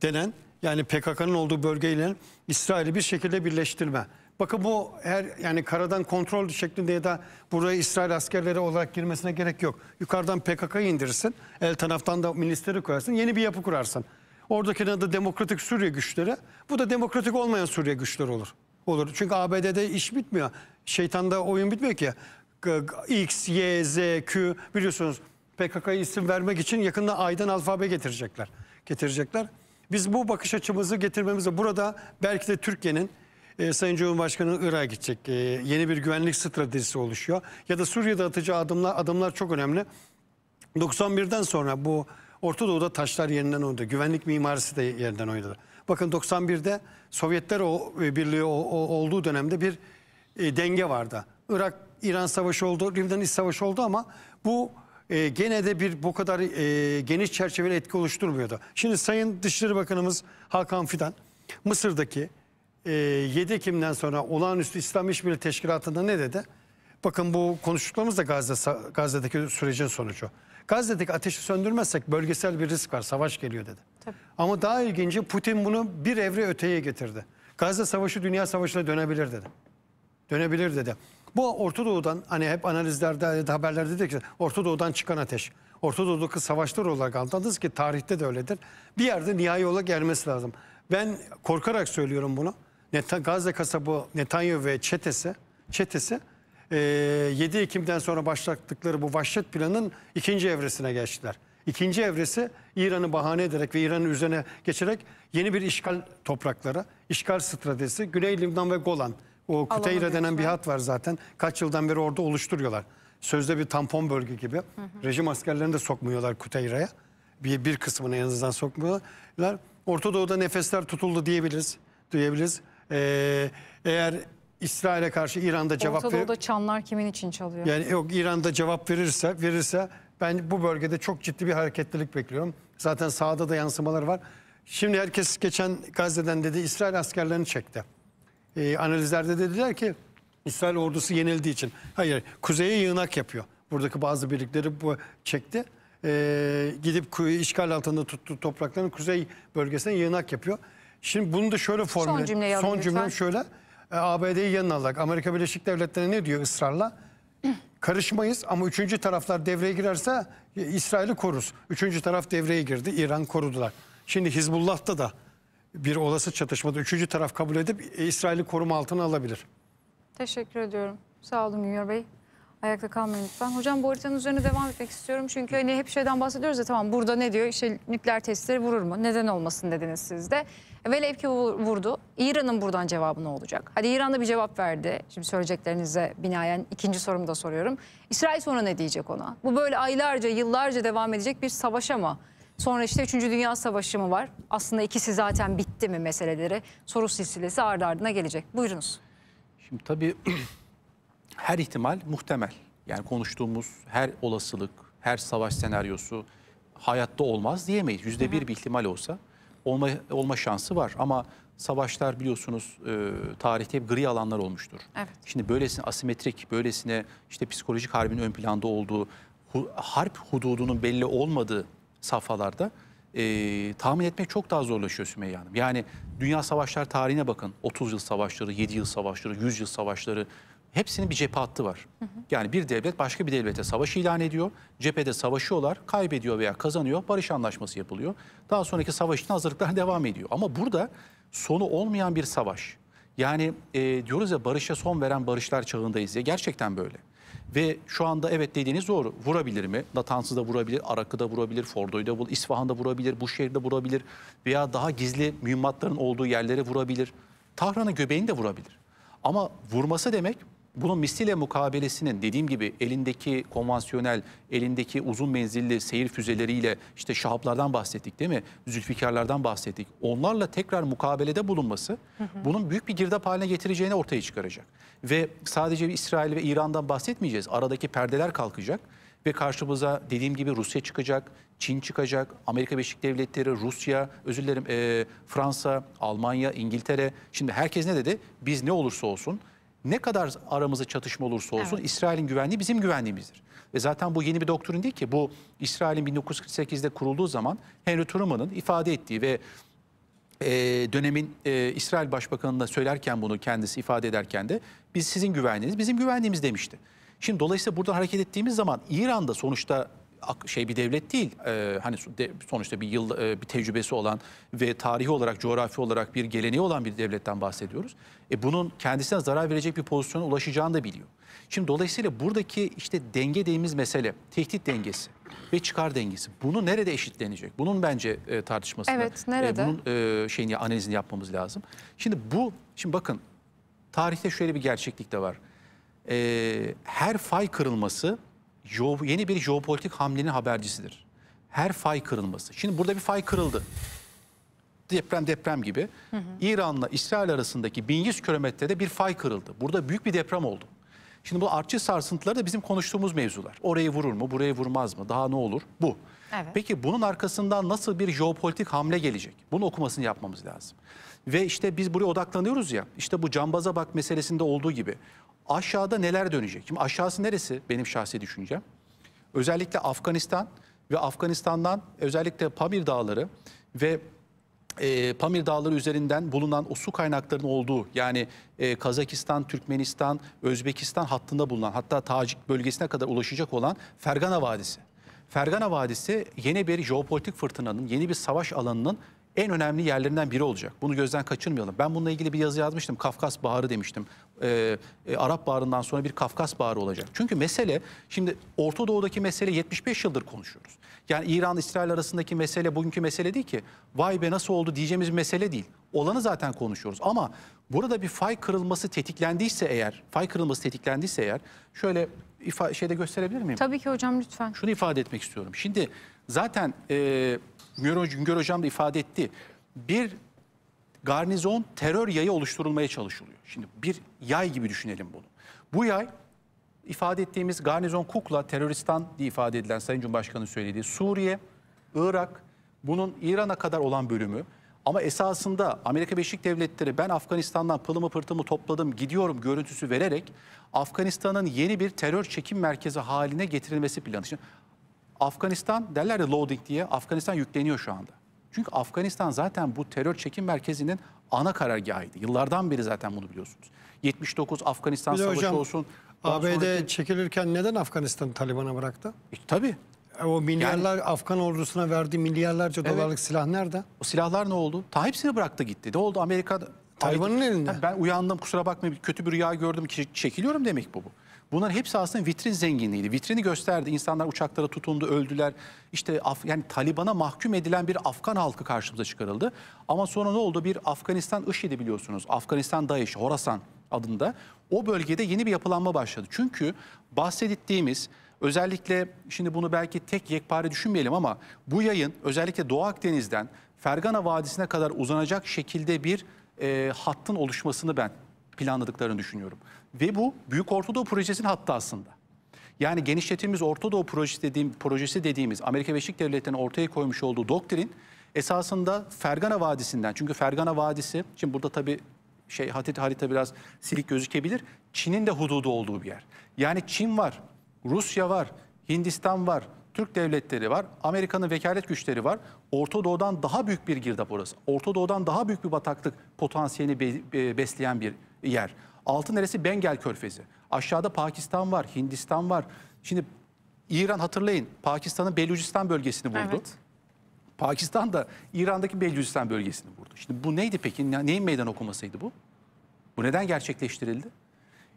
denen yani PKK'nın olduğu bölgeyle İsrail'i bir şekilde birleştirme. Bakın bu her yani karadan kontrol şeklinde ya da buraya İsrail askerleri olarak girmesine gerek yok. Yukarıdan PKK'yı indirsin. El taraftan da milisleri koyarsın. Yeni bir yapı kurarsın. Oradaki adı Demokratik Suriye güçleri. Bu da demokratik olmayan Suriye güçleri olur. Olur. Çünkü ABD'de iş bitmiyor. Şeytanda oyun bitmiyor ki. X, Y, Z, Q biliyorsunuz PKK'ya isim vermek için yakında aydan alfabe getirecekler. Getirecekler. Biz bu bakış açımızı getirmemize burada belki de Türkiye'nin e, Sayın Cumhurbaşkanı Irak'a gidecek. E, yeni bir güvenlik stratejisi oluşuyor. Ya da Suriye'de atacağı adımlar, adımlar çok önemli. 91'den sonra bu Orta Doğu'da taşlar yeniden oynadı. Güvenlik mimarisi de yerinden oynadı. Bakın 91'de Sovyetler e, Birliği olduğu dönemde bir e, denge vardı. Irak-İran savaşı oldu, Lübnan İç Savaşı oldu ama bu e, gene de bir bu kadar geniş çerçeveli etki oluşturmuyordu. Şimdi Sayın Dışişleri Bakanımız Hakan Fidan Mısır'daki 7 Ekim'den sonra olağanüstü İslam İşbirliği Teşkilatı'nda ne dedi? Bakın bu konuştuklarımız da Gazze, Gazze'deki sürecin sonucu. Gazze'deki ateşi söndürmezsek bölgesel bir risk var, savaş geliyor dedi. Tabii. Ama daha ilginci Putin bunu bir evre öteye getirdi. Gazze Savaşı Dünya Savaşı'na dönebilir dedi. Dönebilir dedi. Bu Orta Doğu'dan hani hep analizlerde haberlerde dedik ki Orta Doğu'dan çıkan ateş. Orta Doğu'daki savaşlar olarak anladınız ki tarihte de öyledir. Bir yerde nihai olarak gelmesi lazım. Ben korkarak söylüyorum bunu. Net Gazze kasabı Netanyahu ve çetesi, çetesi e, ee, 7 Ekim'den sonra başlattıkları bu vahşet planın ikinci evresine geçtiler. İkinci evresi İran'ı bahane ederek ve İran'ın üzerine geçerek yeni bir işgal topraklara, işgal stratejisi, Güney Lübnan ve Golan. O Küteyre denen bir hat var zaten. Kaç yıldan beri orada oluşturuyorlar. Sözde bir tampon bölge gibi. Hı hı. Rejim askerlerini de sokmuyorlar Küteyre'ye. Bir, bir kısmını en azından sokmuyorlar. Orta Doğu'da nefesler tutuldu diyebiliriz. Diyebiliriz. Ee, eğer İsrail'e karşı İran'da cevap verir. Ortadoğu'da çanlar kimin için çalıyor? Yani yok İran'da cevap verirse verirse ben bu bölgede çok ciddi bir hareketlilik bekliyorum. Zaten sahada da yansımalar var. Şimdi herkes geçen Gazze'den dedi İsrail askerlerini çekti. E, analizlerde dediler ki İsrail ordusu yenildiği için. Hayır kuzeye yığınak yapıyor. Buradaki bazı birlikleri bu çekti. E, gidip işgal altında tuttuğu toprakların kuzey bölgesine yığınak yapıyor. Şimdi bunu da şöyle formüle. Son cümle Son cümlem şöyle e, ABD'yi yanına alarak Amerika Birleşik Devletleri ne diyor ısrarla? Karışmayız ama üçüncü taraflar devreye girerse e, İsrail'i koruruz. Üçüncü taraf devreye girdi, İran korudular. Şimdi Hizbullah'ta da bir olası çatışmada üçüncü taraf kabul edip e, İsrail'i koruma altına alabilir. Teşekkür ediyorum. Sağ olun Güngör Bey. Ayakta kalmayın lütfen. Hocam bu haritanın üzerine devam etmek istiyorum. Çünkü hani hep şeyden bahsediyoruz ya tamam burada ne diyor? İşte nükleer testleri vurur mu? Neden olmasın dediniz siz de. Velev ki vurdu. İran'ın buradan cevabı ne olacak? Hadi İran da bir cevap verdi. Şimdi söyleyeceklerinize binaen ikinci sorumu da soruyorum. İsrail sonra ne diyecek ona? Bu böyle aylarca, yıllarca devam edecek bir savaşa mı? Sonra işte 3. Dünya Savaşı mı var? Aslında ikisi zaten bitti mi meseleleri? Soru silsilesi ardı ardına gelecek. Buyurunuz. Şimdi tabii <clears throat> her ihtimal muhtemel. Yani konuştuğumuz her olasılık, her savaş senaryosu hayatta olmaz diyemeyiz. Yüzde bir bir ihtimal olsa olma, olma şansı var. Ama savaşlar biliyorsunuz e, tarihte hep gri alanlar olmuştur. Evet. Şimdi böylesine asimetrik, böylesine işte psikolojik harbin ön planda olduğu, hu, harp hududunun belli olmadığı safhalarda e, tahmin etmek çok daha zorlaşıyor Sümeyye Hanım. Yani dünya savaşlar tarihine bakın. 30 yıl savaşları, 7 yıl savaşları, 100 yıl savaşları hepsinin bir cephe hattı var. Hı hı. Yani bir devlet başka bir devlete savaş ilan ediyor. Cephede savaşıyorlar, kaybediyor veya kazanıyor. Barış anlaşması yapılıyor. Daha sonraki savaş için hazırlıklar <laughs> devam ediyor. Ama burada sonu olmayan bir savaş. Yani e, diyoruz ya barışa son veren barışlar çağındayız ya gerçekten böyle. Ve şu anda evet dediğiniz doğru. Vurabilir mi? Natans'ı da vurabilir, Arak'ı da vurabilir, Fordo'yu da vurabilir, İsfahan'da vurabilir, Buşehir'de vurabilir veya daha gizli mühimmatların olduğu yerlere vurabilir. Tahran'ın göbeğini de vurabilir. Ama vurması demek bunun misliyle mukabelesinin dediğim gibi elindeki konvansiyonel, elindeki uzun menzilli seyir füzeleriyle işte şahaplardan bahsettik değil mi? Zülfikarlardan bahsettik. Onlarla tekrar mukabelede bulunması hı hı. bunun büyük bir girdap haline getireceğini ortaya çıkaracak. Ve sadece İsrail ve İran'dan bahsetmeyeceğiz. Aradaki perdeler kalkacak ve karşımıza dediğim gibi Rusya çıkacak, Çin çıkacak, Amerika Birleşik Devletleri, Rusya, özür dilerim e, Fransa, Almanya, İngiltere. Şimdi herkes ne dedi? Biz ne olursa olsun ne kadar aramızda çatışma olursa olsun evet. İsrail'in güvenliği bizim güvenliğimizdir. Ve zaten bu yeni bir doktrin değil ki. Bu İsrail'in 1948'de kurulduğu zaman Henry Truman'ın ifade ettiği ve e, dönemin e, İsrail Başbakanı'na söylerken bunu kendisi ifade ederken de biz sizin güvenliğiniz bizim güvenliğimiz demişti. Şimdi dolayısıyla burada hareket ettiğimiz zaman İran'da sonuçta şey bir devlet değil. E, hani sonuçta bir yıl e, bir tecrübesi olan ve tarihi olarak, coğrafi olarak bir geleneği olan bir devletten bahsediyoruz. E, bunun kendisine zarar verecek bir pozisyona ulaşacağını da biliyor. Şimdi dolayısıyla buradaki işte denge dediğimiz mesele, tehdit dengesi ve çıkar dengesi. Bunu nerede eşitlenecek? Bunun bence e, tartışmasını, evet, nerede? E, bunun e, şeyini analizini yapmamız lazım. Şimdi bu, şimdi bakın tarihte şöyle bir gerçeklik de var. E, her fay kırılması yeni bir jeopolitik hamlenin habercisidir. Her fay kırılması. Şimdi burada bir fay kırıldı. Deprem deprem gibi. İran'la İsrail arasındaki 1100 kilometrede bir fay kırıldı. Burada büyük bir deprem oldu. Şimdi bu artçı sarsıntıları da bizim konuştuğumuz mevzular. Orayı vurur mu, burayı vurmaz mı, daha ne olur? Bu. Evet. Peki bunun arkasından nasıl bir jeopolitik hamle gelecek? Bunu okumasını yapmamız lazım. Ve işte biz buraya odaklanıyoruz ya, işte bu cambaza bak meselesinde olduğu gibi aşağıda neler dönecek? Şimdi aşağısı neresi benim şahsi düşüncem? Özellikle Afganistan ve Afganistan'dan özellikle Pamir Dağları ve e, Pamir Dağları üzerinden bulunan o su kaynaklarının olduğu yani e, Kazakistan, Türkmenistan, Özbekistan hattında bulunan hatta Tacik bölgesine kadar ulaşacak olan Fergana Vadisi. Fergana Vadisi yeni bir jeopolitik fırtınanın, yeni bir savaş alanının en önemli yerlerinden biri olacak. Bunu gözden kaçırmayalım. Ben bununla ilgili bir yazı yazmıştım. Kafkas Baharı demiştim. E, e, Arap Baharı'ndan sonra bir Kafkas Baharı olacak. Çünkü mesele, şimdi Orta Doğu'daki mesele 75 yıldır konuşuyoruz. Yani İran-İsrail arasındaki mesele bugünkü mesele değil ki. Vay be nasıl oldu diyeceğimiz bir mesele değil. Olanı zaten konuşuyoruz ama burada bir fay kırılması tetiklendiyse eğer, fay kırılması tetiklendiyse eğer şöyle şeyde gösterebilir miyim? Tabii ki hocam lütfen. Şunu ifade etmek istiyorum. Şimdi zaten... E, Güngör, Güngör Hocam da ifade etti. Bir garnizon terör yayı oluşturulmaya çalışılıyor. Şimdi bir yay gibi düşünelim bunu. Bu yay ifade ettiğimiz garnizon kukla teröristan diye ifade edilen Sayın Cumhurbaşkanı söylediği Suriye, Irak, bunun İran'a kadar olan bölümü ama esasında Amerika Birleşik Devletleri ben Afganistan'dan pılımı pırtımı topladım gidiyorum görüntüsü vererek Afganistan'ın yeni bir terör çekim merkezi haline getirilmesi planı. Şimdi Afganistan derler ya loading diye Afganistan yükleniyor şu anda. Çünkü Afganistan zaten bu terör çekim merkezinin ana karargahıydı. Yıllardan beri zaten bunu biliyorsunuz. 79 Afganistan Bir Savaşı hocam, olsun. ABD sonraki... çekilirken neden Afganistan'ı Taliban'a bıraktı? E, tabii. E, o milyarlar yani, Afgan ordusuna verdiği milyarlarca evet, dolarlık silah nerede? O silahlar ne oldu? Ta hepsini bıraktı gitti. Ne oldu Amerika? Taliban'ın elinde. Ben uyandım kusura bakmayın kötü bir rüya gördüm. Çekiliyorum demek bu bu. Bunlar hepsi aslında vitrin zenginliğiydi. Vitrini gösterdi. İnsanlar uçaklara tutundu, öldüler. İşte Af yani Taliban'a mahkum edilen bir Afgan halkı karşımıza çıkarıldı. Ama sonra ne oldu? Bir Afganistan IŞİD'i biliyorsunuz. Afganistan DAEŞ, Horasan adında. O bölgede yeni bir yapılanma başladı. Çünkü bahsettiğimiz özellikle şimdi bunu belki tek yekpare düşünmeyelim ama bu yayın özellikle Doğu Akdeniz'den Fergana Vadisi'ne kadar uzanacak şekilde bir e, hattın oluşmasını ben planladıklarını düşünüyorum. Ve bu Büyük Ortadoğu Projesi'nin hattı aslında. Yani genişletilmiş Ortadoğu Projesi, dediğim, projesi dediğimiz Amerika Birleşik Devletleri'nin ortaya koymuş olduğu doktrin esasında Fergana Vadisi'nden. Çünkü Fergana Vadisi, şimdi burada tabii şey harita biraz silik gözükebilir. Çin'in de hududu olduğu bir yer. Yani Çin var, Rusya var, Hindistan var, Türk devletleri var, Amerika'nın vekalet güçleri var. Orta Doğu'dan daha büyük bir girdap orası. Orta Doğu'dan daha büyük bir bataklık potansiyelini besleyen bir yer. Altı neresi? Bengel Körfezi. Aşağıda Pakistan var, Hindistan var. Şimdi İran hatırlayın Pakistan'ın Belucistan bölgesini vurdu. Evet. Pakistan da İran'daki Belucistan bölgesini vurdu. Şimdi bu neydi peki? Neyin meydan okumasıydı bu? Bu neden gerçekleştirildi?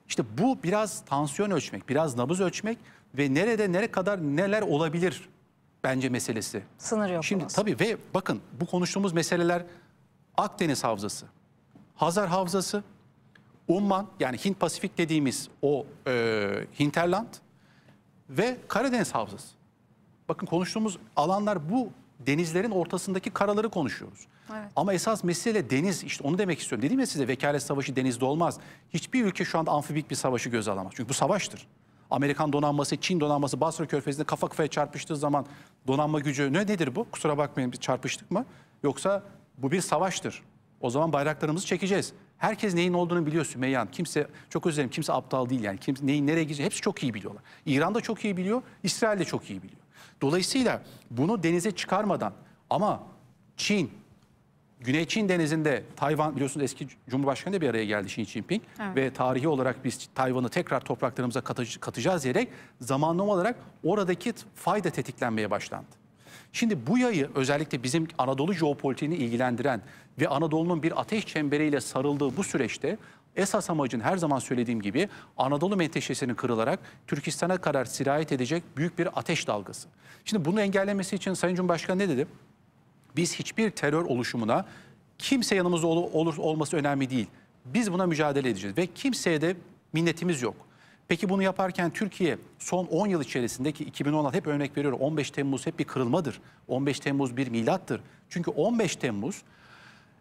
İşte bu biraz tansiyon ölçmek, biraz nabız ölçmek ve nerede nere kadar neler olabilir bence meselesi. Sınır yok. Şimdi tabii ve bakın bu konuştuğumuz meseleler Akdeniz Havzası, Hazar Havzası, Umman yani Hint Pasifik dediğimiz o e, Hinterland ve Karadeniz Havzası. Bakın konuştuğumuz alanlar bu denizlerin ortasındaki karaları konuşuyoruz. Evet. Ama esas mesele deniz işte onu demek istiyorum. Dedim ya size vekalet savaşı denizde olmaz. Hiçbir ülke şu anda amfibik bir savaşı göze alamaz. Çünkü bu savaştır. Amerikan donanması, Çin donanması Basra Körfezi'nde kafa kafaya çarpıştığı zaman donanma gücü ne nedir bu? Kusura bakmayın biz çarpıştık mı? Yoksa bu bir savaştır. O zaman bayraklarımızı çekeceğiz. Herkes neyin olduğunu biliyor Sümeyye Kimse, çok özür kimse aptal değil yani. Kimse neyin nereye gideceği hepsi çok iyi biliyorlar. İran da çok iyi biliyor, İsrail de çok iyi biliyor. Dolayısıyla bunu denize çıkarmadan ama Çin, Güney Çin denizinde Tayvan biliyorsunuz eski Cumhurbaşkanı da bir araya geldi Xi Jinping evet. ve tarihi olarak biz Tayvan'ı tekrar topraklarımıza katacağız diyerek zamanlama olarak oradaki fayda tetiklenmeye başlandı. Şimdi bu yayı özellikle bizim Anadolu jeopolitiğini ilgilendiren ve Anadolu'nun bir ateş çemberiyle sarıldığı bu süreçte esas amacın her zaman söylediğim gibi Anadolu menteşesinin kırılarak Türkistan'a kadar sirayet edecek büyük bir ateş dalgası. Şimdi bunu engellemesi için Sayın Cumhurbaşkanı ne dedi? Biz hiçbir terör oluşumuna kimse yanımızda ol, olması önemli değil. Biz buna mücadele edeceğiz ve kimseye de minnetimiz yok. Peki bunu yaparken Türkiye son 10 yıl içerisindeki 2016 hep örnek veriyorum 15 Temmuz hep bir kırılmadır. 15 Temmuz bir milattır. Çünkü 15 Temmuz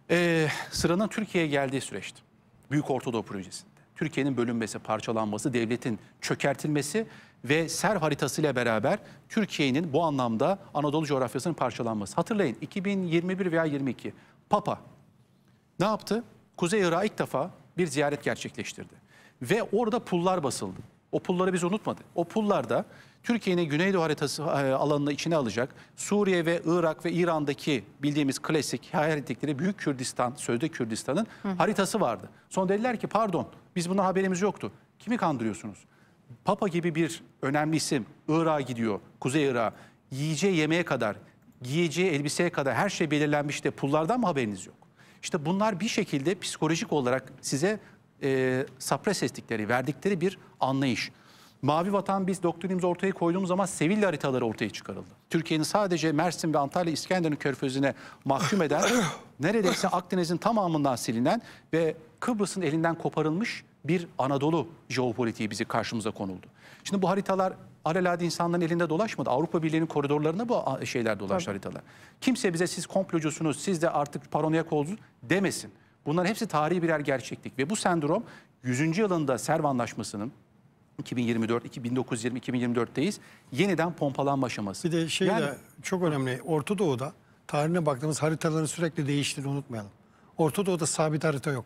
e, sıranın Türkiye'ye geldiği süreçti. Büyük Ortadoğu Projesi'nde. Türkiye'nin bölünmesi, parçalanması, devletin çökertilmesi ve ser haritasıyla beraber Türkiye'nin bu anlamda Anadolu coğrafyasının parçalanması. Hatırlayın 2021 veya 22 Papa ne yaptı? Kuzey Irak'a ilk defa bir ziyaret gerçekleştirdi. Ve orada pullar basıldı. O pulları biz unutmadık. O pullarda Türkiye'nin Güneydoğu haritası e, alanına içine alacak Suriye ve Irak ve İran'daki bildiğimiz klasik hayal ettikleri Büyük Kürdistan, sözde Kürdistan'ın haritası vardı. Son dediler ki pardon biz buna haberimiz yoktu. Kimi kandırıyorsunuz? Papa gibi bir önemli isim Irak'a gidiyor, Kuzey Irak'a. Yiyeceği yemeğe kadar, giyeceği elbiseye kadar her şey belirlenmişte pullardan mı haberiniz yok? İşte bunlar bir şekilde psikolojik olarak size e, sapres ettikleri, verdikleri bir anlayış. Mavi Vatan biz doktrinimizi ortaya koyduğumuz zaman Sevilla haritaları ortaya çıkarıldı. Türkiye'nin sadece Mersin ve Antalya İskenderun körfezine mahkum eden, <coughs> neredeyse Akdeniz'in tamamından silinen ve Kıbrıs'ın elinden koparılmış bir Anadolu jeopolitiği bizi karşımıza konuldu. Şimdi bu haritalar alelade insanların elinde dolaşmadı. Avrupa Birliği'nin koridorlarına bu şeyler dolaştı haritalar. Kimse bize siz komplocusunuz, siz de artık paranoyak oldunuz demesin. Bunlar hepsi tarihi birer gerçeklik ve bu sendrom 100. yılında Serv Anlaşması'nın 2024, 1920, 2024'teyiz. Yeniden pompalanma aşaması. Bir de şey yani, de çok önemli. Orta Doğu'da tarihine baktığımız haritaların sürekli değiştiğini unutmayalım. Orta Doğu'da sabit harita yok.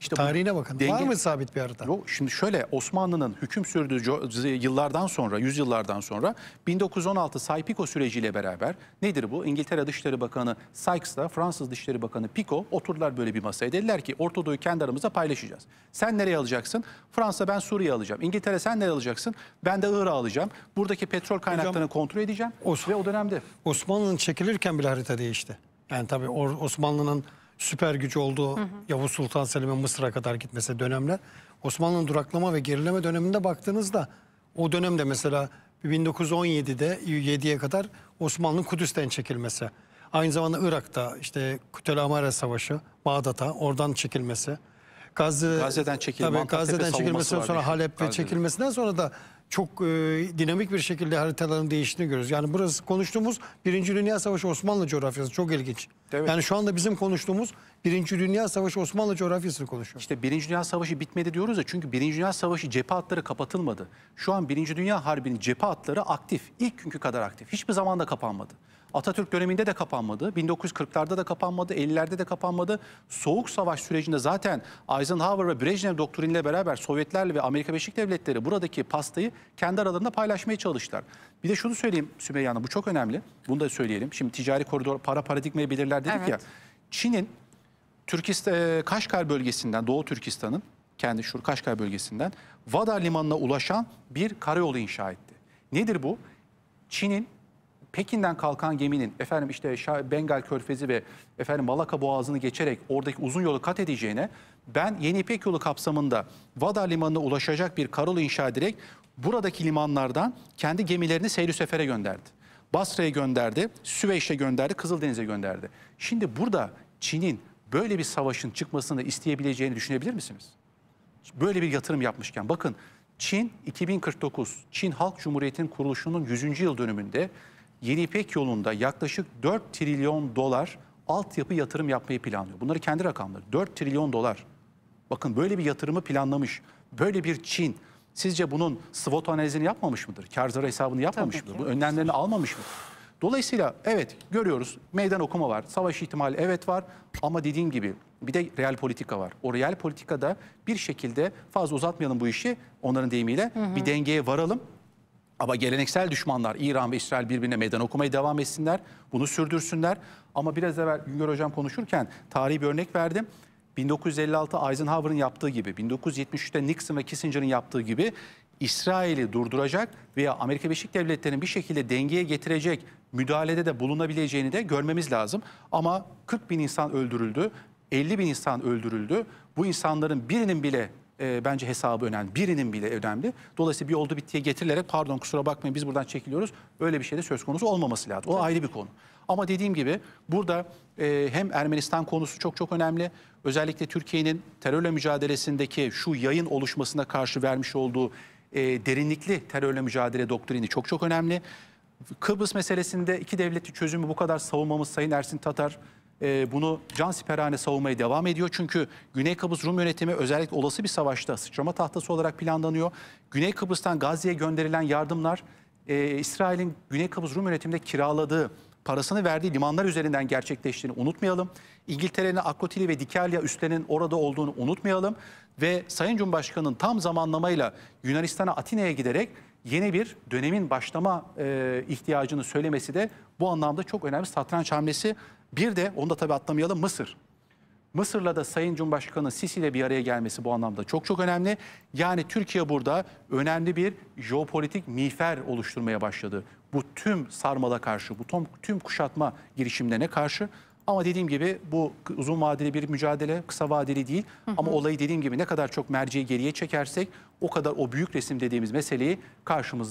İşte Tarihine bakın. Denge... Var mı sabit bir harita? Yok. Şimdi şöyle Osmanlı'nın hüküm sürdüğü yıllardan sonra, yüzyıllardan sonra 1916 Say-Picot süreciyle beraber nedir bu? İngiltere Dışişleri Bakanı Sykes'la Fransız Dışişleri Bakanı Picot oturdular böyle bir masaya. Dediler ki Ortadoğu'yu kendi aramızda paylaşacağız. Sen nereye alacaksın? Fransa ben Suriye alacağım. İngiltere sen nereye alacaksın? Ben de Irak'ı alacağım. Buradaki petrol kaynaklarını Hocam, kontrol edeceğim. Os ve o dönemde. Osmanlı'nın çekilirken bile harita değişti. Yani tabii Osmanlı'nın süper gücü olduğu hı hı. Yavuz Sultan Selim'in Mısır'a kadar gitmesi dönemler. Osmanlı'nın duraklama ve gerileme döneminde baktığınızda o dönemde mesela 1917'de 7'ye kadar Osmanlı Kudüs'ten çekilmesi. Aynı zamanda Irak'ta işte Kutel Amare Savaşı, Bağdat'a oradan çekilmesi. Gazze, Gazze'den çekilmesi tabii, Gazze'den çekilmesinden sonra Halep ve çekilmesinden sonra da çok e, dinamik bir şekilde haritaların değiştiğini görüyoruz. Yani burası konuştuğumuz Birinci Dünya Savaşı Osmanlı coğrafyası çok ilginç. Evet. Yani şu anda bizim konuştuğumuz Birinci Dünya Savaşı Osmanlı coğrafyasını konuşuyoruz. İşte Birinci Dünya Savaşı bitmedi diyoruz ya çünkü Birinci Dünya Savaşı cephe hatları kapatılmadı. Şu an Birinci Dünya Harbi'nin cephe hatları aktif. İlk günkü kadar aktif. Hiçbir zaman da kapanmadı. Atatürk döneminde de kapanmadı. 1940'larda da kapanmadı, 50'lerde de kapanmadı. Soğuk savaş sürecinde zaten Eisenhower ve Brejnev doktriniyle beraber Sovyetlerle ve Amerika Birleşik Devletleri buradaki pastayı kendi aralarında paylaşmaya çalıştılar. Bir de şunu söyleyeyim Sümeyye Hanım bu çok önemli. Bunu da söyleyelim. Şimdi ticari koridor para paradigmayı belirler dedik evet. ya. Çin'in Türkistan, e, Kaşgar bölgesinden, Doğu Türkistan'ın kendi şur Kaşgar bölgesinden Vada limanına ulaşan bir karayolu inşa etti. Nedir bu? Çin'in Pekin'den kalkan geminin efendim işte Bengal Körfezi ve efendim Malaka Boğazı'nı geçerek oradaki uzun yolu kat edeceğine ben Yeni İpek Yolu kapsamında Vada Limanı'na ulaşacak bir karolu inşa ederek buradaki limanlardan kendi gemilerini seyri sefere gönderdi. Basra'ya gönderdi, Süveyş'e gönderdi, Kızıldeniz'e gönderdi. Şimdi burada Çin'in böyle bir savaşın çıkmasını isteyebileceğini düşünebilir misiniz? Böyle bir yatırım yapmışken bakın Çin 2049, Çin Halk Cumhuriyeti'nin kuruluşunun 100. yıl dönümünde Yeni İpek yolunda yaklaşık 4 trilyon dolar altyapı yatırım yapmayı planlıyor. Bunları kendi rakamları. 4 trilyon dolar. Bakın böyle bir yatırımı planlamış. Böyle bir Çin. Sizce bunun SWOT analizini yapmamış mıdır? Kar zarar hesabını yapmamış mıdır? Bu önlemlerini almamış mı? Dolayısıyla evet görüyoruz meydan okuma var. Savaş ihtimali evet var ama dediğim gibi bir de real politika var. O real politikada bir şekilde fazla uzatmayalım bu işi onların deyimiyle hı hı. bir dengeye varalım. Ama geleneksel düşmanlar İran ve İsrail birbirine meydan okumaya devam etsinler. Bunu sürdürsünler. Ama biraz evvel Güngör Hocam konuşurken tarihi bir örnek verdim. 1956 Eisenhower'ın yaptığı gibi, 1973'te Nixon ve Kissinger'ın yaptığı gibi İsrail'i durduracak veya Amerika Birleşik Devletleri'nin bir şekilde dengeye getirecek müdahalede de bulunabileceğini de görmemiz lazım. Ama 40 bin insan öldürüldü, 50 bin insan öldürüldü. Bu insanların birinin bile e, bence hesabı önemli. Birinin bile önemli. Dolayısıyla bir oldu bittiye getirilerek pardon kusura bakmayın biz buradan çekiliyoruz. Öyle bir şey de söz konusu olmaması lazım. O Tabii. ayrı bir konu. Ama dediğim gibi burada e, hem Ermenistan konusu çok çok önemli. Özellikle Türkiye'nin terörle mücadelesindeki şu yayın oluşmasına karşı vermiş olduğu e, derinlikli terörle mücadele doktrini çok çok önemli. Kıbrıs meselesinde iki devletli çözümü bu kadar savunmamız Sayın Ersin Tatar e, bunu can siperhane savunmaya devam ediyor. Çünkü Güney Kıbrıs Rum yönetimi özellikle olası bir savaşta sıçrama tahtası olarak planlanıyor. Güney Kıbrıs'tan Gazze'ye gönderilen yardımlar e, İsrail'in Güney Kıbrıs Rum yönetiminde kiraladığı parasını verdiği limanlar üzerinden gerçekleştiğini unutmayalım. İngiltere'nin Akrotili ve Dikalya üstlerinin orada olduğunu unutmayalım. Ve Sayın Cumhurbaşkanı'nın tam zamanlamayla Yunanistan'a Atina'ya giderek yeni bir dönemin başlama e, ihtiyacını söylemesi de bu anlamda çok önemli satranç hamlesi. Bir de onu da tabii atlamayalım Mısır. Mısır'la da Sayın Cumhurbaşkanı Sisi ile bir araya gelmesi bu anlamda çok çok önemli. Yani Türkiye burada önemli bir jeopolitik miğfer oluşturmaya başladı. Bu tüm sarmala karşı, bu tüm kuşatma girişimlerine karşı ama dediğim gibi bu uzun vadeli bir mücadele, kısa vadeli değil. Hı hı. Ama olayı dediğim gibi ne kadar çok merceği geriye çekersek o kadar o büyük resim dediğimiz meseleyi karşımızda